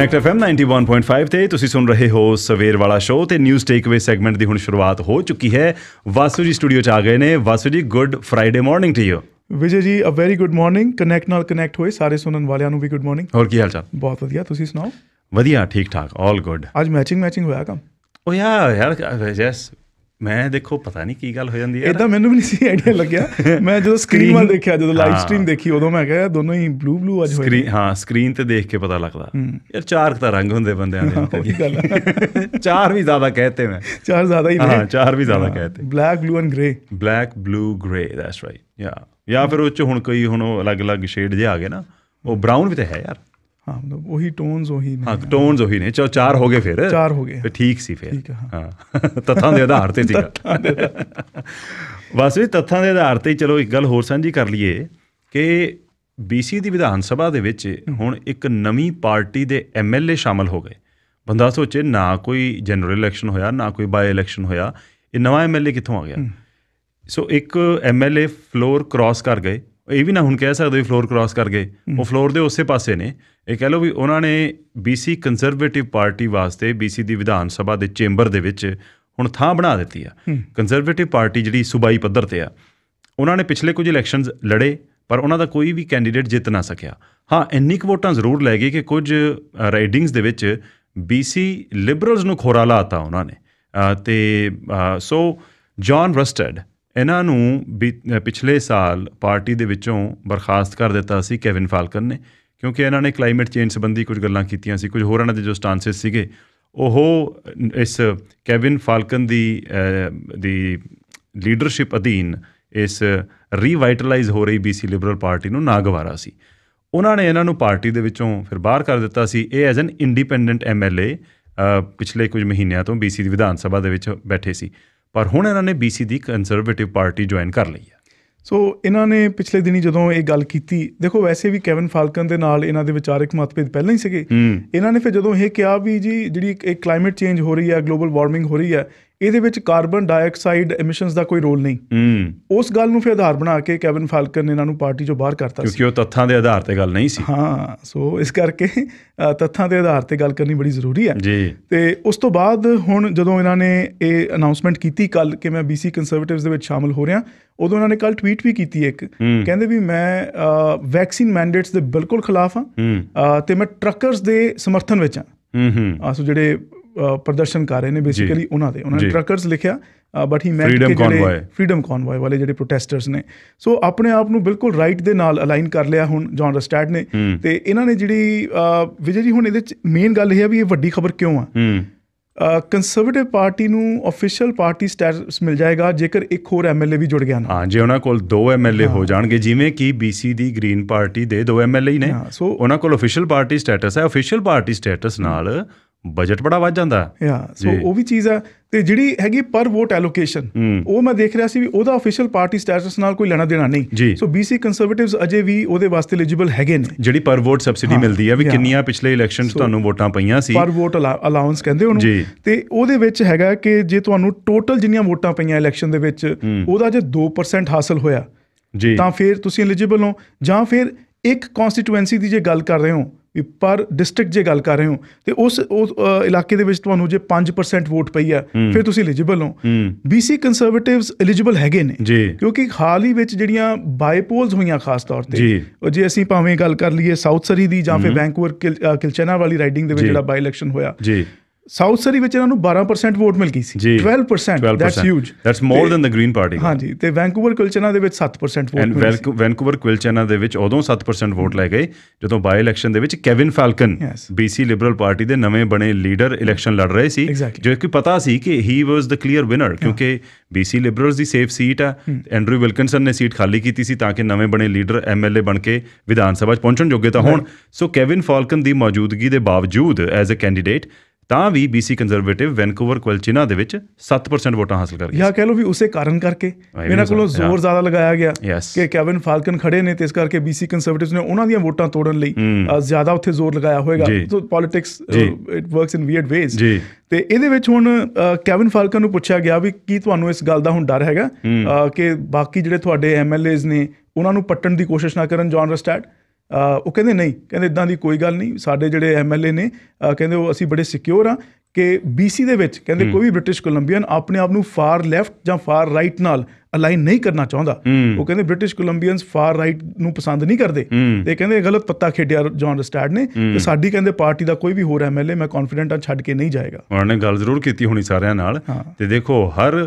Connect FM 91.5 ਤੇ ਤੁਸੀਂ ਸੁਣ ਰਹੇ ਹੋ ਸਵੇਰ ਵਾਲਾ ਸ਼ੋਅ ਤੇ ਨਿਊਜ਼ ਟੇਕਅਵੇ ਸੈਗਮੈਂਟ ਦੀ ਹੁਣ ਸ਼ੁਰੂਆਤ ਹੋ ਚੁੱਕੀ ਹੈ ਵਾਸੂ ਜੀ ਸਟੂਡੀਓ 'ਚ ਆ ਗਏ ਨੇ Vasu ji good Friday morning to you Vijay ji a very good morning connect ਨਾਲ ਕਨੈਕਟ ਹੋਏ ਸਾਰੇ ਸੁਣਨ ਵਾਲਿਆਂ ਨੂੰ ਵੀ ਗੁੱਡ ਮਾਰਨਿੰਗ ਹੋਰ ਕੀ ਹਾਲ ਚਾਲ ਬਹੁਤ ਵਧੀਆ ਤੁਸੀਂ ਸੁਣਾਓ ਵਧੀਆ ਠੀਕ ਠਾਕ 올 ਗੁੱਡ ਅੱਜ ਮੈਚਿੰਗ ਮੈਚਿੰਗ ਹੋਇਆ ਕੰਮ ਉਹ ਯਾ ਯਾਰ ਜੈਸ ਮੈਂ ਦੇਖੋ ਪਤਾ ਨਹੀਂ ਕੀ ਗੱਲ ਹੋ ਜਾਂਦੀ ਹੈ ਇਦਾਂ ਮੈਨੂੰ ਵੀ ਨਹੀਂ ਸੀ ਆਈਡੀਆ ਲੱਗਿਆ ਮੈਂ ਜਦੋਂ ਸਕਰੀਨ ਵੱਲ ਦੇਖਿਆ ਜਦੋਂ ਲਾਈਵ ਸਟ੍ਰੀਮ ਦੇਖੀ ਉਦੋਂ ਮੈਂ ਕਿਹਾ ਦੋਨੋਂ ਹੀ ਬਲੂ ਬਲੂ ਅੱਜ ਹੋਏ ਹਾਂ ਸਕਰੀਨ ਤੇ ਦੇਖ ਕੇ ਪਤਾ ਲੱਗਦਾ ਯਾਰ ਚਾਰ ਤਾਂ ਰੰਗ ਹੁੰਦੇ ਬੰਦਿਆਂ ਦੇ ਗੱਲ ਚਾਰ ਵੀ ਜ਼ਿਆਦਾ ਕਹਤੇ ਮੈਂ ਚਾਰ ਜ਼ਿਆਦਾ ਹੀ ਨੇ ਹਾਂ ਚਾਰ ਵੀ ਜ਼ਿਆਦਾ ਕਹਤੇ black blue and grey black blue grey that's right yeah yeah ਫਿਰ ਉਹ ਚ ਹੁਣ ਕੋਈ ਹੁਣ ਉਹ ਅਲੱਗ-ਅਲੱਗ ਸ਼ੇਡ ਜੇ ਆ ਗਏ ਨਾ ਉਹ ਬ੍ਰਾਊਨ ਵੀ ਤਾਂ ਹੈ ਯਾਰ ਹਾਂ ਉਹੀ ਟੋਨਸ ਉਹੀ ਨੇ ਹਾਂ ਟੋਨਸ ਉਹੀ ਨੇ ਚਾ ਚਾਰ ਹੋ ਗਏ ਫਿਰ ਚਾਰ ਹੋ ਗਏ ਠੀਕ ਸੀ ਫਿਰ ਹਾਂ ਤੱਥਾਂ ਦੇ ਆਧਾਰ ਤੇ ਸੀਗਾ ਵਾਸਤੇ ਤੱਥਾਂ ਦੇ ਆਧਾਰ ਤੇ ਚਲੋ ਇੱਕ ਗੱਲ ਹੋਰ ਸਾਂਝੀ ਕਰ ਲਈਏ ਕਿ ਬੀਸੀ ਦੀ ਵਿਧਾਨ ਸਭਾ ਦੇ ਵਿੱਚ ਹੁਣ ਇੱਕ ਨਵੀਂ ਪਾਰਟੀ ਦੇ ਐਮਐਲਏ ਸ਼ਾਮਲ ਹੋ ਗਏ ਬੰਦਾ ਸੋਚੇ ਨਾ ਕੋਈ ਜਨਰਲ ਇਲੈਕਸ਼ਨ ਹੋਇਆ ਨਾ ਕੋਈ ਬਾਈ ਇਲੈਕਸ਼ਨ ਹੋਇਆ ਇਹ ਨਵਾਂ ਐਮਐਲਏ ਕਿੱਥੋਂ ਆ ਗਿਆ ਸੋ ਇੱਕ ਐਮਐਲਏ ਫਲੋਰ ਕ੍ਰਾਸ ਕਰ ਗਏ ਇਹ ਵੀ ਨਾ ਹੁਣ ਕਹਿ ਸਕਦੇ ਫਲੋਰ ਕ੍ਰਾਸ ਕਰ ਗਏ ਉਹ ਫਲੋਰ ਦੇ ਉਸੇ ਪਾਸੇ ਨੇ ਇਹ ਕਹਿ ਲਓ ਵੀ ਉਹਨਾਂ ਨੇ BC ਕੰਜ਼ਰਵੇਟਿਵ ਪਾਰਟੀ ਵਾਸਤੇ BC ਦੀ ਵਿਧਾਨ ਸਭਾ ਦੇ ਚੈਂਬਰ ਦੇ ਵਿੱਚ ਹੁਣ ਥਾਂ ਬਣਾ ਦਿੱਤੀ ਆ ਕੰਜ਼ਰਵੇਟਿਵ ਪਾਰਟੀ ਜਿਹੜੀ ਸੂਬਾਈ ਪੱਧਰ ਤੇ ਆ ਉਹਨਾਂ ਨੇ ਪਿਛਲੇ ਕੁਝ ਇਲੈਕਸ਼ਨਸ ਲੜੇ ਪਰ ਉਹਨਾਂ ਦਾ ਕੋਈ ਵੀ ਕੈਂਡੀਡੇਟ ਜਿੱਤ ਨਾ ਸਕਿਆ ਹਾਂ ਇੰਨੀ ਕੁ ਵੋਟਾਂ ਜ਼ਰੂਰ ਲੈ ਗਏ ਕਿ ਕੁਝ ਰਾਈਡਿੰਗਸ ਦੇ ਵਿੱਚ BC ਲਿਬਰਲਸ ਨੂੰ ਖੋਰਾ ਲਾਤਾ ਉਹਨਾਂ ਨੇ ਤੇ ਸੋ ਜான் ਰਸਟਡ ਇਹਨਾਂ ਨੂੰ ਪਿਛਲੇ ਸਾਲ ਪਾਰਟੀ ਦੇ ਵਿੱਚੋਂ ਬਰਖਾਸਤ ਕਰ ਦਿੱਤਾ ਸੀ ਕੈਵਿਨ ਫਾਲਕਨ ਨੇ ਕਿਉਂਕਿ ਇਹਨਾਂ ਨੇ ਕਲਾਈਮੇਟ ਚੇਂਜ ਸੰਬੰਧੀ ਕੁਝ ਗੱਲਾਂ ਕੀਤੀਆਂ ਸੀ ਕੁਝ ਹੋਰ ਇਹਨਾਂ ਦੇ ਜੋ ਸਟਾਂਸਸ ਸੀਗੇ ਉਹ ਇਸ ਕੈਵਿਨ ਫਾਲਕਨ ਦੀ ਦੀ ਲੀਡਰਸ਼ਿਪ ਅਧੀਨ ਇਸ ਰੀਵਾਈਟਲਾਈਜ਼ ਹੋ ਰਹੀ ਬੀਸੀ ਲਿਬਰਲ ਪਾਰਟੀ ਨੂੰ ਨਾਗਵਾਰਾ ਸੀ ਉਹਨਾਂ ਨੇ ਇਹਨਾਂ ਨੂੰ ਪਾਰਟੀ ਦੇ ਵਿੱਚੋਂ ਫਿਰ ਬਾਹਰ ਕਰ ਦਿੱਤਾ ਸੀ ਇਹ ਐਜ਼ ਐਨ ਇੰਡੀਪੈਂਡੈਂਟ ਐਮਐਲਏ ਪਿਛਲੇ ਕੁਝ ਮਹੀਨਿਆਂ ਤੋਂ ਬੀਸੀ ਦੀ ਵਿਧਾਨ ਸਭਾ ਦੇ ਵਿੱਚ ਬੈਠੇ ਸੀ ਪਰ ਹੁਣ ਇਹਨਾਂ ਨੇ ਬੀਸੀ ਦੀ ਕੰਜ਼ਰਵੇਟਿਵ ਪਾਰਟੀ ਜੁਆਇਨ ਕਰ ਲਈ ਹੈ ਸੋ ਇਹਨਾਂ ਨੇ ਪਿਛਲੇ ਦਿਨੀ ਜਦੋਂ ਇਹ ਗੱਲ ਕੀਤੀ ਦੇਖੋ ਵੈਸੇ ਵੀ ਕੈਵਨ ਫਾਲਕਨ ਦੇ ਨਾਲ ਇਹਨਾਂ ਦੇ ਵਿਚਾਰਕ ਮਤਭੇਦ ਪਹਿਲਾਂ ਹੀ ਸੀਗੇ ਇਹਨਾਂ ਨੇ ਫਿਰ ਜਦੋਂ ਇਹ ਕਿਹਾ ਵੀ ਜੀ ਜਿਹੜੀ ਇੱਕ ਕਲਾਈਮੇਟ ਚੇਂਜ ਹੋ ਰਹੀ ਹੈ ਗਲੋਬਲ ਵਾਰਮਿੰਗ ਹੋ ਰਹੀ ਹੈ ਇਹਦੇ ਵਿੱਚ ਕਾਰਬਨ ਡਾਈਆਕਸਾਈਡ ਐਮਿਸ਼ਨਸ ਦਾ ਕੋਈ ਰੋਲ ਨਹੀਂ ਹੂੰ ਉਸ ਗੱਲ ਨੂੰ ਫਿਰ ਆਧਾਰ ਬਣਾ ਕੇ ਕੈਵਨ ਫਾਲਕਨ ਨੇ ਇਹਨਾਂ ਨੂੰ ਪਾਰਟੀ ਚੋਂ ਬਾਹਰ ਕਰਤਾ ਸੀ ਕਿਉਂਕਿ ਉਹ ਤੱਥਾਂ ਦੇ ਆਧਾਰ ਤੇ ਗੱਲ ਨਹੀਂ ਸੀ ਹਾਂ ਸੋ ਇਸ ਕਰਕੇ ਤੱਥਾਂ ਦੇ ਆਧਾਰ ਤੇ ਗੱਲ ਕਰਨੀ ਬੜੀ ਜ਼ਰੂਰੀ ਹੈ ਜੀ ਤੇ ਉਸ ਤੋਂ ਬਾਅਦ ਹੁਣ ਜਦੋਂ ਇਹਨਾਂ ਨੇ ਇਹ ਅਨਾਉਂਸਮੈਂਟ ਕੀਤੀ ਕੱਲ ਕਿ ਮੈਂ BC ਕੰਜ਼ਰਵੇਟਿਵਸ ਦੇ ਵਿੱਚ ਸ਼ਾਮਲ ਹੋ ਰਿਹਾ ਉਦੋਂ ਉਹਨਾਂ ਨੇ ਕੱਲ ਟਵੀਟ ਵੀ ਕੀਤੀ ਇੱਕ ਕਹਿੰਦੇ ਵੀ ਮੈਂ ਵੈਕਸੀਨ ਮੈਂਡੇਟਸ ਦੇ ਬਿਲਕੁਲ ਖਿਲਾਫ ਹਾਂ ਤੇ ਮੈਂ ਟਰੱਕਰਸ ਦੇ ਸਮਰਥਨ ਵਿੱਚ ਹਾਂ ਹੂੰ ਹੂੰ ਆਸੋ ਜਿਹੜੇ ਪ੍ਰਦਰਸ਼ਨ ਕਰ ਰਹੇ ਨੇ ਬੇਸਿਕਲੀ ਉਹਨਾਂ ਦੇ ਉਹਨਾਂ ਨੇ ਟਰੱਕਰਸ ਲਿਖਿਆ ਬਟ ਹੀ ਮੈਟ ਕੇ ਜਿਹੜੇ ਫਰੀडम ਕਨਵੋਏ ਵਾਲੇ ਜਿਹੜੇ ਪ੍ਰੋਟੈਸਟਰਸ ਨੇ ਸੋ ਆਪਣੇ ਆਪ ਨੂੰ ਬਿਲਕੁਲ ਰਾਈਟ ਦੇ ਨਾਲ ਅਲਾਈਨ ਕਰ ਲਿਆ ਹੁਣ ਜੌਨ ਰਸਟੈਡ ਨੇ ਤੇ ਇਹਨਾਂ ਨੇ ਜਿਹੜੀ ਵਿਜੇ ਜੀ ਹੁਣ ਇਹਦੇ ਚ ਮੇਨ ਗੱਲ ਇਹ ਹੈ ਵੀ ਇਹ ਵੱਡੀ ਖਬਰ ਕਿਉਂ ਆ ਕੰਸਰਵੇਟਿਵ ਪਾਰਟੀ ਨੂੰ ਅਫੀਸ਼ੀਅਲ ਪਾਰਟੀ ਸਟੇਟਸ ਮਿਲ ਜਾਏਗਾ ਜੇਕਰ ਇੱਕ ਹੋਰ ਐਮਐਲਏ ਵੀ ਜੁੜ ਗਿਆ ਨਾ ਹਾਂ ਜੇ ਉਹਨਾਂ ਕੋਲ ਦੋ ਐਮਐਲਏ ਹੋ ਜਾਣਗੇ ਜਿਵੇਂ ਕਿ ਬੀਸੀ ਦੀ ਗ੍ਰੀਨ ਪਾਰਟੀ ਦੇ ਦੋ ਐਮਐਲਏ ਨੇ ਸੋ ਉਹਨਾਂ ਕੋਲ ਅਫੀਸ਼ੀਅਲ ਪਾਰਟੀ ਸਟੇਟਸ ਹੈ ਅਫੀਸ਼ੀਅਲ ਪਾਰਟੀ ਸਟੇਟਸ ਨਾਲ ਬਜਟ ਬੜਾ ਵੱਧ ਜਾਂਦਾ ਯਾ ਸੋ ਉਹ ਵੀ ਚੀਜ਼ ਹੈ ਤੇ ਜਿਹੜੀ ਹੈਗੀ ਪਰ ਵੋਟ ਐਲੋਕੇਸ਼ਨ ਉਹ ਮੈਂ ਦੇਖ ਰਿਹਾ ਸੀ ਵੀ ਉਹਦਾ ਅਫੀਸ਼ੀਅਲ ਪਾਰਟੀ ਸਟੇਟਸ ਨਾਲ ਕੋਈ ਲੈਣਾ ਦੇਣਾ ਨਹੀਂ ਸੋ ਬੀਸੀ ਕੰਜ਼ਰਵੇਟਿਵਸ ਅਜੇ ਵੀ ਉਹਦੇ ਵਾਸਤੇ ਐਲੀਜੀਬਲ ਹੈਗੇ ਨੇ ਜਿਹੜੀ ਪਰ ਵੋਟ ਸਬਸਿਡੀ ਮਿਲਦੀ ਹੈ ਵੀ ਕਿੰਨੀਆਂ ਪਿਛਲੇ ਇਲੈਕਸ਼ਨ 'ਚ ਤੁਹਾਨੂੰ ਵੋਟਾਂ ਪਈਆਂ ਸੀ ਪਰ ਵੋਟ ਅਲਾਉਂਸ ਕਹਿੰਦੇ ਉਹਨੂੰ ਤੇ ਉਹਦੇ ਵਿੱਚ ਹੈਗਾ ਕਿ ਜੇ ਤੁਹਾਨੂੰ ਟੋਟਲ ਜਿੰਨੀਆਂ ਵੋਟਾਂ ਪਈਆਂ ਇਲੈਕਸ਼ਨ ਦੇ ਵਿੱਚ ਉਹਦਾ ਜੇ 2% ਹਾਸਲ ਹੋਇਆ ਜੀ ਤਾਂ ਫਿਰ ਤੁਸੀਂ ਐਲੀਜੀਬਲ ਹੋ ਜਾਂ ਫਿਰ ਇੱਕ ਕਨਸਟੀਟੂਐਂਸੀ ਦੀ ਜੇ ਗੱਲ ਕਰ ਰਹੇ ਹੋ ਪਰ ਡਿਸਟ੍ਰਿਕਟ ਜੇ ਗੱਲ ਕਰ ਰਹੇ ਹੋ ਤੇ ਉਸ ਇਲਾਕੇ ਦੇ ਵਿੱਚ ਤੁਹਾਨੂੰ ਜੇ 5% ਵੋਟ ਪਈ ਆ ਫਿਰ ਤੁਸੀਂ ਐਲੀਜੀਬਲ ਹੋ BC ਕੰਸਰਵੇਟਿਵਸ ਐਲੀਜੀਬਲ ਹੈਗੇ ਨੇ ਕਿਉਂਕਿ ਹਾਲ ਹੀ ਵਿੱਚ ਜਿਹੜੀਆਂ ਬਾਈਪੋਲਸ ਹੋਈਆਂ ਖਾਸ ਤੌਰ ਤੇ ਉਹ ਜੇ ਅਸੀਂ ਭਾਵੇਂ ਗੱਲ ਕਰ ਲਈਏ ਸਾਊਥ ਸਰੀ ਦੀ ਜਾਂ ਫਿਰ ਵੈਂਕੂਵਰ ਕਿਲਚਨਾ ਵਾਲੀ ਰਾਈਡਿੰਗ ਦੇ ਵਿੱਚ ਜਿਹੜਾ ਬਾਈ ਇਲੈਕਸ਼ਨ ਹੋਇਆ ਜੀ ਸਾਊਥ ਸਰੀ ਵਿੱਚ ਇਹਨਾਂ ਨੂੰ 12% ਵੋਟ ਮਿਲ ਗਈ ਸੀ 12% that's huge that's more than the green party ਹਾਂਜੀ ਤੇ ਵੈਂਕੂਵਰ ਕੁਲਚਨਾ ਦੇ ਵਿੱਚ 7% ਵੋਟ ਗਈ ਸੀ ਵੈਂਕੂਵਰ ਕੁਲਚਨਾ ਦੇ ਵਿੱਚ ਉਦੋਂ 7% ਵੋਟ ਲੈ ਗਏ ਜਦੋਂ ਬਾਈ ਇਲੈਕਸ਼ਨ ਦੇ ਵਿੱਚ Kevin Falcon BC liberal party ਦੇ ਨਵੇਂ ਬਣੇ ਲੀਡਰ ਇਲੈਕਸ਼ਨ ਲੜ ਰਹੇ ਸੀ ਜੋ ਕਿ ਪਤਾ ਸੀ ਕਿ he was the clear winner ਕਿਉਂਕਿ ਬੀਸੀ ਲਿਬਰਲਸ ਦੀ ਸੇਫ ਸੀਟ ਆ ਐਂਡਰੂ hmm। ਵਿਲਕਨਸਨ ਨੇ ਸੀਟ ਖਾਲੀ ਕੀਤੀ ਸੀ ਤਾਂ ਕਿ ਨਵੇਂ ਬਣੇ ਲੀਡਰ ਐਮਐਲਏ ਬਣ ਕੇ ਵਿਧਾਨ ਸਭਾ 'ਚ ਪਹੁੰਚਣ ਜੋਗੇ ਤਾਂ ਹੋਣ ਸੋ ਕੈਵਿਨ ਫਾਲਕਨ ਦੀ ਮੌਜੂਦਗੀ ਦੇ ਬਾਵਜੂਦ ਐਜ਼ ਅ ਕੈਂਡੀਡੇਟ ਤਾਂ ਵੀ BC ਕੰਜ਼ਰਵੇਟਿਵ ਵੈਨਕੂਵਰ ਕੁਲਚਿਨਾ ਦੇ ਵਿੱਚ 7% ਵੋਟਾਂ ਹਾਸਲ ਕਰ ਗਏ ਜਾਂ ਕਹਿ ਲਓ ਵੀ ਉਸੇ ਕਾਰਨ ਕਰਕੇ ਇਹਨਾਂ ਕੋਲੋਂ ਜ਼ੋਰ ਜ਼ਿਆਦਾ ਲਗਾਇਆ ਗਿਆ ਕਿ ਕੈਵਨ ਫਾਲਕਨ ਖੜੇ ਨੇ ਤੇ ਇਸ ਕਰਕੇ BC ਕੰਜ਼ਰਵੇਟਿਵਸ ਨੇ ਉਹਨਾਂ ਦੀਆਂ ਵੋਟਾਂ ਤੋੜਨ ਲਈ ਜ਼ਿਆਦਾ ਉੱਥੇ ਜ਼ੋਰ ਲਗਾਇਆ ਹੋਵੇਗਾ so politics it works in weird ways ਤੇ ਇਹਦੇ ਵਿੱਚ ਹੁਣ ਕੈਵਨ ਫਾਲਕਨ ਨੂੰ ਪੁੱਛਿਆ ਗਿਆ ਵੀ ਕੀ ਤੁਹਾਨੂੰ ਇਸ ਗੱਲ ਦਾ ਹੁਣ ਡਰ ਹੈਗਾ ਕਿ ਬਾਕੀ ਜਿਹੜੇ ਤੁਹਾਡੇ ਐਮਐਲਏਜ਼ ਨੇ ਉਹਨਾਂ ਨੂੰ ਪੱਟਣ ਦੀ ਕੋਸ਼ਿਸ਼ ਨਾ ਕਰਨ ਜੌਨ ਰਸਟੈਟ ਉਹ ਕਹਿੰਦੇ ਨਹੀਂ ਕਹਿੰਦੇ ਇਦਾਂ ਦੀ ਕੋਈ ਗੱਲ ਨਹੀਂ ਸਾਡੇ ਜਿਹੜੇ ਐਮਐਲਏ ਨੇ ਕਹਿੰਦੇ ਉਹ ਅਸੀਂ ਬੜੇ ਸਿਕਿਉਰ ਆ ਕਿ BC ਦੇ ਵਿੱਚ ਕਹਿੰਦੇ ਕੋਈ ਵੀ ਬ੍ਰਿਟਿਸ਼ ਕੋਲੰਬੀਅਨ ਆਪਣੇ ਆਪ ਨੂੰ ਫਾਰ ਲੈਫਟ ਜਾਂ ਫਾਰ ਰਾਈਟ ਨਾਲ ਅਲਾਈਨ ਨਹੀਂ ਕਰਨਾ ਚਾਹੁੰਦਾ ਉਹ ਕਹਿੰਦੇ ਬ੍ਰਿਟਿਸ਼ ਕੋਲੰਬੀਅਨਸ ਫਾਰ ਰਾਈਟ ਨੂੰ ਪਸੰਦ ਨਹੀਂ ਕਰਦੇ ਤੇ ਕਹਿੰਦੇ ਗਲਤ ਪੱਤਾ ਖੇਡਿਆ ਜੌਨ ਰਸਟਾਰਡ ਨੇ ਤੇ ਸਾਡੀ ਕਹਿੰਦੇ ਪਾਰਟੀ ਦਾ ਕੋਈ ਵੀ ਹੋਰ ਐਮਐਲਏ ਮੈਂ ਕਨਫੀਡੈਂਟ ਆ ਛੱਡ ਕੇ ਨਹੀਂ ਜਾਏਗਾ ਉਹਨਾਂ ਨੇ ਗੱਲ ਜ਼ਰੂਰ ਕੀਤੀ ਹੋਣੀ ਸਾਰਿਆਂ ਨਾਲ ਤੇ ਦੇਖੋ ਹਰ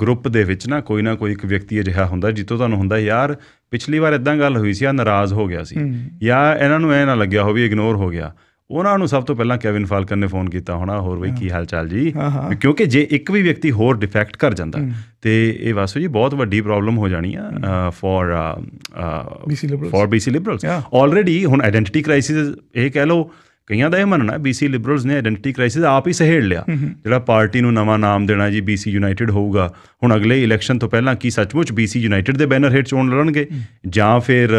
ਗਰੁੱਪ ਦੇ ਵਿੱਚ ਨਾ ਕੋਈ ਨਾ ਕੋਈ ਇੱਕ ਵਿਅਕਤੀ ਅਜਿਹਾ ਹੁੰਦਾ ਜਿੱਤੋਂ ਤੁਹਾਨੂੰ ਹੁੰਦਾ ਯਾਰ ਪਿਛਲੀ ਵਾਰ ਇਦਾਂ ਗੱਲ ਹੋਈ ਸੀ ਆ ਨਾਰਾਜ਼ ਹੋ ਗਿਆ ਸੀ ਜਾਂ ਇਹਨਾਂ ਨੂੰ ਐ ਨਾ ਲੱਗਿਆ ਹੋਵੇ ਇਗਨੋਰ ਹੋ ਗਿਆ ਉਹਨਾਂ ਨੂੰ ਸਭ ਤੋਂ ਪਹਿਲਾਂ ਕੈਵਿਨ ਫਾਲਕਨ ਨੇ ਫੋਨ ਕੀਤਾ ਹੋਣਾ ਹੋਰ ਬਈ ਕੀ ਹਾਲ ਚਾਲ ਜੀ ਕਿਉਂਕਿ ਜੇ ਇੱਕ ਵੀ ਵਿਅਕਤੀ ਹੋਰ ਡਿਫੈਕਟ ਕਰ ਜਾਂਦਾ ਤੇ ਇਹ ਵਾਸੂ ਜੀ ਬਹੁਤ ਵੱਡੀ ਪ੍ਰੋਬਲਮ ਹੋ ਜਾਣੀ ਆ for for BC liberals already ਹੁਣ ਆਇਡੈਂਟੀਟੀ ਕ੍ਰਾਈਸਿਸ ਇਹ ਕਹਿ ਲਓ ਕਈਆਂ ਦਾ ਇਹ ਮੰਨਣਾ ਬੀਸੀ ਲਿਬਰਲਸ ਨੇ ਆਇਡੈਂਟੀ ਕ੍ਰਾਈਸਿਸ ਆਪ ਹੀ ਸਹੇੜ ਲਿਆ ਜਿਹੜਾ ਪਾਰਟੀ ਨੂੰ ਨਵਾਂ ਨਾਮ ਦੇਣਾ ਜੀ ਬੀਸੀ ਯੂਨਾਈਟਿਡ ਹੋਊਗਾ ਹੁਣ ਅਗਲੇ ਇਲੈਕਸ਼ਨ ਤੋਂ ਪਹਿਲਾਂ ਕੀ ਸੱਚਮੁੱਚ ਬੀਸੀ ਯੂਨਾਈਟਿਡ ਦੇ ਬੈਨਰ ਹੇਠ ਚੋਣ ਲੜਨਗੇ ਜਾਂ ਫਿਰ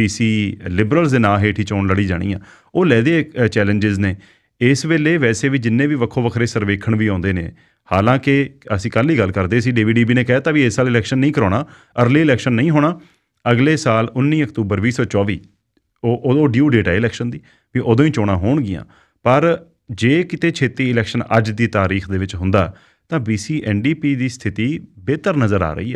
ਬੀਸੀ ਲਿਬਰਲਸ ਦੇ ਨਾਂ ਹੇਠ ਹੀ ਚੋਣ ਲੜੀ ਜਾਣੀ ਆ ਉਹ ਲੈਦੇ ਚੈਲੰਜਸ ਨੇ ਇਸ ਵੇਲੇ ਵੈਸੇ ਵੀ ਜਿੰਨੇ ਵੀ ਵੱਖੋ ਵੱਖਰੇ ਸਰਵੇਖਣ ਵੀ ਆਉਂਦੇ ਨੇ ਹਾਲਾਂਕਿ ਅਸੀਂ ਕੱਲ ਹੀ ਗੱਲ ਕਰਦੇ ਸੀ ਡੀਵੀਡੀਬੀ ਨੇ ਕਹਿਤਾ ਵੀ ਇਸ ਸਾਲ ਇਲੈਕਸ਼ਨ ਨਹੀਂ ਕਰਾਉਣਾ ਅਰਲੀ ਇਲੈਕਸ਼ਨ ਨਹੀਂ ਹੋਣਾ ਅਗਲੇ ਸਾਲ 19 ਅਕਤੂਬਰ 2024 ਉਹ ਉਹ ਡਿਊ ਡੇਟ ਹੈ ਇਲੈਕਸ਼ਨ ਦੀ ਵੀ ਉਦੋਂ ਹੀ ਚੋਣਾਂ ਹੋਣਗੀਆਂ ਪਰ ਜੇ ਕਿਤੇ ਛੇਤੀ ਇਲੈਕਸ਼ਨ ਅੱਜ ਦੀ ਤਾਰੀਖ ਦੇ ਵਿੱਚ ਹੁੰਦਾ ਤਾਂ ਬੀਸੀ ਐਨਡੀਪੀ ਦੀ ਸਥਿਤੀ ਬਿਹਤਰ ਨਜ਼ਰ ਆ ਰਹੀ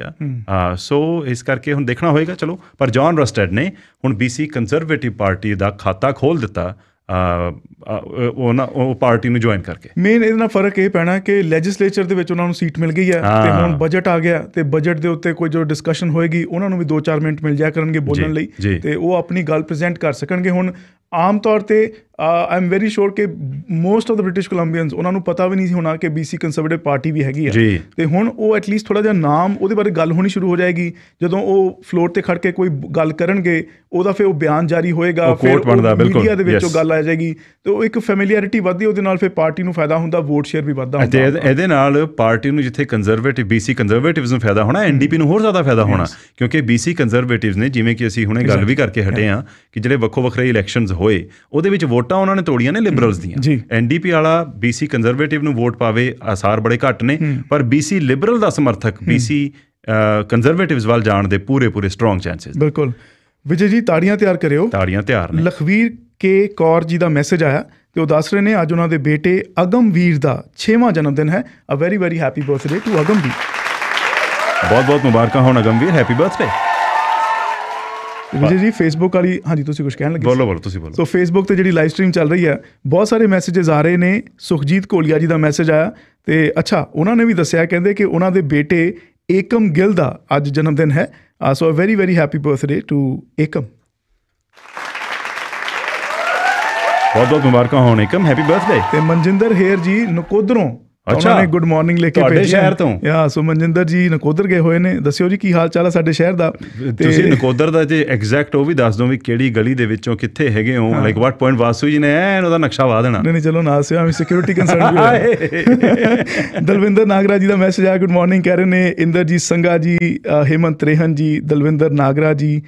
ਆ ਸੋ ਇਸ ਕਰਕੇ ਹੁਣ ਦੇਖਣਾ ਹੋਏਗਾ ਚਲੋ ਪਰ ਜੌਨ ਰਸਟਡ ਨੇ ਹੁਣ ਬੀਸੀ ਕੰਜ਼ਰਵੇਟਿਵ ਪਾਰਟੀ ਦਾ ਖਾਤਾ ਖੋਲ ਦਿੱਤਾ ਉਹਨਾਂ ਉਹ ਪਾਰਟੀ ਨੂੰ ਜੁਆਇਨ ਕਰਕੇ ਮੇਨ ਇਹਦੇ ਨਾਲ ਫਰਕ ਇਹ ਪੈਣਾ ਕਿ ਲੈਜਿਸਲੇਚਰ ਦੇ ਵਿੱਚ ਉਹਨਾਂ ਨੂੰ ਸੀਟ ਮਿਲ ਗਈ ਹੈ ਤੇ ਹੁਣ ਬਜਟ ਆ ਗਿਆ ਤੇ ਬਜਟ ਦੇ ਉੱਤੇ ਕੋਈ ਜੋ ਡਿਸਕਸ਼ਨ ਹੋਏਗੀ ਉਹਨਾਂ ਨੂੰ ਵੀ 2-4 ਮਿੰਟ ਮਿਲ ਜਾਇਆ ਕਰਨਗੇ ਬੋਲਣ ਲਈ ਤੇ ਉਹ ਆਪਣੀ ਗੱਲ ਪ੍ਰੈਜ਼ੈਂਟ ਕਰ ਸਕਣਗੇ ਹੁਣ ਆਮ ਤੌਰ ਤੇ ਆਈ ਐਮ ਵੈਰੀ ਸ਼ੋਰ ਕਿ most of the British Columbians ਉਹਨਾਂ ਨੂੰ ਪਤਾ ਵੀ ਨਹੀਂ ਸੀ ਹੋਣਾ ਕਿ BC ਕੰਜ਼ਰਵੇਟਿਵ ਪਾਰਟੀ ਵੀ ਹੈਗੀ ਹੈ ਤੇ ਹੁਣ ਉਹ ਐਟ ਲੀਸਟ ਥੋੜਾ ਜਿਹਾ ਨਾਮ ਉਹਦੇ ਬਾਰੇ ਗੱਲ ਹੋਣੀ ਸ਼ੁਰੂ ਹੋ ਜਾਏਗੀ ਜਦੋਂ ਉਹ ਫਲੋਰ ਤੇ ਖੜ ਕੇ ਕੋਈ ਗੱਲ ਕਰਨਗੇ ਉਹਦਾ ਫਿਰ ਉਹ ਬਿਆਨ ਜਾਰੀ ਹੋਏਗਾ ਫਿਰ ਮੀਡੀਆ ਦੇ ਵਿੱਚ ਉਹ ਗੱਲ ਆ ਪੈ ਜਾਏਗੀ ਤੇ ਉਹ ਇੱਕ ਫੈਮਿਲੀਅਰਿਟੀ ਵੱਧਦੀ ਉਹਦੇ ਨਾਲ ਫਿਰ ਪਾਰਟੀ ਨੂੰ ਫਾਇਦਾ ਹੁੰਦਾ ਵੋਟ ਸ਼ੇਅਰ ਵੀ ਵਧਦਾ ਹੁੰਦਾ ਇਹਦੇ ਨਾਲ ਪਾਰਟੀ ਨੂੰ ਜਿੱਥੇ ਕੰਜ਼ਰਵੇਟਿਵ ਬੀਸੀ ਕੰਜ਼ਰਵੇਟਿਵਸ ਨੂੰ ਫਾਇਦਾ ਹੋਣਾ ਐਨਡੀਪੀ ਨੂੰ ਹੋਰ ਜ਼ਿਆਦਾ ਫਾਇਦਾ ਹੋਣਾ ਕਿਉਂਕਿ ਬੀਸੀ ਕੰਜ਼ਰਵੇਟਿਵਸ ਨੇ ਜਿਵੇਂ ਕਿ ਅਸੀਂ ਹੁਣੇ ਗੱਲ ਵੀ ਕਰਕੇ ਹਟੇ ਆ ਕਿ ਜਿਹੜੇ ਵੱਖੋ ਵੱਖਰੇ ਇਲੈਕਸ਼ਨਸ ਹੋਏ ਉਹਦੇ ਵਿੱਚ ਵੋਟਾਂ ਉਹਨਾਂ ਨੇ ਤੋੜੀਆਂ ਨੇ ਲਿਬਰਲਸ mm. ਦੀਆਂ ਐਨਡੀਪੀ ਵਾਲਾ ਬੀਸੀ ਕੰਜ਼ਰਵੇਟਿਵ ਨੂੰ ਵੋਟ ਪਾਵੇ ਆਸਾਰ ਬੜੇ ਘੱਟ ਨੇ mm. ਪਰ ਬੀਸੀ ਲਿਬਰਲ ਦਾ ਸਮਰਥਕ ਬੀਸੀ ਕੰਜ਼ਰਵੇਟਿਵਸ mm. ਵੱਲ ਜਾਣ ਦੇ ਪੂਰੇ ਪੂਰੇ ਸਟਰੋਂਗ ਚਾਂਸਸ ਬਿਲਕੁਲ ਵਿਜੇ ਜੀ ਤਾੜੀਆਂ ਤਿਆਰ ਕਰਿਓ ਤਾੜੀਆਂ ਤਿਆਰ ਨੇ ਲਖਵੀਰ ਕੇ ਕੌਰ ਜੀ ਦਾ ਮੈਸੇਜ ਆਇਆ ਤੇ ਉਹ ਦੱਸ ਰਹੇ ਨੇ ਅੱਜ ਉਹਨਾਂ ਦੇ ਬੇਟੇ ਅਗਮਵੀਰ ਦਾ 6ਵਾਂ ਜਨਮ ਦਿਨ ਹੈ a very very happy birthday to Agamveer ਬਹੁਤ ਬਹੁਤ ਮੁਬਾਰਕਾਂ ਹੋਣ ਅਗਮਵੀਰ ਹੈਪੀ ਬਰਥਡੇ ਵਿਜੇ ਜੀ ਫੇਸਬੁੱਕ ਵਾਲੀ ਹਾਂਜੀ ਤੁਸੀਂ ਕੁਝ ਕਹਿਣ ਲੱਗੇ ਬੋਲੋ ਬੋਲੋ ਤੁਸੀਂ ਬੋਲੋ ਸੋ ਫੇਸਬੁੱਕ ਤੇ ਜਿਹੜੀ ਲਾਈਵ ਸਟ੍ਰੀਮ ਚੱਲ ਰਹੀ ਹੈ ਬਹੁਤ ਸਾਰੇ ਮੈਸੇजेस ਆ ਰਹੇ ਨੇ ਸੁਖਜੀਤ ਕੋਲੀਆ ਜੀ ਦਾ ਮੈਸੇਜ ਆਇਆ ਤੇ ਅੱਛਾ ਉਹਨਾਂ ਨੇ ਵੀ ਦੱਸਿਆ ਕਹਿੰਦੇ ਕਿ ਉਹਨਾਂ ਦੇ ਬੇਟੇ ਏਕਮ ਗਿੱਲ ਦਾ ਅੱਜ ਜਨਮ ਦਿਨ ਹੈ so very very happy birthday to Ekam ਬਹੁਤ ਬਹੁਤ ਮੁਬਾਰਕਾਂ ਹੋਣ ਕਮ ਹੈਪੀ ਬਰਥਡੇ ਤੇ ਮਨਜਿੰਦਰ ਹੇਰ ਜੀ ਨਕੋਦਰੋਂ ਅੱਛਾ ਨੇ ਗੁੱਡ ਮਾਰਨਿੰਗ ਲੈ ਕੇ ਭੇਜਿਆ ਤੁਹਾਡੇ ਸ਼ਹਿਰ ਤੋਂ ਯਾ ਸੋ ਮਨਜਿੰਦਰ ਜੀ ਨਕੋਦਰ ਗਏ ਹੋਏ ਨੇ ਦੱਸਿਓ ਜੀ ਕੀ ਹਾਲ ਚਾਲ ਹੈ ਸਾਡੇ ਸ਼ਹਿਰ ਦਾ ਤੁਸੀਂ ਨਕੋਦਰ ਦਾ ਤੇ ਐਗਜ਼ੈਕਟ ਉਹ ਵੀ ਦੱਸ ਦੋ ਵੀ ਕਿਹੜੀ ਗਲੀ ਦੇ ਵਿੱਚੋਂ ਕਿੱਥੇ ਹੈਗੇ ਹੋ ਲਾਈਕ ਵਾਟ ਪੁਆਇੰਟ ਵਾਸੂ ਜੀ ਨੇ ਐਨ ਉਹਦਾ ਨਕਸ਼ਾ ਵਾ ਦੇਣਾ ਨਹੀਂ ਨਹੀਂ ਚਲੋ ਨਾ ਸਿਆ ਮੈਂ ਸਿਕਿਉਰਿਟੀ ਕੰਸਰਨ ਵੀ ਹੈ ਦਲਵਿੰਦਰ ਨਾਗਰਾ ਜੀ ਦਾ ਮੈਸੇਜ ਆ ਗੁੱਡ ਮਾਰਨਿੰਗ ਕਹਿ ਰਹੇ ਨੇ ਇੰਦਰ ਜੀ ਸੰਗਾ ਜੀ ਹੇਮੰਤ ਰੇਹਨ ਜੀ ਦਲਵਿੰਦਰ ਨਾਗਰਾ ਜੀ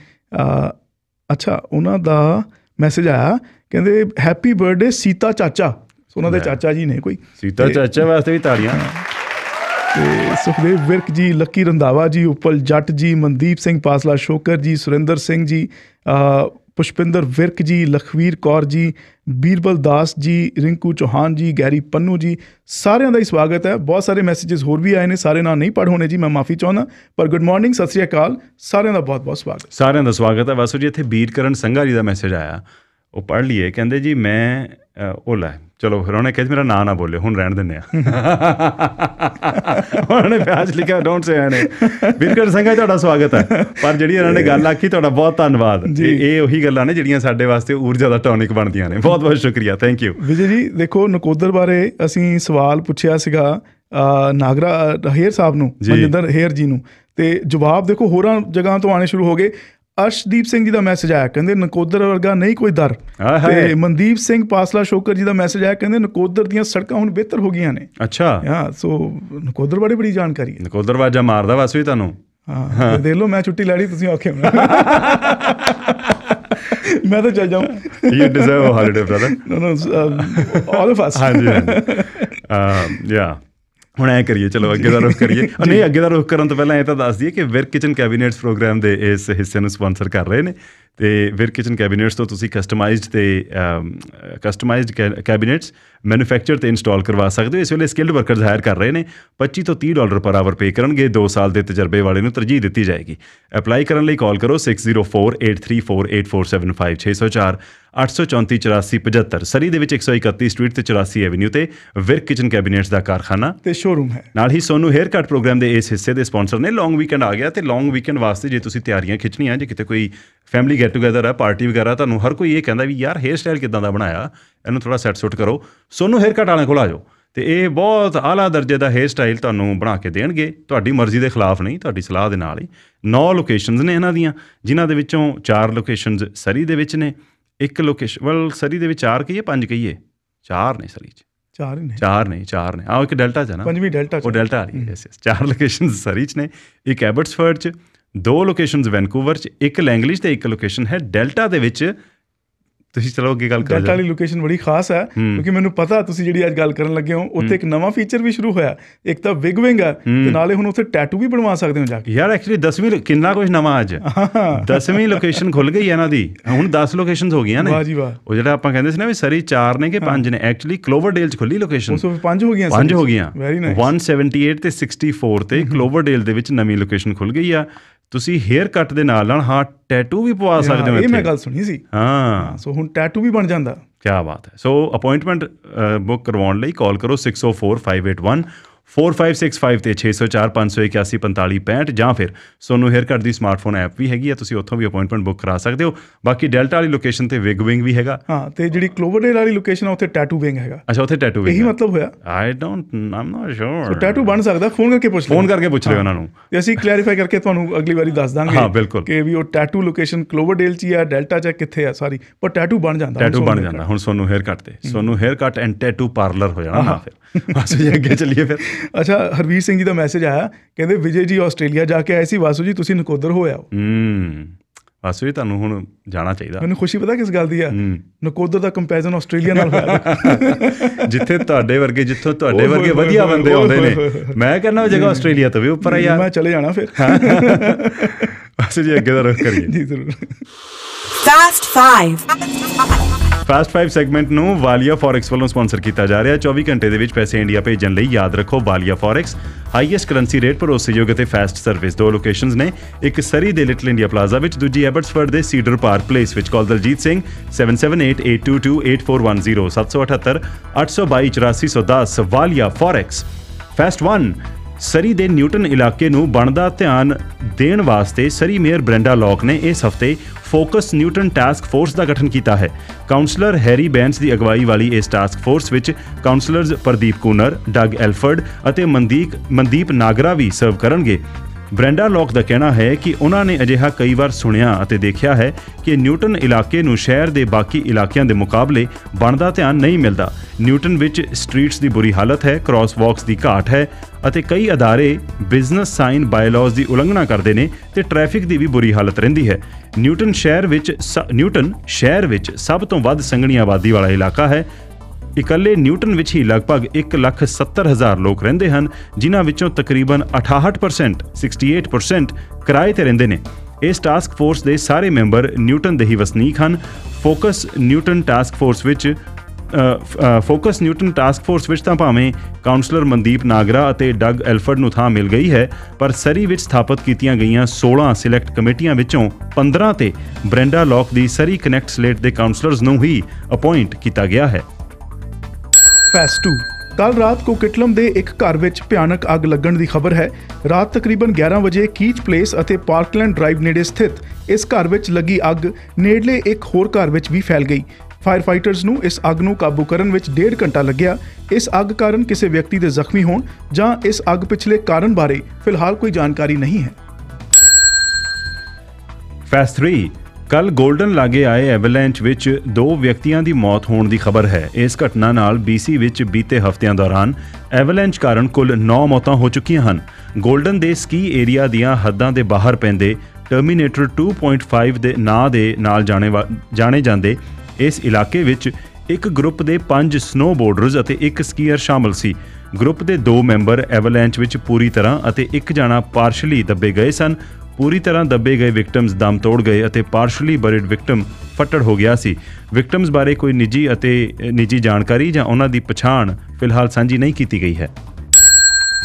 ਅੱਛਾ ਉਹਨਾਂ ਦਾ ਮੈਸੇਜ ਆਇਆ ਕਹਿੰਦੇ ਹੈਪੀ ਬਰਥਡੇ ਸੀਤਾ ਚਾਚਾ ਉਹਨਾਂ ਦੇ ਚਾਚਾ ਜੀ ਨੇ ਕੋਈ ਸੀਤਾ ਚਾਚਾ ਵਾਸਤੇ ਵੀ ਤਾੜੀਆਂ ਤੇ ਸੁਖਦੇਵ ਵਿਰਕ ਜੀ ਲੱਕੀ ਰੰਦਾਵਾ ਜੀ ਉਪਲ ਜੱਟ ਜੀ ਮਨਦੀਪ ਸਿੰਘ ਪਾਸਲਾ ਸ਼ੋਕਰ ਜੀ ਸੁਰਿੰਦਰ ਸਿੰਘ ਜੀ ਪੁਸ਼ਪਿੰਦਰ ਵਿਰਕ ਜੀ ਲਖਵੀਰ ਕੌਰ ਜੀ ਬੀਰਬਲ ਦਾਸ ਜੀ ਰਿੰਕੂ ਚੋਹਾਨ ਜੀ ਗੈਰੀ ਪੰਨੂ ਜੀ ਸਾਰਿਆਂ ਦਾ ਹੀ ਸਵਾਗਤ ਹੈ ਬਹੁਤ ਸਾਰੇ ਮੈਸੇजेस ਹੋਰ ਵੀ ਆਏ ਨੇ ਸਾਰੇ ਨਾਂ ਨਹੀਂ ਪੜ ਹੋਣੇ ਜੀ ਮੈਂ ਮਾਫੀ ਚਾਹੁੰਦਾ ਪਰ ਗੁੱਡ ਮਾਰਨਿੰਗ ਸਤਿ ਸ੍ਰੀ ਅਕਾਲ ਸਾਰਿਆਂ ਦਾ ਬਹੁਤ ਬਹੁਤ ਸਵਾਗਤ ਸਾਰਿਆਂ ਦਾ ਸਵਾਗਤ ਹੈ ਵਾਸੂ ਜੀ ਇੱਥੇ ਬੀਰਕਰਨ ਸੰਘਾ ਜੀ ਦਾ ਮੈਸੇਜ ਆਇਆ ਉਹ ਪੜ ਲਈਏ ਕਹਿੰਦੇ ਜੀ ਮੈਂ ਉਹ ਲੈ ਚਲੋ ਫਿਰ ਉਹਨੇ ਕਿਹਾ ਮੇਰਾ ਨਾਂ ਨਾ ਬੋਲੇ ਹੁਣ ਰਹਿਣ ਦਿੰਨੇ ਆ ਉਹਨੇ ਪਿਆਜ ਲਿਖਿਆ ਡੋਨਟ ਸੇ ਐਨੇ ਬਿਰਕਰ ਸੰਘਾ ਤੁਹਾਡਾ ਸਵਾਗਤ ਹੈ ਪਰ ਜਿਹੜੀ ਇਹਨਾਂ ਨੇ ਗੱਲ ਆਖੀ ਤੁਹਾਡਾ ਬਹੁਤ ਧੰਨਵਾਦ ਇਹ ਉਹੀ ਗੱਲਾਂ ਨੇ ਜਿਹੜੀਆਂ ਸਾਡੇ ਵਾਸਤੇ ਊਰਜਾ ਦਾ ਟੌਨਿਕ ਬਣਦੀਆਂ ਨੇ ਬਹੁਤ ਬਹੁਤ ਸ਼ੁਕਰੀਆ ਥੈਂਕ ਯੂ ਵਿਜੇ ਜੀ ਦੇਖੋ ਨਕੋਦਰ ਬਾਰੇ ਅਸੀਂ ਸਵਾਲ ਪੁੱਛਿਆ ਸੀਗਾ ਨਾਗਰਾ ਹੇਰ ਸਾਹਿਬ ਨੂੰ ਮਨਿੰਦਰ ਹੇਰ ਜੀ ਨੂੰ ਤੇ ਜਵਾਬ ਦੇਖੋ ਹੋਰਾਂ ਜਗ੍ਹਾ ਤੋਂ ਆਣੇ ਸ਼ੁਰੂ ਹੋ ਗਏ ਅਰਸ਼ਦੀਪ ਸਿੰਘ ਜੀ ਦਾ ਮੈਸੇਜ ਆਇਆ ਕਹਿੰਦੇ ਨਕੋਦਰ ਵਰਗਾ ਨਹੀਂ ਕੋਈ ਦਰ ਤੇ ਮਨਦੀਪ ਸਿੰਘ ਪਾਸਲਾ ਸ਼ੋਕਰ ਜੀ ਦਾ ਮੈਸੇਜ ਆਇਆ ਕਹਿੰਦੇ ਨਕੋਦਰ ਦੀਆਂ ਸੜਕਾਂ ਹੁਣ ਬਿਹਤਰ ਹੋ ਗਈਆਂ ਨੇ ਅੱਛਾ ਹਾਂ ਸੋ ਨਕੋਦਰ ਬੜੀ ਬੜੀ ਜਾਣਕਾਰੀ ਹੈ ਨਕੋਦਰ ਵਾਜਾ ਮਾਰਦਾ ਵਸ ਵੀ ਤੁਹਾਨੂੰ ਹਾਂ ਦੇਖ ਲਓ ਮੈਂ ਛੁੱਟੀ ਲੈ ਲਈ ਤੁਸੀਂ ਔਖੇ ਹੋ ਮੈਂ ਤਾਂ ਚੱਲ ਜਾਵਾਂ you deserve a holiday brother no no all of us ਹਾਂਜੀ ਹਾਂ ਯਾ um, ਹੁਣ ਐ ਕਰੀਏ ਚਲੋ ਅੱਗੇ ਦਾ ਰੁਖ ਕਰੀਏ ਉਹ ਨਹੀਂ ਅੱਗੇ ਦਾ ਰੁਖ ਕਰਨ ਤੋਂ ਪਹਿਲਾਂ ਇਹ ਤਾਂ ਦੱਸ ਦਈਏ ਕਿ ਵਿਰ ਕਿਚਨ ਕੈਬਿਨੇਟਸ ਪ੍ਰੋਗਰਾਮ ਦੇ ਇਸ ਹਿੱਸੇ ਨੂੰ ਸਪਾਂਸਰ ਕਰ ਰਹੇ ਨੇ ਤੇ ਵਿਰ ਕਿਚਨ ਕੈਬਿਨੇਟਸ ਤੋਂ ਤੁਸੀਂ ਕਸਟਮਾਈਜ਼ਡ ਤੇ ਕਸਟਮਾਈਜ਼ਡ ਕੈਬਿਨੇਟਸ ਮੈਨੂਫੈਕਚਰ ਤੇ ਇੰਸਟਾਲ ਕਰਵਾ ਸਕਦੇ ਹੋ ਇਸ ਵੇਲੇ ਸਕਿਲਡ ਵਰਕਰਸ ਹਾਇਰ ਕਰ ਰਹੇ ਨੇ 25 ਤੋਂ 30 ਡਾਲਰ ਪਰ ਆਵਰ ਪੇ ਕਰਨਗੇ 2 ਸਾਲ ਦੇ ਤਜਰਬੇ ਵਾਲੇ ਨੂੰ ਤਰਜੀਹ ਦਿੱਤੀ ਜਾਏਗੀ ਅਪਲਾਈ ਕਰਨ ਲਈ ਕਾਲ ਕਰੋ 6048348475 ਸਰੀ ਦੇ ਵਿੱਚ 131 ਸਟਰੀਟ ਤੇ 84 ਐਵਨਿਊ ਤੇ ਵਿਰ ਕਿਚਨ ਕੈਬਿਨੇਟਸ ਦਾ ਕਾਰਖਾਨਾ ਤੇ ਸ਼ੋਰੂਮ ਹੈ ਨਾਲ ਹੀ ਸੋਨੂ ਹੇਅਰ ਕੱਟ ਪ੍ਰੋਗਰਾਮ ਦੇ ਇਸ ਹਿੱਸੇ ਦੇ ਸਪਾਂਸਰ ਨੇ ਲੌਂਗ ਵੀਕਐਂਡ ਆ ਗਿਆ ਤੇ ਲੌਂਗ ਵੀਕਐਂਡ ਵਾਸਤੇ ਜੇ ਤੁਸੀਂ ਤਿਆਰੀਆਂ ਖਿੱਚਣੀਆਂ ਜੇ ਕਿਤੇ ਕੋਈ ਫੈਮਿਲੀ ਗੈਟ ਟੂਗੇਦਰ ਹੈ ਪਾਰਟੀ ਵਗੈਰਾ ਤੁਹਾਨੂੰ ਹਰ ਕੋਈ ਇਹ ਕਹਿੰਦਾ ਵੀ ਯਾਰ ਹੇਅਰ ਸਟਾਈਲ ਕਿਦਾਂ ਦਾ ਬਣਾਇਆ ਇਹਨੂੰ ਥੋੜਾ ਸੈਟ ਸੁਟ ਕਰੋ ਸੋਨੂੰ ਹੇਅਰ ਕਟ ਵਾਲਿਆਂ ਕੋਲ ਆ ਜਾਓ ਤੇ ਇਹ ਬਹੁਤ ਆਲਾ ਦਰਜੇ ਦਾ ਹੇਅਰ ਸਟਾਈਲ ਤੁਹਾਨੂੰ ਬਣਾ ਕੇ ਦੇਣਗੇ ਤੁਹਾਡੀ ਮਰਜ਼ੀ ਦੇ ਖਿਲਾਫ ਨਹੀਂ ਤੁਹਾਡੀ ਸਲਾਹ ਦੇ ਨਾਲ ਹੀ 9 ਲੋਕੇਸ਼ਨਸ ਨੇ ਇਹਨਾਂ ਦੀਆਂ ਜਿਨ੍ਹਾਂ ਦੇ ਵਿੱਚੋਂ 4 ਲੋਕੇਸ਼ਨਸ ਸਰੀ ਦੇ ਵਿੱਚ ਨੇ ਇੱਕ ਲੋਕੇਸ਼ਨ ਵੈਲ ਸਰੀ ਦੇ ਵਿੱਚ 4 ਕਹੀਏ 5 ਕਹੀਏ 4 ਨੇ ਸਰੀ 'ਚ ਚਾਰ ਨੇ ਚਾਰ ਨੇ ਚਾਰ ਨੇ ਆਹ ਇੱਕ ਡੈਲਟਾ ਚ ਨਾ ਪੰਜਵੀਂ ਡੈਲਟਾ ਚ ਉਹ ਡੈਲਟਾ ਆ ਰਹੀ ਹੈ ਯੈਸ ਯੈਸ ਚਾਰ ਲੋਕੇਸ਼ਨਸ ਸਰੀ ਚ ਨੇ ਇੱਕ ਐਬਟਸਫੋਰਡ ਚ ਦੋ ਲੋਕੇਸ਼ਨਸ ਵੈਨਕੂਵਰ ਚ ਇੱਕ ਲੈਂਗਲਿਸ਼ ਤੇ ਇੱਕ ਲੋਕੇਸ਼ਨ ਹੈ ਡੈਲਟਾ ਦੇ ਵਿੱਚ ਤੁਸੀਂ ਚਲੋ ਅੱਗੇ ਗੱਲ ਕਰੋ ਡਾਟਾ ਵਾਲੀ ਲੋਕੇਸ਼ਨ ਬੜੀ ਖਾਸ ਹੈ ਕਿਉਂਕਿ ਮੈਨੂੰ ਪਤਾ ਤੁਸੀਂ ਜਿਹੜੀ ਅੱਜ ਗੱਲ ਕਰਨ ਲੱਗੇ ਹੋ ਉੱਥੇ ਇੱਕ ਨਵਾਂ ਫੀਚਰ ਵੀ ਸ਼ੁਰੂ ਹੋਇਆ ਇੱਕ ਤਾਂ ਵਿਗ ਵਿੰਗ ਹੈ ਤੇ ਨਾਲੇ ਹੁਣ ਉੱਥੇ ਟੈਟੂ ਵੀ ਬਣਵਾ ਸਕਦੇ ਹੋ ਜਾ ਕੇ ਯਾਰ ਐਕਚੁਅਲੀ 10ਵੀਂ ਕਿੰਨਾ ਕੁਝ ਨਵਾਂ ਅੱਜ 10ਵੀਂ ਲੋਕੇਸ਼ਨ ਖੁੱਲ ਗਈ ਹੈ ਇਹਨਾਂ ਦੀ ਹੁਣ 10 ਲੋਕੇਸ਼ਨਸ ਹੋ ਗਈਆਂ ਨੇ ਵਾਹ ਜੀ ਵਾਹ ਉਹ ਜਿਹੜਾ ਆਪਾਂ ਕਹਿੰਦੇ ਸੀ ਨਾ ਵੀ ਸਰੀ 4 ਨੇ ਕਿ 5 ਨੇ ਐਕਚੁਅਲੀ ਕਲੋਵਰਡੇਲ ਚ ਖੁੱਲੀ ਲੋਕੇਸ਼ਨ ਉਸ ਵਿੱਚ 5 ਹੋ ਗਈਆਂ 5 ਹੋ ਗਈਆਂ 178 ਤੇ 64 ਤੇ ਕਲੋਵਰਡੇਲ ਦੇ ਵਿੱਚ ਨਵੀਂ ਲੋਕੇਸ਼ਨ ਖੁੱਲ ਗਈ ਆ ਤੁਸੀਂ ਹੇਅਰ ਕੱਟ ਦੇ ਨਾਲ ਨਾਲ ਹਾਂ ਟੈਟੂ ਵੀ ਪਵਾ ਸਕਦੇ ਹੋ ਇਹ ਮੈਂ ਗੱਲ ਸੁਣੀ ਸੀ ਹਾਂ ਸੋ ਹੁਣ ਟੈਟੂ ਵੀ ਬਣ ਜਾਂਦਾ ਕੀ ਬਾਤ ਹੈ ਸੋ ਅਪਾਇੰਟਮੈਂਟ ਬੁੱਕ ਕਰਵਾਉਣ ਲਈ ਕਾਲ ਕਰੋ 604581 4565 ਤੇ 6045814565 ਜਾਂ ਫਿਰ ਸੋਨੂ ਹੇਅਰਕਟ ਦੀ ਸਮਾਰਟਫੋਨ ਐਪ ਵੀ ਹੈਗੀ ਆ ਤੁਸੀਂ ਉੱਥੋਂ ਵੀ ਅਪਾਇੰਟਮੈਂਟ ਬੁੱਕ ਕਰਾ ਸਕਦੇ ਹੋ ਬਾਕੀ ਡੈਲਟਾ ਵਾਲੀ ਲੋਕੇਸ਼ਨ ਤੇ ਵਿਗ ਵਿੰਗ ਵੀ ਹੈਗਾ ਹਾਂ ਤੇ ਜਿਹੜੀ ਕਲੋਵਰਡੇਲ ਵਾਲੀ ਲੋਕੇਸ਼ਨ ਆ ਉੱਥੇ ਟੈਟੂ ਵਿੰਗ ਹੈਗਾ ਅੱਛਾ ਉੱਥੇ ਟੈਟੂ ਵਿੰਗ ਇਹੀ ਮਤਲਬ ਹੋਇਆ I don't Aam not sure so tattoo ਬਣ ਸਕਦਾ ਫੋਨ ਕਰਕੇ ਪੁੱਛ ਲਓ ਫੋਨ ਕਰਕੇ ਪੁੱਛ ਲਓ ਉਹਨਾਂ ਨੂੰ ਤੇ ਅਸੀਂ ਕਲੈਰੀਫਾਈ ਕਰਕੇ ਤੁਹਾਨੂੰ ਅਗਲੀ ਵਾਰੀ ਦੱਸ ਦਾਂਗੇ ਹਾਂ ਬਿਲਕੁਲ ਕਿ ਵੀ ਉਹ ਟੈਟੂ ਲੋਕੇਸ਼ਨ ਕਲੋਵਰਡੇਲ 'ਚ ਆ ਡੈਲਟਾ 'ਚ ਕਿੱਥੇ ਆ ਸਾਰੀ ਪਰ ਟੈਟੂ ਬਣ ਜਾਂਦਾ ਟੈਟੂ ਬਣ ਜਾਂਦਾ ਹੁਣ ਸੋਨੂ ਹੇਅਰ ਕੱਟ ਤੇ Sonu haircut and tattoo parlour ਹੋ ਜਾਣਾ ਨਾ ਫਿਰ ਬਸ ਜੇ ਅੱਗੇ ਚੱਲੀਏ ਫਿਰ ਅੱਛਾ ਹਰਵੀਰ ਸਿੰਘ ਜੀ ਦਾ ਮੈਸੇਜ ਆਇਆ ਕਹਿੰਦੇ ਵਿਜੇ ਜੀ ਆਸਟ੍ਰੇਲੀਆ ਜਾ ਕੇ ਆਏ ਸੀ ਵਾਸੂ ਜੀ ਤੁਸੀਂ ਨਕੋਦਰ ਹੋ ਆਓ ਹੂੰ ਵਾਸੂ ਜੀ ਤੁਹਾਨੂੰ ਹੁਣ ਜਾਣਾ ਚਾਹੀਦਾ ਮੈਨੂੰ ਖੁਸ਼ੀ ਪਤਾ ਕਿਸ ਗੱਲ ਦੀ ਆ ਨਕੋਦਰ ਦਾ ਕੰਪੈਰੀਜ਼ਨ ਆਸਟ੍ਰੇਲੀਆ ਨਾਲ ਹੋਇਆ ਜਿੱਥੇ ਤੁਹਾਡੇ ਵਰਗੇ ਜਿੱਥੋਂ ਤੁਹਾਡੇ ਵਰਗੇ ਵਧੀਆ ਬੰਦੇ ਆਉਂਦੇ ਨੇ ਮੈਂ ਕਹਿੰਦਾ ਉਹ ਜਗ੍ਹਾ ਆਸਟ੍ਰੇਲੀਆ ਤੋਂ ਵੀ ਉੱਪਰ ਆ ਯਾਰ ਮੈਂ ਚਲੇ ਜਾਣਾ ਫਿਰ ਵਾਸੂ ਜੀ ਅੱਗੇ ਦਾ ਰੁਖ ਕਰੀਏ ਜੀ ਜ਼ਰੂਰ ਫਾਸਟ 5 ਫਾਸਟ 5 ਸੈਗਮੈਂਟ ਨੂੰ ਵਾਲੀਆ ਫੋਰੈਕਸ ਵੱਲੋਂ ਸਪਾਂਸਰ ਕੀਤਾ ਜਾ ਰਿਹਾ ਹੈ 24 ਘੰਟੇ ਦੇ ਵਿੱਚ ਪੈਸੇ ਇੰਡੀਆ ਭੇਜਣ ਲਈ ਯਾਦ ਰੱਖੋ Walia forex highest currency rate ਪਰ ਯੋਗ ਤੇ ਫਾਸਟ ਸਰਵਿਸ ਦੋ ਲੋਕੇਸ਼ਨਸ ਨੇ ਇੱਕ ਸਰੀ ਦੇ ਲਿਟਲ ਇੰਡੀਆ ਪਲਾਜ਼ਾ ਵਿੱਚ ਦੂਜੀ ਐਬਰਟਸਫਰਡ ਦੇ ਸੀਡਰ ਪਾਰਕ ਪਲੇਸ ਵਿੱਚ call Daljit Singh 7788228410 778 822 8410 Walia forex fast 1 Surrey ਦੇ ਨਿਊਟਨ ਇਲਾਕੇ ਨੂੰ ਬਣਦਾ ਧਿਆਨ ਦੇਣ ਵਾਸਤੇ ਸਰੀ ਮੇਅਰ ਬ੍ਰੈਂਡਾ ਲੌਕ ਨੇ ਇਸ ਹਫਤੇ ਫੋਕਸ ਨਿਊਟਨ ਟਾਸਕ ਫੋਰਸ ਦਾ ਗਠਨ ਕੀਤਾ ਹੈ ਕਾਉਂਸਲਰ ਹੈਰੀ ਬੈਂਸ ਦੀ ਅਗਵਾਈ ਵਾਲੀ ਇਸ ਟਾਸਕ ਫੋਰਸ ਵਿੱਚ councillors Pradeep Kooner Doug Elford ਅਤੇ ਮਨਦੀਪ ਮਨਦੀਪ ਨਾਗਰਾ ਵੀ ਸਰਵ ਕਰਨਗੇ ਬ੍ਰੈਂਡਾ ਲੌਕ ਦਾ ਕਹਿਣਾ ਹੈ ਕਿ ਉਹਨਾਂ ਨੇ ਅਜਿਹਾ ਕਈ ਵਾਰ ਸੁਣਿਆ ਅਤੇ ਦੇਖਿਆ ਹੈ ਕਿ ਨਿਊਟਨ ਇਲਾਕੇ ਨੂੰ ਸ਼ਹਿਰ ਦੇ ਬਾਕੀ ਇਲਾਕਿਆਂ ਦੇ ਮੁਕਾਬਲੇ ਬਣਦਾ ਧਿਆਨ ਨਹੀਂ ਮਿਲਦਾ ਨਿਊਟਨ ਵਿੱਚ ਸਟਰੀਟਸ ਦੀ ਬੁਰੀ ਹਾਲਤ ਹੈ ਕ੍ਰਾਸ ਵਾਕਸ ਦੀ ਘਾਟ ਹੈ ਅਤੇ ਕਈ ਅਦਾਰੇ ਬਿਜ਼ਨਸ ਸਾਈਨ ਬਾਇਲਾਜ਼ ਦੀ ਉਲੰਘਣਾ ਕਰਦੇ ਨੇ ਤੇ ਟ੍ਰੈਫਿਕ ਦੀ ਵੀ ਬੁਰੀ ਹਾਲਤ ਰਹਿੰਦੀ ਹੈ ਨਿਊਟਨ ਸ਼ਹਿਰ ਵਿੱਚ ਨਿਊਟਨ ਸ਼ਹਿਰ ਵਿੱਚ ਸਭ ਤੋਂ ਵੱਧ ਸੰਘਣੀ ਆਬਾਦੀ ਵਾਲਾ ਇਲਾਕਾ ਹੈ ਇਕੱਲੇ ਨਿਊਟਨ ਵਿੱਚ ਹੀ ਲਗਭਗ 1,70,000 ਲੋਕ ਰਹਿੰਦੇ ਹਨ ਜਿਨ੍ਹਾਂ ਵਿੱਚੋਂ ਤਕਰੀਬਨ 68% 68% ਕਿਰਾਏ ਤੇ ਰਹਿੰਦੇ ਨੇ ਇਸ ਟਾਸਕ ਫੋਰਸ ਦੇ ਸਾਰੇ ਮੈਂਬਰ ਨਿਊਟਨ ਦੇ ਹੀ ਵਸਨੀਕ ਹਨ ਫੋਕਸ ਨਿਊਟਨ ਟਾਸਕ ਫੋਰਸ ਵਿੱਚ ਫੋਕਸ ਨਿਊਟਨ ਟਾਸਕ ਫੋਰਸ ਵਿੱਚ ਤਾਂ ਭਾਵੇਂ ਕਾਉਂਸਲਰ ਮਨਦੀਪ ਨਾਗਰਾ ਅਤੇ ਡਗ ਐਲਫਰਡ ਨੂੰ ਥਾਂ ਮਿਲ ਗਈ ਹੈ ਪਰ ਸਰੀ ਵਿੱਚ ਸਥਾਪਿਤ ਕੀਤੀਆਂ ਗਈਆਂ 16 ਸਿਲੈਕਟ ਕਮੇਟੀਆਂ ਵਿੱਚੋਂ 15 ਤੇ ਬ੍ਰੈਂਡਾ ਲੌਕ ਦੀ ਸਰੀ ਕਨੈਕਟ ਸਲੇਟ ਦੇ ਕਾਉਂਸਲਰਸ ਨੂੰ ਹੀ ਅਪਾਇੰਟ ਕੀਤਾ ਗਿਆ ਹੈ ਫੈਸਟੂ ਕੱਲ ਰਾਤ ਕਿਟਲਮ ਦੇ ਇੱਕ ਘਰ ਵਿੱਚ ਭਿਆਨਕ ਅੱਗ ਲੱਗਣ ਦੀ ਖਬਰ ਹੈ ਰਾਤ ਤਕਰੀਬਨ 11 ਵਜੇ ਕੀਚ ਪਲੇਸ ਅਤੇ ਪਾਰਕਲੈਂਡ ਡਰਾਈਵ ਨੇੜੇ ਸਥਿਤ ਇਸ ਘਰ ਵਿੱਚ ਲੱਗੀ ਅੱਗ ਨੇੜਲੇ ਇੱਕ ਹੋਰ ਘਰ ਵਿੱਚ ਵੀ ਫੈਲ ਗਈ ਫਾਇਰ ਫਾਈਟਰਸ ਨੂੰ ਇਸ ਅੱਗ ਨੂੰ ਕਾਬੂ ਕਰਨ ਵਿੱਚ ਡੇਢ ਘੰਟਾ ਲੱਗਿਆ ਇਸ ਅੱਗ ਕਾਰਨ ਕਿਸੇ ਵਿਅਕਤੀ ਦੇ ਜ਼ਖਮੀ ਹੋਣ ਜਾਂ ਇਸ ਅੱਗ ਪਿਛਲੇ ਕਾਰਨ ਬਾਰੇ ਫਿਲਹਾਲ ਕੋਈ ਜਾਣਕਾਰੀ ਨਹੀਂ ਹੈ ਫੈਸ 3 ਕੱਲ 골ਡਨ ਲਾਗੇ ਆਏ ਐਵਲੈਂਚ ਵਿੱਚ ਦੋ ਵਿਅਕਤੀਆਂ ਦੀ ਮੌਤ ਹੋਣ ਦੀ ਖਬਰ ਹੈ ਇਸ ਘਟਨਾ ਨਾਲ BC ਵਿੱਚ ਬੀਤੇ ਹਫ਼ਤਿਆਂ ਦੌਰਾਨ ਐਵਲੈਂਚ ਕਾਰਨ ਕੁੱਲ 9 ਮੌਤਾਂ ਹੋ ਚੁੱਕੀਆਂ ਹਨ 골ਡਨ ਦੇ ਸਕੀ ਏਰੀਆ ਦੀਆਂ ਹੱਦਾਂ ਦੇ ਬਾਹਰ ਪੈਂਦੇ ਟਰਮੀਨੇਟਰ 2.5 ਦੇ ਨਾਂ ਦੇ ਨਾਲ ਜਾਣੇ ਜਾਂਦੇ ਇਸ ਇਲਾਕੇ ਵਿੱਚ ਇੱਕ ਗਰੁੱਪ ਦੇ 5 ਸਨੋਬੋਰਡਰਸ ਅਤੇ ਇੱਕ ਸਕੀਅਰ ਸ਼ਾਮਲ ਸੀ ਗਰੁੱਪ ਦੇ ਦੋ ਮੈਂਬਰ ਐਵਲੈਂਚ ਵਿੱਚ ਪੂਰੀ ਤਰ੍ਹਾਂ ਅਤੇ ਇੱਕ ਜਣਾ ਪਾਰਸ਼ਲੀ ਦੱਬੇ ਗਏ ਸਨ ਪੂਰੀ ਤਰ੍ਹਾਂ ਦੱਬੇ ਗਏ ਵਿਕਟਮਸ ਦਮ ਤੋੜ ਗਏ ਅਤੇ ਪਾਰਸ਼ਲੀ ਬਰੀਡ ਵਿਕਟਮ ਫੱਟੜ ਹੋ ਗਿਆ ਸੀ ਵਿਕਟਮਸ ਬਾਰੇ ਕੋਈ ਨਿੱਜੀ ਅਤੇ ਨਿੱਜੀ ਜਾਣਕਾਰੀ ਜਾਂ ਉਹਨਾਂ ਦੀ ਪਛਾਣ ਫਿਲਹਾਲ ਸਾਂਝੀ ਨਹੀਂ ਕੀਤੀ ਗਈ ਹੈ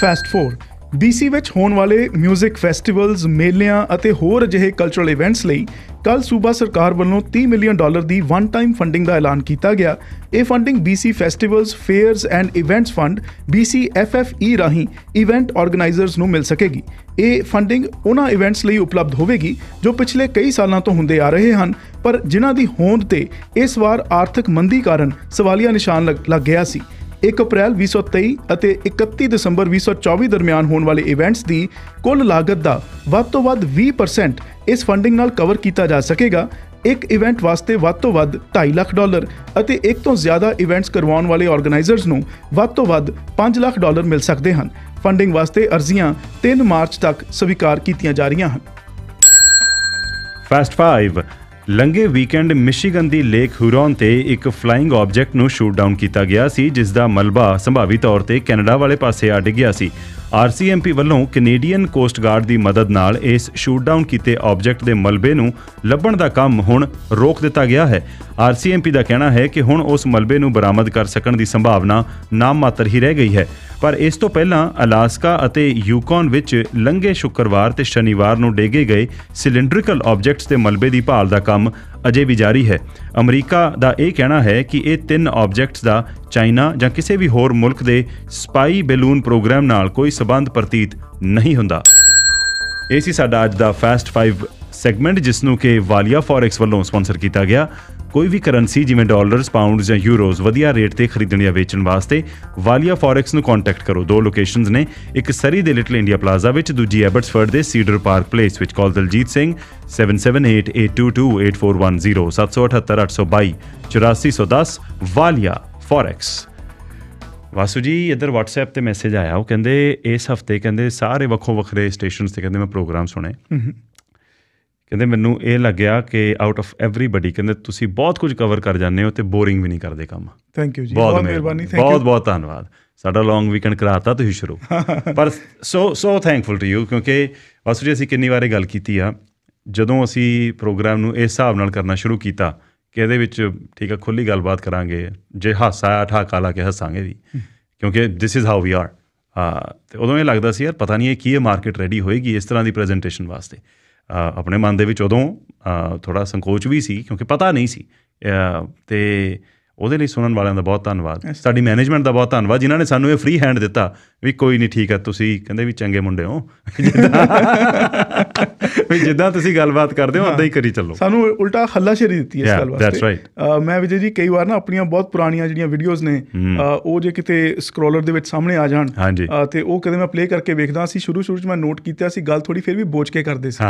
ਫਾਸਟ 4 BC ਵਿੱਚ ਹੋਣ ਵਾਲੇ 뮤직 ਫੈਸਟੀਵਲਸ, ਮੇਲਿਆਂ ਅਤੇ ਹੋਰ ਅਜਿਹੇ ਕਲਚਰਲ ਇਵੈਂਟਸ ਲਈ ਕੱਲ ਸੂਬਾ ਸਰਕਾਰ ਵੱਲੋਂ 30 ਮਿਲੀਅਨ ਡਾਲਰ ਦੀ ਵਨ ਟਾਈਮ ਫੰਡਿੰਗ ਦਾ ਐਲਾਨ ਕੀਤਾ ਗਿਆ ਇਹ funding BC festivals, fairs and events fund FFE ਰਾਹੀਂ ਇਵੈਂਟ ਆਰਗੇਨਾਈਜ਼ਰਸ ਨੂੰ ਮਿਲ ਸਕੇਗੀ ਇਹ ਫੰਡਿੰਗ ਉਹਨਾਂ ਇਵੈਂਟਸ ਲਈ ਉਪਲਬਧ ਹੋਵੇਗੀ ਜੋ ਪਿਛਲੇ ਕਈ ਸਾਲਾਂ ਤੋਂ ਹੁੰਦੇ ਆ ਰਹੇ ਹਨ ਪਰ ਜਿਨ੍ਹਾਂ ਦੀ ਹੋਂਦ ਤੇ ਇਸ ਵਾਰ ਆਰਥਿਕ ਮੰਦੀ ਕਾਰਨ ਸਵਾਲੀਆ ਨਿਸ਼ਾਨ ਲੱਗ ਗਿਆ ਸੀ 1 ਅਪ੍ਰੈਲ 2023 ਅਤੇ 31 ਦਸੰਬਰ 2024 ਦਰਮਿਆਨ ਹੋਣ ਵਾਲੇ ਇਵੈਂਟਸ ਦੀ ਕੁੱਲ ਲਾਗਤ ਦਾ ਵੱਧ ਤੋਂ ਵੱਧ 20% ਇਸ ਫੰਡਿੰਗ ਨਾਲ ਕਵਰ ਕੀਤਾ ਜਾ ਸਕੇਗਾ ਇੱਕ ਇਵੈਂਟ ਵਾਸਤੇ ਵੱਧ ਤੋਂ ਵੱਧ 2.5 ਲੱਖ ਡਾਲਰ ਅਤੇ ਇੱਕ ਤੋਂ ਜ਼ਿਆਦਾ ਇਵੈਂਟਸ ਕਰਵਾਉਣ ਵਾਲੇ ਆਰਗੇਨਾਈਜ਼ਰਸ ਨੂੰ ਵੱਧ ਤੋਂ ਵੱਧ 5 ਲੱਖ ਡਾਲਰ ਮਿਲ ਸਕਦੇ ਹਨ ਫੰਡਿੰਗ ਵਾਸਤੇ ਅਰਜ਼ੀਆਂ 3 ਮਾਰਚ ਤੱਕ ਸਵੀਕਾਰ ਕੀਤੀਆਂ ਜਾ ਰਹੀਆਂ ਹਨ ਫਾਸਟ 5 ਲੰਗੇ ਵੀਕਐਂਡ ਮਿਸ਼ੀਗਨ ਦੀ ਲੇਕ ਹੁਰੋਨ ਤੇ ਇੱਕ ਫਲਾਈਂਗ ਆਬਜੈਕਟ ਨੂੰ ਸ਼ੂਟ ਡਾਊਨ ਕੀਤਾ ਗਿਆ ਸੀ ਜਿਸ ਦਾ ਮਲਬਾ ਸੰਭਾਵੀ ਤੌਰ ਤੇ ਕੈਨੇਡਾ ਵਾਲੇ ਪਾਸੇ ਆ ਡਿੱਗਿਆ ਸੀ ਆਰਸੀਐਮਪੀ ਵੱਲੋਂ ਕੈਨੇਡੀਅਨ ਕੋਸਟ ਗਾਰਡ ਦੀ ਮਦਦ ਨਾਲ ਇਸ ਸ਼ੂਟਡਾਊਨ ਕੀਤੇ ਆਬਜੈਕਟ ਦੇ ਮਲਬੇ ਨੂੰ ਲੱਭਣ ਦਾ ਕੰਮ ਹੁਣ ਰੋਕ ਦਿੱਤਾ ਗਿਆ ਹੈ ਆਰਸੀਐਮਪੀ ਦਾ ਕਹਿਣਾ ਹੈ ਕਿ ਹੁਣ ਉਸ ਮਲਬੇ ਨੂੰ ਬਰਾਮਦ ਕਰ ਸਕਣ ਦੀ ਸੰਭਾਵਨਾ ਮਾਤਰ ਹੀ ਰਹਿ ਗਈ ਹੈ ਪਰ ਇਸ ਤੋਂ ਪਹਿਲਾਂ ਅਲਾਸਕਾ ਅਤੇ ਯੂਕਨ ਵਿੱਚ ਲੰਘੇ ਸ਼ੁੱਕਰਵਾਰ ਤੇ ਸ਼ਨੀਵਾਰ ਨੂੰ ਡੇਗੇ ਗਏ ਸਿਲੰਡਰਿਕਲ ਆਬਜੈਕਟਸ ਦੇ ਮਲਬੇ ਦੀ ਭਾਲ ਦਾ ਕੰਮ ਅਜੇ ਵੀ ਜਾਰੀ ਹੈ ਅਮਰੀਕਾ ਦਾ ਇਹ ਕਹਿਣਾ ਹੈ ਕਿ ਇਹ ਤਿੰਨ ਆਬਜੈਕਟਸ ਦਾ ਚਾਈਨਾ ਜਾਂ ਕਿਸੇ ਵੀ ਹੋਰ ਮੁਲਕ ਦੇ ਸਪਾਈ ਬੈਲੂਨ ਪ੍ਰੋਗਰਾਮ ਨਾਲ ਕੋਈ ਸਬੰਧ ਪ੍ਰਤੀਤ ਨਹੀਂ ਹੁੰਦਾ ਇਹ ਸੀ ਸਾਡਾ ਅੱਜ ਦਾ ਫਾਸਟ 5 ਸੈਗਮੈਂਟ ਜਿਸ ਨੂੰ ਕਿ ਵਾਲੀਆ ਫੋਰੈਕਸ ਵੱਲੋਂ ਸਪਾਂਸਰ ਕੀਤਾ ਗਿਆ ਕੋਈ ਵੀ ਕਰੰਸੀ ਜਿਵੇਂ ਡਾਲਰਸ ਪਾਉਂਡਸ ਜਾਂ ਯੂਰੋਜ਼ ਵਧੀਆ ਰੇਟ ਤੇ ਖਰੀਦਣ ਜਾਂ ਵੇਚਣ ਵਾਸਤੇ ਵਾਲੀਆ ਫੋਰੈਕਸ ਨੂੰ ਕੰਟੈਕਟ ਕਰੋ ਦੋ ਲੋਕੇਸ਼ਨਸ ਨੇ ਇੱਕ ਸਰੀ ਦੇ ਲਿਟਲ ਇੰਡੀਆ ਪਲਾਜ਼ਾ ਵਿੱਚ ਦੂਜੀ ਐਬਰਟਸਫੋਰਡ ਦੇ ਸੀਡਰ ਪਾਰਕ ਪਲੇਸ ਵਿੱਚ ਕਾਲ ਦਲਜੀਤ ਸਿੰਘ 7788228410 778822 8410 ਵਾਲੀਆ ਫੋਰੈਕਸ ਵਾਸੂ ਜੀ ਇੱਧਰ WhatsApp ਤੇ ਮੈਸੇਜ ਆਇਆ ਉਹ ਕਹਿੰਦੇ ਇਸ ਹਫਤੇ ਕਹਿੰਦੇ ਸਾਰੇ ਵੱਖੋ ਵੱਖਰੇ ਸਟੇਸ਼ਨਸ ਤੇ ਕਹਿੰਦੇ ਮੈਂ ਪ੍ਰੋਗਰਾਮ ਸੁਣੇ ਕਹਿੰਦੇ ਮੈਨੂੰ ਇਹ ਲੱਗਿਆ ਕਿ ਆਊਟ ਆਫ ਐਵਰੀਬਾਡੀ ਕਹਿੰਦੇ ਤੁਸੀਂ ਬਹੁਤ ਕੁਝ ਕਵਰ ਕਰ ਜਾਂਦੇ ਹੋ ਤੇ ਬੋਰਿੰਗ ਵੀ ਨਹੀਂ ਕਰਦੇ ਕੰਮ ਥੈਂਕ ਯੂ ਜੀ ਬਹੁਤ ਮਿਹਰਬਾਨੀ ਥੈਂਕ ਯੂ ਬਹੁਤ ਬਹੁਤ ਧੰਨਵਾਦ ਸਾਡਾ ਲੌਂਗ ਵੀਕਐਂਡ ਕਰਾਤਾ ਤੁਸੀਂ ਸ਼ੁਰੂ ਪਰ so so thankful to you ਕਿਉਂਕਿ ਜੀ ਅਸੀਂ ਕਿੰਨੀ ਵਾਰੇ ਗੱਲ ਕੀਤੀ ਆ ਜਦੋਂ ਅਸੀਂ ਪ੍ਰੋਗਰਾਮ ਨੂੰ ਇਸ ਹਿਸਾਬ ਨਾਲ ਕਰਨਾ ਸ਼ੁਰੂ ਕੀਤਾ ਕਿ ਇਹਦੇ ਵਿੱਚ ਠੀਕ ਆ ਖੁੱਲੀ ਗੱਲਬਾਤ ਕਰਾਂਗੇ ਜੇ ਹਾਸਾ ਆ ਠਾਕਾ ਲਾ ਕੇ ਹੱਸਾਂਗੇ ਵੀ ਕਿਉਂਕਿ this is how we are ਤੇ ਉਦੋਂ ਇਹ ਲੱਗਦਾ ਸੀ ਯਾਰ ਪਤਾ ਨਹੀਂ ਇਹ ਕੀ ਹੈ ਮਾਰਕੀਟ ਰੈਡੀ ਹੋਏਗੀ ਇਸ ਤਰ੍ਹਾਂ ਦੀ ਪ੍ਰੈਜੈਂਟੇਸ਼ਨ ਵਾਸਤੇ ਆਪਣੇ ਮਨ ਦੇ ਵਿੱਚ ਉਦੋਂ ਥੋੜਾ ਸੰਕੋਚ ਵੀ ਸੀ ਕਿਉਂਕਿ ਪਤਾ ਨਹੀਂ ਸੀ ਤੇ ਉਹਦੇ ਲਈ ਸੁਣਨ ਵਾਲਿਆਂ ਦਾ ਬਹੁਤ ਧੰਨਵਾਦ ਸਾਡੀ ਮੈਨੇਜਮੈਂਟ ਦਾ ਬਹੁਤ ਧੰਨਵਾਦ ਜਿਨ੍ਹਾਂ ਨੇ ਸਾਨੂੰ ਇਹ ਫ੍ਰੀ ਹੈਂਡ ਦਿੱਤਾ ਵੀ ਕੋਈ ਨਹੀਂ ਠੀਕ ਹੈ ਤੁਸੀਂ ਕਹਿੰਦੇ ਵੀ ਚੰਗੇ ਮੁੰਡੇ ਹੋ ਜਿੱਦਾਂ ਵੀ ਜਿੱਦਾਂ ਤੁਸੀਂ ਗੱਲਬਾਤ ਕਰਦੇ ਹੋ ਉਦਾਂ ਹੀ ਕਰੀ ਚੱਲੋ ਸਾਨੂੰ ਉਲਟਾ ਹੱਲਾਸ਼ੇਰੀ ਦਿੱਤੀ ਇਸ ਗੱਲ ਵਾਸਤੇ ਮੈਂ ਵਿਜੇ ਜੀ ਕਈ ਵਾਰ ਨਾ ਆਪਣੀਆਂ ਬਹੁਤ ਪੁਰਾਣੀਆਂ ਜਿਹੜੀਆਂ ਵੀਡੀਓਜ਼ ਨੇ ਉਹ ਜੇ ਕਿਤੇ ਸਕਰੋਲਰ ਦੇ ਵਿੱਚ ਸਾਹਮਣੇ ਆ ਜਾਣ ਤੇ ਉਹ ਕਦੇ ਮੈਂ ਪਲੇ ਕਰਕੇ ਵੇਖਦਾ ਸੀ ਸ਼ੁਰੂ ਸ਼ੁਰੂ ਚ ਮੈਂ ਨੋਟ ਕੀਤਾ ਸੀ ਗੱਲ ਥੋੜੀ ਫਿਰ ਵੀ ਬੋਚ ਕੇ ਕਰਦੇ ਸੀ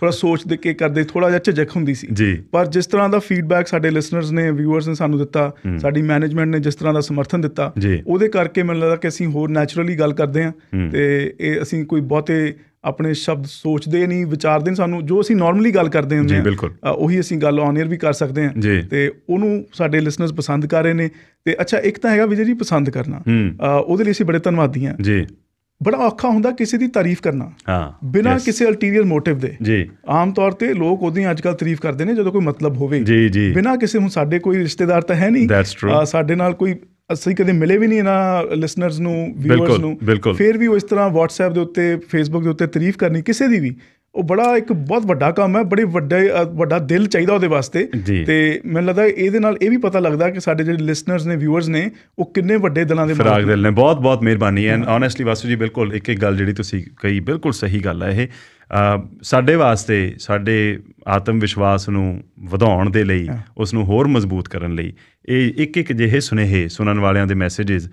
ਥੋੜਾ ਸੋਚ ਦੇ ਕੇ ਕਰਦੇ ਥੋੜਾ ਜਿਹਾ ਝਜਕ ਹੁੰਦੀ ਸੀ ਪਰ ਜਿਸ ਤਰ੍ਹਾਂ ਦਾ ਫੀਡਬੈਕ ਸਾਡੇ ਲਿਸਨਰਸ ਨੇ ਵਿਊਅਰਸ ਨੇ ਸਾਨੂੰ ਦਿੱਤਾ ਸਾਡੀ ਮੈਨੇਜਮੈਂਟ ਨੇ ਜਿਸ ਤਰ੍ਹਾਂ ਦਾ ਸਮਰਥਨ ਦਿੱਤਾ ਉਹਦੇ ਕਰਕੇ ਮੈਨੂੰ ਲੱਗਦਾ ਕਿ ਅਸੀਂ ਹੋਰ ਨੈਚੁਰਲੀ ਗੱਲ ਕਰਦੇ ਹਾਂ ਤੇ ਇਹ ਅਸੀਂ ਕੋਈ ਬਹੁਤੇ ਆਪਣੇ ਸ਼ਬਦ ਸੋਚਦੇ ਨਹੀਂ ਵਿਚਾਰਦੇ ਨਹੀਂ ਸਾਨੂੰ ਜੋ ਅਸੀਂ ਨਾਰਮਲੀ ਗੱਲ ਕਰਦੇ ਹੁੰਦੇ ਹਾਂ ਉਹੀ ਅਸੀਂ ਗੱਲ ਔਨ 에ਅਰ ਵੀ ਕਰ ਸਕਦੇ ਹਾਂ ਤੇ ਉਹਨੂੰ ਸਾਡੇ ਲਿਸਨਰਸ ਪਸੰਦ ਕਰ ਰਹੇ ਨੇ ਤੇ ਅੱਛਾ ਇੱਕ ਤਾਂ ਹੈਗਾ ਵਿਜੇ ਜੀ ਪਸੰਦ ਕਰਨਾ ਉਹਦੇ ਲਈ ਅਸੀਂ ਬੜੇ ਧੰਨਵਾਦੀ ਹਾਂ ਜੀ ਬੜਾ ਔਖਾ ਹੁੰਦਾ ਕਿਸੇ ਦੀ ਤਾਰੀਫ ਕਰਨਾ ਹਾਂ ਬਿਨਾਂ ਕਿਸੇ ਅਲਟੀਰੀਅਰ ਮੋਟਿਵ ਦੇ ਜੀ ਆਮ ਤੌਰ ਤੇ ਲੋਕ ਉਹਦੀ ਅੱਜਕੱਲ ਤਾਰੀਫ ਕਰਦੇ ਨੇ ਜਦੋਂ ਕੋਈ ਮਤਲਬ ਹੋਵੇ ਜੀ ਜੀ ਬਿਨਾਂ ਕਿਸੇ ਹੁਣ ਸਾਡੇ ਕੋਈ ਰਿਸ਼ਤੇਦਾਰ ਤਾਂ ਹੈ ਨਹੀਂ ਸਾਡੇ ਨਾਲ ਕੋਈ ਅਸੀਂ ਕਦੇ ਮਿਲੇ ਵੀ ਨਹੀਂ ਇਹਨਾਂ ਲਿਸਨਰਸ ਨੂੰ ਵੀਅਰਸ ਨੂੰ ਫਿਰ ਵੀ ਉਹ ਇਸ ਤਰ੍ਹਾਂ WhatsApp ਦੇ ਉੱਤੇ Facebook ਦੇ ਉੱਤੇ ਤਾਰੀਫ ਕਰਨੀ ਕਿਸੇ ਦੀ ਵੀ ਉਹ ਬੜਾ ਇੱਕ ਬਹੁਤ ਵੱਡਾ ਕੰਮ ਹੈ ਬੜੇ ਵੱਡੇ ਵੱਡਾ ਦਿਲ ਚਾਹੀਦਾ ਉਹਦੇ ਵਾਸਤੇ ਤੇ ਮੈਨੂੰ ਲੱਗਦਾ ਇਹਦੇ ਨਾਲ ਇਹ ਵੀ ਪਤਾ ਲੱਗਦਾ ਕਿ ਸਾਡੇ ਜਿਹੜੇ ਲਿਸਨਰਸ ਨੇ ਵੀਅਰਸ ਨੇ ਉਹ ਕਿੰਨੇ ਵੱਡੇ ਦਿਲਾਂ ਦੇ ਫਰਾਗ ਦਿਲ ਨੇ ਬਹੁਤ ਬਹੁਤ ਮਿਹਰਬਾਨੀ ਐਂਡ ਓਨੈਸਟਲੀ ਵਾਸੂ ਜੀ ਬਿਲਕੁਲ ਇੱਕ ਇੱਕ ਗੱਲ ਜਿਹੜੀ ਤੁਸੀਂ ਕਹੀ ਬਿਲਕੁਲ ਸਹੀ ਗੱਲ ਹੈ ਇਹ ਸਾਡੇ ਵਾਸਤੇ ਸਾਡੇ ਆਤਮ ਵਿਸ਼ਵਾਸ ਨੂੰ ਵਧਾਉਣ ਦੇ ਲਈ ਉਸ ਨੂੰ ਹੋਰ ਮਜ਼ਬੂਤ ਕਰਨ ਲਈ ਇਹ ਇੱਕ ਇੱਕ ਜਿਹੇ ਸੁਨੇਹੇ ਸੁਣਨ ਵਾਲਿਆਂ ਦੇ ਮੈਸੇजेस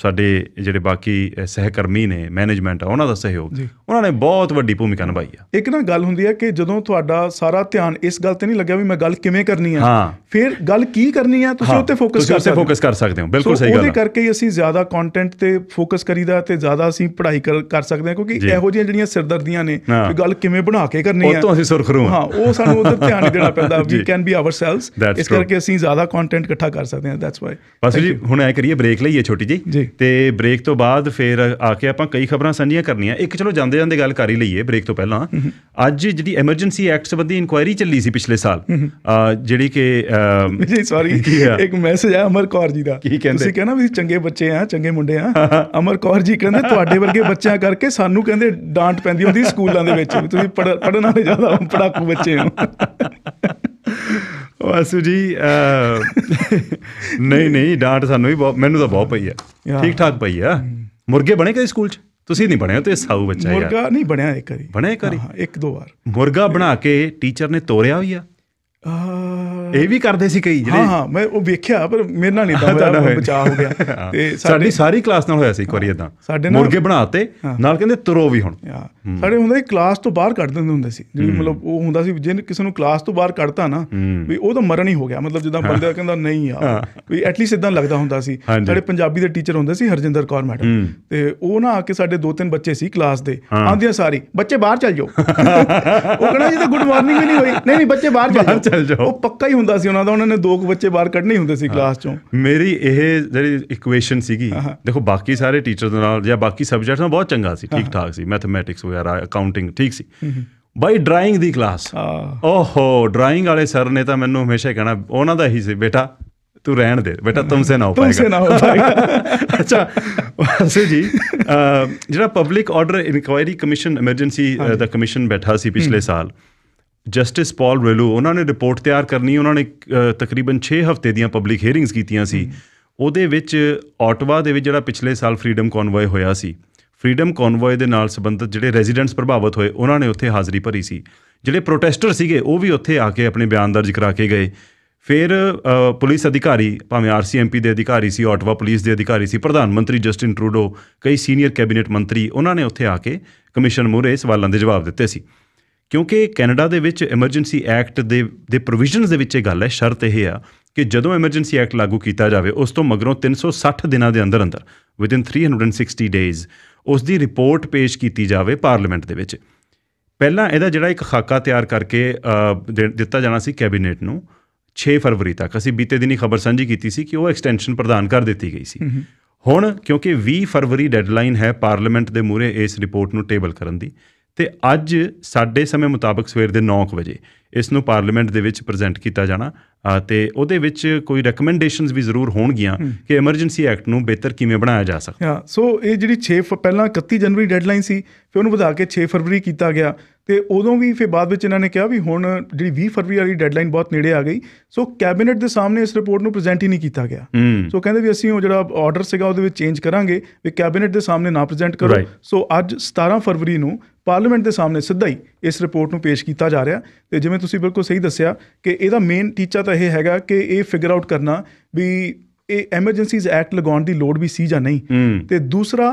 ਸਾਡੇ ਜਿਹੜੇ ਬਾਕੀ ਸਹਿਕਰਮੀ ਨੇ ਮੈਨੇਜਮੈਂਟ ਆ ਉਹਨਾਂ ਦਾ ਸਹਿਯੋਗ ਉਹਨਾਂ ਨੇ ਬਹੁਤ ਵੱਡੀ ਭੂਮਿਕਾ ਨਿਭਾਈ ਆ ਇੱਕ ਨਾ ਗੱਲ ਹੁੰਦੀ ਹੈ ਕਿ ਜਦੋਂ ਤੁਹਾਡਾ ਸਾਰਾ ਧਿਆਨ ਇਸ ਗੱਲ ਤੇ ਨਹੀਂ ਲੱਗਿਆ ਵੀ ਮੈਂ ਗੱਲ ਕਿਵੇਂ ਕਰਨੀ ਹਾਂ ਫਿਰ ਗੱਲ ਕੀ ਕਰਨੀ ਆ ਤੁਸੀਂ ਉੱਤੇ ਫੋਕਸ ਕਰ ਸਕਦੇ ਹੋ ਫੋਕਸ ਕਰ ਸਕਦੇ ਹੋ ਬਿਲਕੁਲ ਸਹੀ ਗੱਲ ਆ ਉਹਦੇ ਕਰਕੇ ਹੀ ਅਸੀਂ ਜ਼ਿਆਦਾ ਕੰਟੈਂਟ ਤੇ ਫੋਕਸ ਕਰੀਦਾ ਤੇ ਜ਼ਿਆਦਾ ਅਸੀਂ ਪੜ੍ਹਾਈ ਕਰ ਸਕਦੇ ਹਾਂ ਕਿਉਂਕਿ ਇਹੋ ਜਿਹੀਆਂ ਜਿਹੜੀਆਂ ਸਿਰਦਰਦੀਆਂ ਨੇ ਕਿ ਗੱਲ ਕਿਵੇਂ ਬਣਾ ਕੇ ਕਰਨੀ ਆ ਉਹ ਤੋਂ ਅਸੀਂ ਸੁਰਖਰੂ ਹਾਂ ਉਹ ਸਾਨੂੰ ਉੱਤੇ ਧਿਆਨ ਨਹੀਂ ਦੇਣਾ ਪੈਂਦਾ ਵੀ ਕੈਨ ਬੀ ਆਵਰਸੈਲਵਸ ਇਸ ਕਰਕੇ ਅਸੀਂ ਜ਼ਿਆਦਾ ਕੰਟੈਂਟ ਇਕੱਠਾ ਕਰ ਸਕਦੇ ਹਾਂ ਦੈਟਸ ਵਾਈ ਬਸ ਜੀ ਹੁਣ ਐ ਕਰੀਏ ਬ੍ਰੇਕ ਲਈਏ ਛੋਟੀ ਜੀ ਜੀ ਤੇ ਬ੍ਰੇਕ ਤੋਂ ਬਾਅਦ ਫੇਰ ਆ ਕੇ ਆਪਾਂ ਕਈ ਖਬਰਾਂ ਸੰਨੀਆਂ ਕਰਨੀਆਂ ਇੱਕ ਚਲੋ ਜਾਂਦੇ ਜਾਂਦੇ ਗੱਲ ਕਰ ਹੀ ਲਈਏ ਬ੍ਰੇਕ ਤੋਂ ਪਹਿਲਾਂ ਅੱਜ ਜਿਹੜੀ ਐਮਰਜੈਂਸੀ ਐਕਟ ਸੰਬੰਧੀ ਇਨਕੁਆਇਰੀ ਚੱਲੀ ਸੀ ਪਿਛਲੇ ਸਾਲ ਜਿਹੜੀ ਕਿ ਜੀ ਸੌਰੀ ਇੱਕ ਮੈਸੇਜ ਆ ਅਮਰ ਕੌਰ ਜੀ ਦਾ ਤੁਸੀਂ ਕਹਿੰਦਾ ਵੀ ਚੰਗੇ ਬੱਚੇ ਆ ਚੰਗੇ ਮੁੰਡੇ ਆ ਅਮਰ ਕੌਰ ਜੀ ਕਹਿੰਦੇ ਤੁਹਾਡੇ ਵਰਗੇ ਬੱਚਿਆਂ ਕਰਕੇ ਸਾਨੂੰ ਕਹਿੰਦੇ ਡਾਂਟ ਪੈਂਦੀ ਹੁੰਦੀ ਸਕੂਲਾਂ ਦੇ ਵਿੱਚ ਤੁਸੀਂ ਪੜਨ ਵਾਲੇ ਜ਼ਿਆਦਾ ਪੜਾਕੂ ਬੱਚੇ ਹੋ ਵਾਸੂ ਜੀ ਨਹੀਂ ਨਹੀਂ ਡਾਂਟ ਸਾਨੂੰ ਵੀ ਬਹੁਤ ਮੈਨੂੰ ਤਾਂ ਬਹੁਤ ਪਈ ਆ ਠੀਕ ਠਾਕ ਪਈ ਆ ਮੁਰਗੇ ਬਣੇ ਕਦੇ ਸਕੂਲ 'ਚ ਤੁਸੀਂ ਨਹੀਂ ਬਣਿਆ ਤੇ ਸਾਊ ਬੱਚਾ ਯਾਰ ਮੁਰਗਾ ਨਹੀਂ ਬਣਿਆ ਇੱਕ ਵਾਰੀ ਬਣਿਆ ਇੱਕ ਵਾਰੀ ਇੱਕ ਦੋ ਵਾਰ ਮੁਰਗਾ ਬਣਾ ਕੇ ਟੀਚਰ ਨੇ ਤੋੜਿਆ ਹੋਈ ਆ ਆ ਇਹ ਵੀ ਕਰਦੇ ਸੀ ਕਈ ਜਿਹੜੇ ਹਾਂ ਹਾਂ ਮੈਂ ਉਹ ਵੇਖਿਆ ਪਰ ਮੇਰੇ ਨਾਲ ਨਹੀਂ ਤਾਂ ਹੋਇਆ ਬਚਾ ਹੋ ਗਿਆ ਤੇ ਸਾਡੀ ਸਾਰੀ ਕਲਾਸ ਨਾਲ ਹੋਇਆ ਸੀ ਇੱਕ ਵਾਰੀ ਇਦਾਂ ਮੁਰਗੇ ਬਣਾਤੇ ਨਾਲ ਕਹਿੰਦੇ ਤਰੋ ਵੀ ਹੁਣ ਸਾਡੇ ਹੁੰਦਾ ਸੀ ਕਲਾਸ ਤੋਂ ਬਾਹਰ ਕੱਢ ਦਿੰਦੇ ਹੁੰਦੇ ਸੀ ਜਿਹੜੀ ਮਤਲਬ ਉਹ ਹੁੰਦਾ ਸੀ ਜੇ ਕਿਸੇ ਨੂੰ ਕਲਾਸ ਤੋਂ ਬਾਹਰ ਕੱਢਤਾ ਨਾ ਵੀ ਉਹ ਤਾਂ ਮਰਨ ਹੀ ਹੋ ਗਿਆ ਮਤਲਬ ਜਿੱਦਾਂ ਬੰਦਾ ਕਹਿੰਦਾ ਨਹੀਂ ਯਾਰ ਵੀ ਐਟਲੀਸਟ ਇਦਾਂ ਲੱਗਦਾ ਹੁੰਦਾ ਸੀ ਸਾਡੇ ਪੰਜਾਬੀ ਦੇ ਟੀਚਰ ਹੁੰਦੇ ਸੀ ਹਰਜਿੰਦਰ ਕੌਰ ਮੈਡਮ ਤੇ ਉਹ ਨਾ ਆ ਕੇ ਸਾਡੇ ਦੋ ਤਿੰਨ ਬੱਚੇ ਸੀ ਕਲਾਸ ਦੇ ਆਂਦੀਆਂ ਸਾਰੀ ਬੱਚੇ ਬਾਹਰ ਚੱਲ ਜਾਓ ਉਹ ਕਹਿੰਦਾ ਜੀ ਤਾਂ ਗੁੱਡ ਮਾਰਨਿੰਗ ਵੀ ਨਹੀਂ ਹੋਈ ਨਹੀਂ ਨਹੀਂ ਬੱਚੇ ਬਾਹਰ ਚੱਲ ਜਾਓ ਉਹ ਪੱਕਾ ਹੀ ਹੁੰਦਾ ਸੀ ਉਹਨਾਂ ਦਾ ਉਹਨਾਂ ਨੇ ਦੋ ਕੁ ਬੱਚੇ ਬਾਹਰ ਕੱਢਣੇ ਹੁੰਦੇ ਸੀ ਕਲਾਸ ਚੋਂ ਮੇਰੀ ਇਹ ਜਿਹੜੀ ਇਕੁਏਸ਼ਨ ਸੀਗੀ ਦੇਖੋ ਬਾਕੀ ਸਾਰੇ ਦੇ ਨਾਲ ਜਾਂ ਬਾਕੀ ਸਬਜੈਕਟਸ ਨਾਲ ਬਹੁਤ ਚੰਗਾ ਸੀ ਠੀਕ ਠਾਕ ਸੀ ਮੈਥਮੈਟਿਕਸ ਵਗੈਰਾ ਅਕਾਊਂਟਿੰਗ ਠੀਕ ਸੀ ਬਾਈ ਡਰਾਇੰਗ ਦੀ ਕਲਾਸ ਓਹੋ ਡਰਾਇੰਗ ਵਾਲੇ ਸਰ ਨੇ ਤਾਂ ਮੈਨੂੰ ਹਮੇਸ਼ਾ ਕਹਿਣਾ ਉਹਨਾਂ ਦਾ ਹੀ ਸੀ ਬੇਟਾ ਤੂੰ ਰਹਿਣ ਦੇ ਬੇਟਾ ਤੁਮਸੇ ਨਾ ਹੋ ਪਾਏਗਾ ਤੁਮਸੇ ਨਾ ਹੋ ਪਾਏਗਾ ਅੱਛਾ ਵਾਸੇ ਜੀ ਜਿਹੜਾ public order inquiry commission emergency ਦਾ ਕਮਿਸ਼ਨ ਬੈਠਾ ਸੀ ਪਿਛਲੇ ਸਾਲ ਜਸਟਿਸ ਪਾਲ ਰੇਲੂ ਉਹਨਾਂ ਨੇ ਰਿਪੋਰਟ ਤਿਆਰ ਕਰਨੀ ਉਹਨਾਂ ਨੇ ਤਕਰੀਬਨ 6 ਹਫ਼ਤੇ ਦੀਆਂ ਪਬਲਿਕ ਹੀਅਰਿੰਗਸ ਕੀਤੀਆਂ ਸੀ ਉਹਦੇ ਵਿੱਚ ਆਟਵਾ ਦੇ ਵਿੱਚ ਜਿਹੜਾ ਪਿਛਲੇ ਸਾਲ ਫਰੀडम ਕਨਵੋਏ ਹੋਇਆ ਸੀ ਫਰੀडम ਕਨਵੋਏ ਦੇ ਨਾਲ ਸੰਬੰਧਿਤ ਜਿਹੜੇ ਰੈਜ਼ੀਡੈਂਟਸ ਪ੍ਰਭਾਵਿਤ ਹੋਏ ਉਹਨਾਂ ਨੇ ਉੱਥੇ ਹਾਜ਼ਰੀ ਭਰੀ ਸੀ ਜਿਹੜੇ ਪ੍ਰੋਟੈਸਟਰ ਸੀਗੇ ਉਹ ਵੀ ਉੱਥੇ ਆ ਕੇ ਆਪਣੇ ਬਿਆਨ ਦਰਜ ਕਰਾ ਕੇ ਗਏ ਫਿਰ ਪੁਲਿਸ ਅਧਿਕਾਰੀ ਭਾਵੇਂ ਆਰਸੀਐਮਪੀ ਦੇ ਅਧਿਕਾਰੀ ਸੀ ਆਟਵਾ ਪੁਲਿਸ ਦੇ ਅਧਿਕਾਰੀ ਸੀ ਪ੍ਰਧਾਨ ਮੰਤਰੀ ਜਸਟਿਨ ਟਰੂਡੋ ਕਈ ਸੀਨੀਅਰ ਕੈਬਨਿਟ ਮੰਤਰੀ ਉਹਨਾਂ ਨੇ ਉੱਥੇ ਆ ਕੇ ਕਮਿਸ਼ਨ ਮੂਰੇ ਸਵਾਲਾਂ ਦੇ ਜਵਾਬ ਦਿੱਤੇ ਸੀ ਕਿਉਂਕਿ ਕੈਨੇਡਾ ਦੇ ਵਿੱਚ ਐਮਰਜੈਂਸੀ ਐਕਟ ਦੇ ਦੇ ਪ੍ਰੋਵੀਜ਼ਨਸ ਦੇ ਵਿੱਚ ਇਹ ਗੱਲ ਹੈ ਸ਼ਰਤ ਇਹ ਆ ਕਿ ਜਦੋਂ ਐਮਰਜੈਂਸੀ ਐਕਟ ਲਾਗੂ ਕੀਤਾ ਜਾਵੇ ਉਸ ਤੋਂ ਮਗਰੋਂ 360 ਦਿਨਾਂ ਦੇ ਅੰਦਰ ਅੰਦਰ ਇਨ 360 ਡੇਜ਼ ਉਸ ਦੀ ਰਿਪੋਰਟ ਪੇਸ਼ ਕੀਤੀ ਜਾਵੇ ਪਾਰਲੀਮੈਂਟ ਦੇ ਵਿੱਚ ਪਹਿਲਾਂ ਇਹਦਾ ਜਿਹੜਾ ਇੱਕ ਖਾਕਾ ਤਿਆਰ ਕਰਕੇ ਦਿੱਤਾ ਜਾਣਾ ਸੀ ਕੈਬਨਿਟ ਨੂੰ 6 ਫਰਵਰੀ ਤੱਕ ਅਸੀਂ ਬੀਤੇ ਦਿਨੀ ਖਬਰ ਸਾਂਝੀ ਕੀਤੀ ਸੀ ਕਿ ਉਹ ਐਕਸਟੈਂਸ਼ਨ ਪ੍ਰਦਾਨ ਕਰ ਦਿੱਤੀ ਗਈ ਸੀ ਹੁਣ ਕਿਉਂਕਿ 20 ਫਰਵਰੀ ਡੈਡਲਾਈਨ ਹੈ ਪਾਰਲੀਮੈਂਟ ਦੇ ਮੂਰੇ ਇਸ ਰਿਪੋਰਟ ਨੂੰ ਟੇਬਲ ਕਰਨ ਦੀ ਤੇ ਅੱਜ ਸਾਡੇ ਸਮੇਂ ਮੁਤਾਬਕ ਸਵੇਰ ਦੇ 9 ਵਜੇ ਇਸ ਨੂੰ ਪਾਰਲੀਮੈਂਟ ਦੇ ਵਿੱਚ ਪ੍ਰੈਜ਼ੈਂਟ ਕੀਤਾ ਜਾਣਾ ਤੇ ਉਹਦੇ ਵਿੱਚ ਕੋਈ ਰეკਮੈਂਡੇਸ਼ਨਸ ਵੀ ਜ਼ਰੂਰ ਹੋਣਗੀਆਂ ਕਿ ਐਮਰਜੈਂਸੀ ਐਕਟ ਨੂੰ ਬਿਹਤਰ ਕਿਵੇਂ ਬਣਾਇਆ ਜਾ ਸਕਦਾ ਸੋ ਇਹ ਜਿਹੜੀ 6 ਪਹਿਲਾਂ 31 ਜਨਵਰੀ ਡੈਡਲਾਈਨ ਸੀ ਫਿਰ ਉਹਨੂੰ ਵਧਾ ਕੇ 6 ਫਰਵਰੀ ਕੀਤਾ ਗਿਆ ਤੇ ਉਦੋਂ ਵੀ ਫਿਰ ਬਾਅਦ ਵਿੱਚ ਇਹਨਾਂ ਨੇ ਕਿਹਾ ਵੀ ਹੁਣ ਜਿਹੜੀ 20 ਫਰਵਰੀ ਵਾਲੀ ਡੈਡਲਾਈਨ ਬਹੁਤ ਨੇੜੇ ਆ ਗਈ ਸੋ ਕੈਬਨਿਟ ਦੇ ਸਾਹਮਣੇ ਇਸ ਰਿਪੋਰਟ ਨੂੰ ਪ੍ਰੈਜ਼ੈਂਟ ਹੀ ਨਹੀਂ ਕੀਤਾ ਗਿਆ ਸੋ ਕਹਿੰਦੇ ਵੀ ਅਸੀਂ ਉਹ ਜਿਹੜਾ ਆਰਡਰ ਸੀਗਾ ਉਹਦੇ ਵਿੱਚ ਚੇਂਜ ਕਰਾਂਗੇ ਵੀ ਕੈਬਨਿਟ ਦੇ ਸਾਹਮਣੇ ਨਾ ਪ੍ਰੈਜ਼ੈਂਟ ਕਰੋ ਸੋ ਅੱਜ 17 ਫਰਵਰੀ ਨੂੰ ਪਾਰਲੀਮੈਂਟ ਦੇ ਸਾਹਮਣੇ ਸਿੱਧਾ ਹੀ ਇਸ ਰਿਪੋਰਟ ਨੂੰ ਪੇਸ਼ ਕੀਤਾ ਜਾ ਰਿਹਾ ਤੇ ਜਿਵੇਂ ਤੁਸੀਂ ਬਿਲਕੁਲ ਸਹੀ ਦੱਸਿਆ ਕਿ ਇਹਦਾ ਮੇਨ ਟੀਚਾ ਤਾਂ ਇਹ ਹੈਗਾ ਕਿ ਇਹ ਫਿਗਰ ਆਊਟ ਕਰਨਾ ਵੀ ਇਹ ਐਮਰਜੈਂਸੀਜ਼ ਐਕਟ ਲਗਾਉਣ ਦੀ ਲੋੜ ਵੀ ਸੀ ਜਾਂ ਨਹੀਂ ਤੇ ਦੂਸਰਾ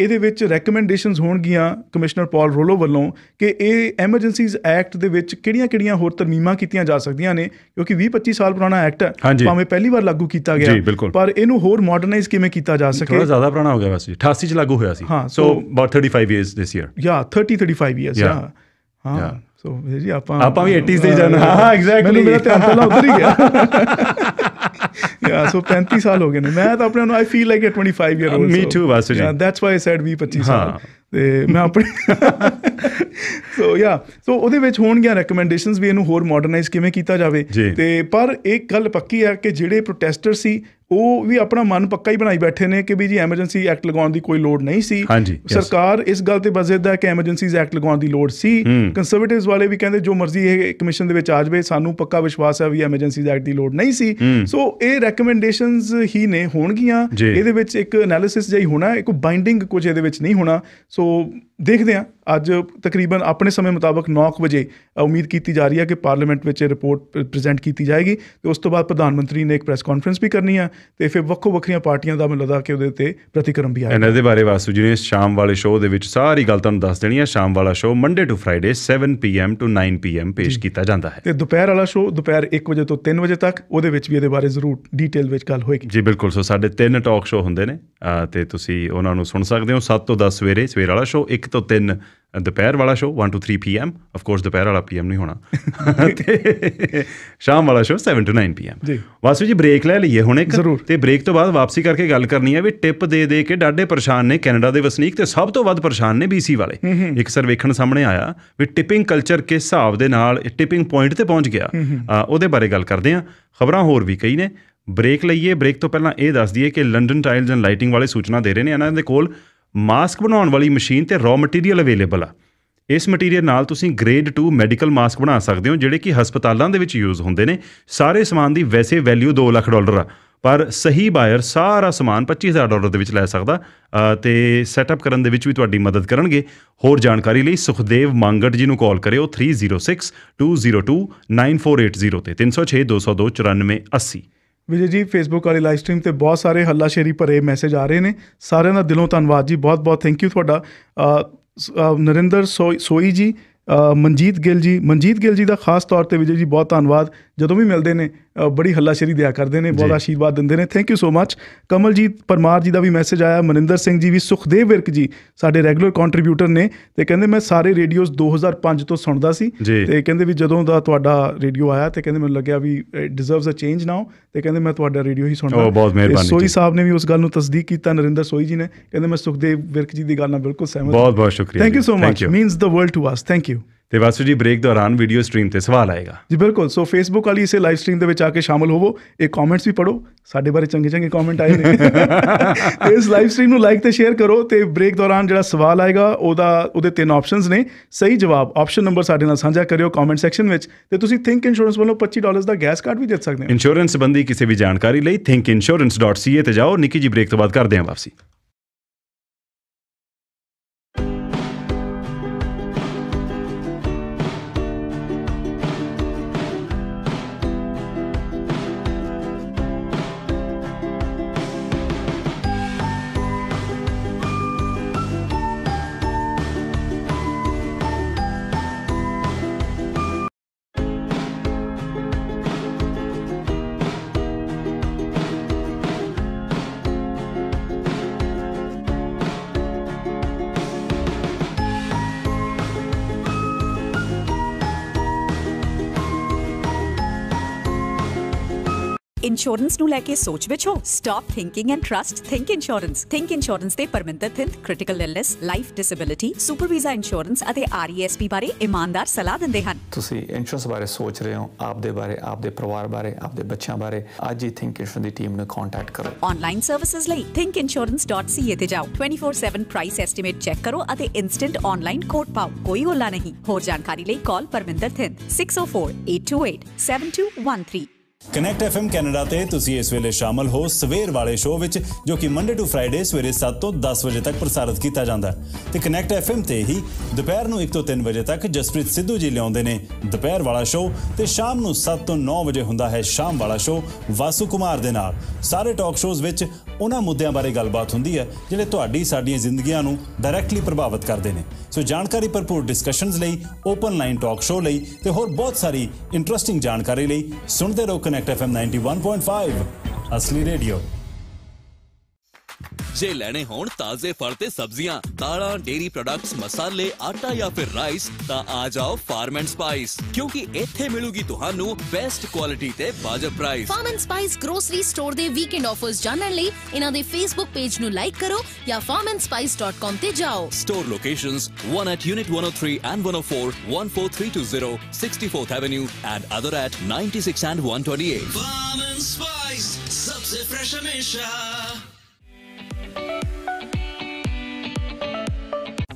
ਇਹਦੇ ਵਿੱਚ ਰეკਮੈਂਡੇਸ਼ਨਸ ਹੋਣਗੀਆਂ ਕਮਿਸ਼ਨਰ ਪਾਲ ਰੋਲੋ ਵੱਲੋਂ ਕਿ ਇਹ ਐਮਰਜੈਂਸੀਜ਼ ਐਕਟ ਦੇ ਵਿੱਚ ਕਿਹੜੀਆਂ-ਕਿਹੜੀਆਂ ਹੋਰ ਤਰਮੀਮਾਂ ਕੀਤੀਆਂ ਜਾ ਸਕਦੀਆਂ ਨੇ ਕਿਉਂਕਿ 20-25 ਸਾਲ ਪੁਰਾਣਾ ਐਕਟ ਹੈ ਭਾਵੇਂ ਪਹਿਲੀ ਵਾਰ ਲਾਗੂ ਕੀਤਾ ਗਿਆ ਪਰ ਇਹਨੂੰ ਹੋਰ ਮਾਡਰਨਾਈਜ਼ ਕਿਵੇਂ ਕੀਤਾ ਜਾ ਸਕੇ ਥੋੜਾ ਜ਼ਿਆਦਾ ਪੁਰਾਣਾ ਹੋ ਗਿਆ ਵੈਸੇ 88 ਚ ਲਾਗੂ ਹੋਇਆ ਸੀ so about 35 years this year ਯਾ 30 35 ਇਅਰਸ ਯਾ ਹਾਂ ਸੋ ਜੀ ਆਪਾਂ ਆਪਾਂ ਵੀ 80s ਦੇ ਜਾਣਾ ਹਾਂ ਐਗਜ਼ੈਕਟਲੀ ਮੈਨੂੰ ਮੇਰਾ ਧਿਆਨ ਪਹਿਲਾਂ ਉਧਰ ਹੀ ਗਿਆ ਯਾ ਸੋ 35 ਸਾਲ ਹੋ ਗਏ ਨੇ ਮੈਂ ਤਾਂ ਆਪਣੇ ਨੂੰ I feel like a 25 year old me too Vasu ji that's why I said ਵੀ 25 ਸਾਲ ਤੇ ਮੈਂ ਆਪਣੇ ਸੋ ਯਾ ਸੋ ਉਹਦੇ ਵਿੱਚ ਹੋਣਗੀਆਂ ਰეკਮੈਂਡੇਸ਼ਨਸ ਵੀ ਇਹਨੂੰ ਹੋਰ ਮਾਡਰਨਾਈਜ਼ ਕਿਵੇਂ ਕੀਤਾ ਜਾਵੇ ਤੇ ਪਰ ਇੱਕ ਗੱਲ ਪੱਕੀ ਹੈ ਕਿ ਜਿਹੜੇ ਪ੍ਰੋਟੈਸਟਰ ਸੀ ਉਹ ਵੀ ਆਪਣਾ ਮਨ ਪੱਕਾ ਹੀ ਬਣਾਈ ਬੈਠੇ ਨੇ ਕਿ ਵੀ ਜੀ ਐਮਰਜੈਂਸੀ ਐਕਟ ਲਗਾਉਣ ਦੀ ਕੋਈ ਲੋੜ ਨਹੀਂ ਸੀ ਸਰਕਾਰ ਇਸ ਗੱਲ ਤੇ ਬਜ਼ਿੱਦ ਹੈ ਕਿ ਐਮਰਜੈਂਸੀ ਐਕਟ ਲਗਾਉਣ ਦੀ ਲੋੜ ਸੀ ਕੰਸਰਵੇਟਿਵਸ ਵਾਲੇ ਵੀ ਕਹਿੰਦੇ ਜੋ ਮਰਜ਼ੀ ਇਹ ਕਮਿਸ਼ਨ ਦੇ ਵਿੱਚ ਆ ਜਾਵੇ ਸਾਨੂੰ ਪੱਕਾ ਵਿਸ਼ਵਾਸ ਹੈ ਵੀ ਐਮਰਜੈਂਸੀ ਐਕਟ ਦੀ ਲੋੜ ਨਹੀਂ ਸੀ ਸੋ ਇਹ ਰეკਮੈਂਡੇਸ਼ਨਸ ਹੀ ਨੇ ਹੋਣਗੀਆਂ ਇਹਦੇ ਵਿੱਚ ਇੱਕ ਐਨਾਲਿਸਿਸ ਜਾਈ ਹੋਣਾ ਇੱਕ ਬਾਈਂਡਿੰਗ ਕੁਝ ਇਹਦੇ ਵਿੱਚ ਨਹੀਂ ਹੋਣਾ ਸੋ ਦੇਖਦੇ ਹਾਂ ਅੱਜ ਤਕਰੀਬਨ ਆਪਣੇ ਸਮੇਂ ਮੁਤਾਬਕ 9 ਵਜੇ ਉਮੀਦ ਕੀਤੀ ਜਾ ਰਹੀ ਹੈ ਕਿ ਪਾਰਲੀਮੈਂਟ ਵਿੱਚ ਇਹ ਰਿਪੋਰਟ ਪ੍ਰੈਜ਼ੈਂਟ ਕੀਤੀ ਜਾਏਗੀ ਤੇ ਉਸ ਤੋਂ ਬਾਅਦ ਪ੍ਰਧਾਨ ਮੰਤਰੀ ਨੇ ਇੱਕ ਪ੍ਰੈਸ ਕਾਨਫਰੰਸ ਵੀ ਕਰਨੀ ਆ ਤੇ ਫਿਰ ਵੱਖੋ ਵੱਖਰੀਆਂ ਪਾਰਟੀਆਂ ਦਾ ਮਿਲਦਾ ਕਿ ਉਹਦੇ ਤੇ ਪ੍ਰਤੀਕਰਮ ਵੀ ਆਏਗਾ ਇਹਨਾਂ ਦੇ ਬਾਰੇ ਵਾਸੂ ਜੀ ਨੇ ਸ਼ਾਮ ਵਾਲੇ ਸ਼ੋਅ ਦੇ ਵਿੱਚ ਸਾਰੀ ਗੱਲ ਤੁਹਾਨੂੰ ਦੱਸ ਦੇਣੀ ਹੈ ਸ਼ਾਮ ਵਾਲਾ show Monday to Friday 7 PM to 9 PM ਪੇਸ਼ ਕੀਤਾ ਜਾਂਦਾ ਹੈ ਤੇ ਦੁਪਹਿਰ ਵਾਲਾ ਸ਼ੋਅ ਦੁਪਹਿਰ 1 ਵਜੇ ਤੋਂ 3 ਵਜੇ ਤੱਕ ਉਹਦੇ ਵਿੱਚ ਵੀ ਇਹਦੇ ਬਾਰੇ ਜ਼ਰੂਰ ਡਿਟੇਲ ਵਿੱਚ ਗੱਲ ਹੋਏਗੀ ਜੀ ਬਿਲਕੁਲ ਸੋ ਸਾਡੇ ਤਿੰਨ ਟਾਕ ਸ਼ੋਅ ਹੁੰਦੇ ਨੇ ਤੇ ਤੁਸੀਂ ਉਹਨਾਂ ਨੂੰ ਸੁਣ ਸਕਦੇ ਹੋ 7 ਤੋਂ 10 ਸਵੇਰੇ ਸਵੇਰ ਵਾਲਾ ਸ਼ੋਅ 1 ਤੋਂ 3 ਦੁਪਹਿਰ ਵਾਲਾ ਸ਼ੋਅ 1 ਤੋਂ 3 ਪੀਐਮ ਆਫ ਕੋਰਸ ਦੁਪਹਿਰ ਵਾਲਾ ਪੀਐਮ ਨਹੀਂ ਹੋਣਾ ਤੇ ਸ਼ਾਮ ਵਾਲਾ ਸ਼ੋਅ 7 ਤੋਂ 9 ਪੀਐਮ ਵਾਸੂ ਜੀ ਬ੍ਰੇਕ ਲੈ ਲਈਏ ਹੁਣ ਇੱਕ ਤੇ ਬ੍ਰੇਕ ਤੋਂ ਬਾਅਦ ਵਾਪਸੀ ਕਰਕੇ ਗੱਲ ਕਰਨੀ ਹੈ ਵੀ ਟਿਪ ਦੇ ਦੇ ਕੇ ਡਾਡੇ ਪਰੇਸ਼ਾਨ ਨੇ ਕੈਨੇਡਾ ਦੇ ਵਸਨੀਕ ਤੇ ਸਭ ਤੋਂ ਵੱਧ ਪਰੇਸ਼ਾਨ ਨੇ ਬੀਸੀ ਵਾਲੇ ਇੱਕ ਸਰਵੇਖਣ ਸਾਹਮਣੇ ਆਇਆ ਵੀ ਟਿਪਿੰਗ ਕਲਚਰ ਕਿਸ ਹਿਸਾਬ ਦੇ ਨਾਲ ਟਿਪਿੰਗ ਪੁਆਇੰਟ ਤੇ ਪਹੁੰਚ ਗਿਆ ਉਹਦੇ ਬਾਰੇ ਗੱਲ ਕਰਦੇ ਆ ਖਬਰਾਂ ਹੋਰ ਵੀ ਕਈ ਨੇ ਬ੍ਰੇਕ ਲਈਏ ਬ੍ਰੇਕ ਤੋਂ ਪਹਿਲਾਂ ਇਹ ਦੱਸ ਦਈਏ ਕਿ ਲੰਡਨ ਟਾਈਲਸ ਐਂਡ ਲਾਈਟਿੰਗ ਵਾਲੇ ਸੂਚਨਾ ਦੇ ਰਹੇ ਨੇ ਇਹਨਾਂ ਦੇ ਕੋਲ ਮਾਸਕ ਬਣਾਉਣ ਵਾਲੀ ਮਸ਼ੀਨ ਤੇ ਰॉ ਮਟੀਰੀਅਲ ਅਵੇਲੇਬਲ ਆ ਇਸ ਮਟੀਰੀਅਲ ਨਾਲ ਤੁਸੀਂ ਗ੍ਰੇਡ 2 ਮੈਡੀਕਲ ਮਾਸਕ ਬਣਾ ਸਕਦੇ ਹੋ ਜਿਹੜੇ ਕਿ ਹਸਪਤਾਲਾਂ ਦੇ ਵਿੱਚ ਯੂਜ਼ ਹੁੰਦੇ ਨੇ ਸਾਰੇ ਸਮਾਨ ਦੀ ਵੈਸੇ ਵੈਲਿਊ 2 ਲੱਖ ਡਾਲਰ ਆ ਪਰ ਸਹੀ ਬਾਇਰ ਸਾਰਾ ਸਮਾਨ 25000 ਡਾਲਰ ਦੇ ਵਿੱਚ ਲੈ ਸਕਦਾ ਤੇ ਸੈਟਅਪ ਕਰਨ ਦੇ ਵਿੱਚ ਵੀ ਤੁਹਾਡੀ ਮਦਦ ਕਰਨਗੇ ਹੋਰ ਜਾਣਕਾਰੀ ਲਈ ਸੁਖਦੇਵ ਮੰਗੜ ਜੀ ਨੂੰ ਕਾਲ ਕਰਿਓ 3062029480 ਤੇ 3062029480 ਵਿਜੇ ਜੀ ਫੇਸਬੁੱਕ ਵਾਲੀ ਲਾਈਵ ਸਟ੍ਰੀਮ ਤੇ ਬਹੁਤ ਸਾਰੇ ਹੱਲਾਸ਼ੇਰੀ ਭਰੇ ਮੈਸੇਜ ਆ ਰਹੇ ਨੇ ਸਾਰਿਆਂ ਦਾ ਦਿਲੋਂ ਧੰਨਵਾਦ ਜੀ ਬਹੁਤ ਬਹੁਤ ਥੈਂਕ ਯੂ ਤੁਹਾਡਾ ਨਰਿੰਦਰ ਸੋਈ ਜੀ ਮਨਜੀਤ ਗਿੱਲ ਜੀ ਮਨਜੀਤ ਗਿੱਲ ਜੀ ਦਾ ਖਾਸ ਤੌਰ ਤੇ ਵਿਜੇ ਜੀ ਬਹੁਤ ਧੰਨਵਾਦ ਜਦੋਂ ਵੀ ਮਿਲਦੇ ਨੇ ਬੜੀ ਹੱਲਾਸ਼ੇਰੀ ਦਿਆ ਕਰਦੇ ਨੇ ਬਹੁਤ ਆਸ਼ੀਰਵਾਦ ਦਿੰਦੇ ਨੇ thank you so much Kamaljit Parmar ji ਦਾ ਵੀ ਮੈਸੇਜ ਆਇਆ ਮਨਿੰਦਰ ਸਿੰਘ ਜੀ ਵੀ ਸੁਖਦੇਵ ਵਿਰਕ ਜੀ ਸਾਡੇ ਰੈਗੂਲਰ ਕੰਟਰੀਬਿਊਟਰ ਨੇ ਤੇ ਕਹਿੰਦੇ ਮੈਂ ਸਾਰੇ ਰੇਡੀਓਜ਼ 2005 ਤੋਂ ਸੁਣਦਾ ਸੀ ਤੇ ਕਹਿੰਦੇ ਵੀ ਜਦੋਂ ਦਾ ਤੁਹਾਡਾ ਰੇਡੀਓ ਆਇਆ ਤੇ ਕਹਿੰਦੇ ਮੈਨੂੰ ਲੱਗਿਆ ਵੀ ਡਿਸਰਵਸ ਅ ਚੇਂਜ ਨਾਓ ਤੇ ਕਹਿੰਦੇ ਮੈਂ ਤੁਹਾਡਾ ਰੇਡੀਓ ਹੀ ਸੁਣਦਾ ਉਹ ਬਹੁਤ ਮਿਹਰਬਾਨੀ ਸੋਈ ਸਾਹਿਬ ਨੇ ਵੀ ਉਸ ਗੱਲ ਨੂੰ ਤਸਦੀਕ ਕੀਤਾ ਨਰਿੰਦਰ ਸੋਈ ਜੀ ਨੇ ਕਹਿੰਦੇ ਮੈਂ ਸੁਖਦੇਵ ਵਿਰਕ ਜੀ ਦੀ ਗੱਲ ਨਾਲ ਬਿਲਕੁਲ ਸਹਿਮਤ ਬਹੁਤ ਬਹੁਤ ਸ਼ੁਕਰੀਆ thank you so much means the world to us thank you ਤੇ ਵਾਸੂ ਜੀ ਬ੍ਰੇਕ ਦੌਰਾਨ ਵੀਡੀਓ ਸਟ੍ਰੀਮ ਤੇ ਸਵਾਲ ਆਏਗਾ ਜੀ ਬਿਲਕੁਲ ਸੋ ਫੇਸਬੁੱਕ ਵਾਲੀ ਇਸੇ ਲਾਈਵ ਸਟ੍ਰੀਮ ਦੇ ਵਿੱਚ ਆ ਕੇ ਸ਼ਾਮਲ ਹੋਵੋ ਇਹ ਕਮੈਂਟਸ ਵੀ ਪੜੋ ਸਾਡੇ ਬਾਰੇ ਚੰਗੇ ਚੰਗੇ ਕਮੈਂਟ ਆਏ ਨੇ ਇਸ ਲਾਈਵ ਸਟ੍ਰੀਮ ਨੂੰ ਲਾਈਕ ਤੇ ਸ਼ੇਅਰ ਕਰੋ ਤੇ ਬ੍ਰੇਕ ਦੌਰਾਨ ਜਿਹੜਾ ਸਵਾਲ ਆਏਗਾ ਉਹਦਾ ਉਹਦੇ ਤਿੰਨ ਆਪਸ਼ਨਸ ਨੇ ਸਹੀ ਜਵਾਬ ਆਪਸ਼ਨ ਨੰਬਰ ਸਾਡੇ ਨਾਲ ਸਾਂਝਾ ਕਰਿਓ ਕਮੈਂਟ ਸੈਕਸ਼ਨ ਵਿੱਚ ਤੇ ਤੁਸੀਂ ਥਿੰਕ ਇੰਸ਼ੋਰੈਂਸ ਵੱਲੋਂ 25 ਡਾਲਰ ਦਾ ਗੈਸ ਕਾਰਡ ਵੀ ਦੇ ਸਕਦੇ ਹੋ ਇੰਸ਼ੋਰੈਂਸ ਸੰਬੰਧੀ ਕਿਸੇ ਵੀ ਜਾਣਕਾਰੀ ਲਈ thinkinsurance.ca ਤੇ ਜਾਓ ਨਿੱਕੀ ਜੀ ਬ੍ਰੇਕ ਤੋਂ ਬਾਅਦ ਕਰਦੇ ਹਾਂ ਵਾਪਸੀ ਇੰਸ਼ੋਰੈਂਸ ਨੂੰ ਲੈ ਕੇ ਸੋਚ ਵਿੱਚ ਹੋ stop thinking and trust Think Insurance Think Insurance ਤੇ Parminder Thind critical illness life disability super visa insurance ਅਤੇ ਆਰਈਐਸਪੀ e ਬਾਰੇ ਇਮਾਨਦਾਰ ਸਲਾਹ ਦਿੰਦੇ ਹਨ ਤੁਸੀਂ ਇੰਸ਼ੋਰੈਂਸ ਬਾਰੇ ਸੋਚ ਰਹੇ ਹੋ ਆਪਦੇ ਬਾਰੇ ਆਪਦੇ ਪਰਿਵਾਰ ਬਾਰੇ ਆਪਦੇ ਬੱਚਿਆਂ ਬਾਰੇ ਅੱਜ ਹੀ ਥਿੰਕ ਇੰਸ਼ੋਰੈਂਸ ਦੀ ਟੀਮ ਨੂੰ ਕੰਟੈਕਟ ਕਰੋ ਆਨਲਾਈਨ ਸਰਵਿਸਿਜ਼ ਲਈ thinkinsurance.ca ਤੇ ਜਾਓ 24/7 ਪ੍ਰਾਈਸ ਐਸਟੀਮੇਟ ਚੈੱਕ ਕਰੋ ਅਤੇ ਇਨਸਟੈਂਟ ਆਨਲਾਈਨ ਕੋਟ ਪਾਓ ਕੋਈ ਹੋਲਾ ਨਹੀਂ ਹੋਰ ਜਾਣਕਾਰੀ ਲਈ call Parminder Thind 6048287213 Connect FM Canada ਤੇ ਤੁਸੀਂ ਇਸ ਵੇਲੇ ਸ਼ਾਮਲ ਹੋ ਸਵੇਰ ਵਾਲੇ ਸ਼ੋਅ ਵਿੱਚ ਜੋ ਕਿ ਮੰਡੇ ਟੂ ਫਰਾਈਡੇ ਸਵੇਰੇ 7 ਤੋਂ 10 ਵਜੇ ਤੱਕ ਪ੍ਰਸਾਰਿਤ ਕੀਤਾ ਜਾਂਦਾ ਤੇ ਕਨੈਕਟ ਐਫਐਮ ਤੇ ਹੀ ਦੁਪਹਿਰ ਨੂੰ 1 ਤੋਂ 3 ਵਜੇ ਤੱਕ ਜਸਪ੍ਰੀਤ ਸਿੱਧੂ ਜੀ ਲਿਆਉਂਦੇ ਨੇ ਦੁਪਹਿਰ ਵਾਲਾ ਸ਼ੋਅ ਤੇ ਸ਼ਾਮ ਨੂੰ 7 ਤੋਂ 9 ਵਜੇ ਹੁੰਦਾ ਹੈ ਸ਼ਾਮ ਵਾਲਾ ਸ਼ੋਅ ਵਾਸੂ ਕੁਮਾਰ ਦੇ ਨਾਲ ਸਾਰੇ ਟਾਕ ਸ਼ੋਅਜ਼ ਵਿੱਚ ਉਹਨਾਂ ਮੁੱਦਿਆਂ ਬਾਰੇ ਗੱਲਬਾਤ ਹੁੰਦੀ ਹੈ ਜਿਹੜੇ ਤੁਹਾਡੀ ਸਾਡੀਆਂ ਜ਼ਿੰਦਗੀਆਂ ਨੂੰ ਡਾਇਰੈਕਟਲੀ ਪ੍ਰਭਾਵਿਤ ਕਰਦੇ ਨੇ ਸੋ ਜਾਣਕਾਰੀ ਭਰਪੂਰ ਡਿਸਕਸ਼ਨਸ ਲਈ ਓਪਨ ਲਾਈਨ ਟਾਕ ਸ਼ੋਅ ਲਈ ਤੇ ਹੋਰ ਬਹੁਤ ਸਾਰੀ ਇੰਟਰਸਟਿੰਗ ਜਾਣਕਾਰੀ ਲਈ ਸੁਣਦੇ ਰਹੋ ਕਨੈਕਟ ਐਫਐਮ 91.5 ਅਸਲੀ ਰੇਡੀਓ ਜੇ ਲੈਣੇ ਹੋਣ ਤਾਜ਼ੇ ਫਲ ਤੇ ਸਬਜ਼ੀਆਂ ਦਾਲਾਂ ਡੇਰੀ ਪ੍ਰੋਡਕਟਸ ਮਸਾਲੇ ਆਟਾ ਜਾਂ ਫਿਰ ਰਾਈਸ ਤਾਂ ਆ ਜਾਓ ਫਾਰਮ ਐਂਡ ਸਪਾਈਸ ਕਿਉਂਕਿ ਇੱਥੇ ਮਿਲੂਗੀ ਤੁਹਾਨੂੰ ਬੈਸਟ ਕੁਆਲਿਟੀ ਤੇ ਵਾਜਬ price Farm and Spice grocery store ਦੇ ਵੀਕਐਂਡ ਆਫਰਸ ਜਾਣਨ ਲਈ ਇਹਨਾਂ ਦੇ ਫੇਸਬੁੱਕ ਪੇਜ ਨੂੰ ਲਾਈਕ ਕਰੋ ਜਾਂ farmandspice.com ਤੇ ਜਾਓ store locations 1 at unit 103 and 104 14320 64th avenue and other at 96 and 128 Farm and Spice सबसे फ्रेश हमेशा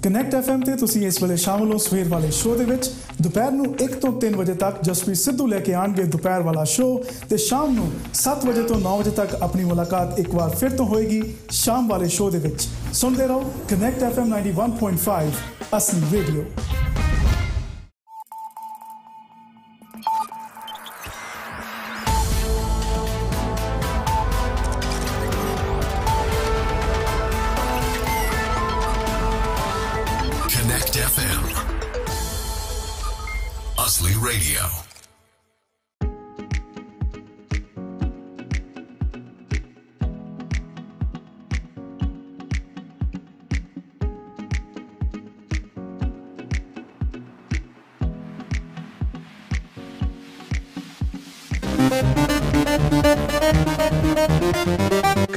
ਕਨੈਕਟ ਐਫਐਮ ਤੇ ਤੁਸੀਂ ਇਸ ਵੇਲੇ ਸ਼ਾਮ ਨੂੰ ਸਵੇਰ ਵਾਲੇ ਸ਼ੋਅ ਦੇ ਵਿੱਚ ਦੁਪਹਿਰ ਨੂੰ 1 ਤੋਂ 3 ਵਜੇ ਤੱਕ ਜਸਪ੍ਰੀਤ ਸਿੱਧੂ ਲੈ ਕੇ ਆਣਗੇ ਦੁਪਹਿਰ ਵਾਲਾ ਸ਼ੋਅ ਤੇ ਸ਼ਾਮ ਨੂੰ 7 ਵਜੇ ਤੋਂ 9 ਵਜੇ ਤੱਕ ਆਪਣੀ ਮੁਲਾਕਾਤ ਇੱਕ ਵਾਰ ਫਿਰ ਤੋਂ ਹੋਏਗੀ ਸ਼ਾਮ ਵਾਲੇ ਸ਼ੋਅ ਦੇ ਵਿੱਚ ਸੁਣਦੇ ਰਹੋ ਕਨੈਕਟ ਐਫਐਮ 91.5 ਅਸਲੀ ਰੇਡੀਓ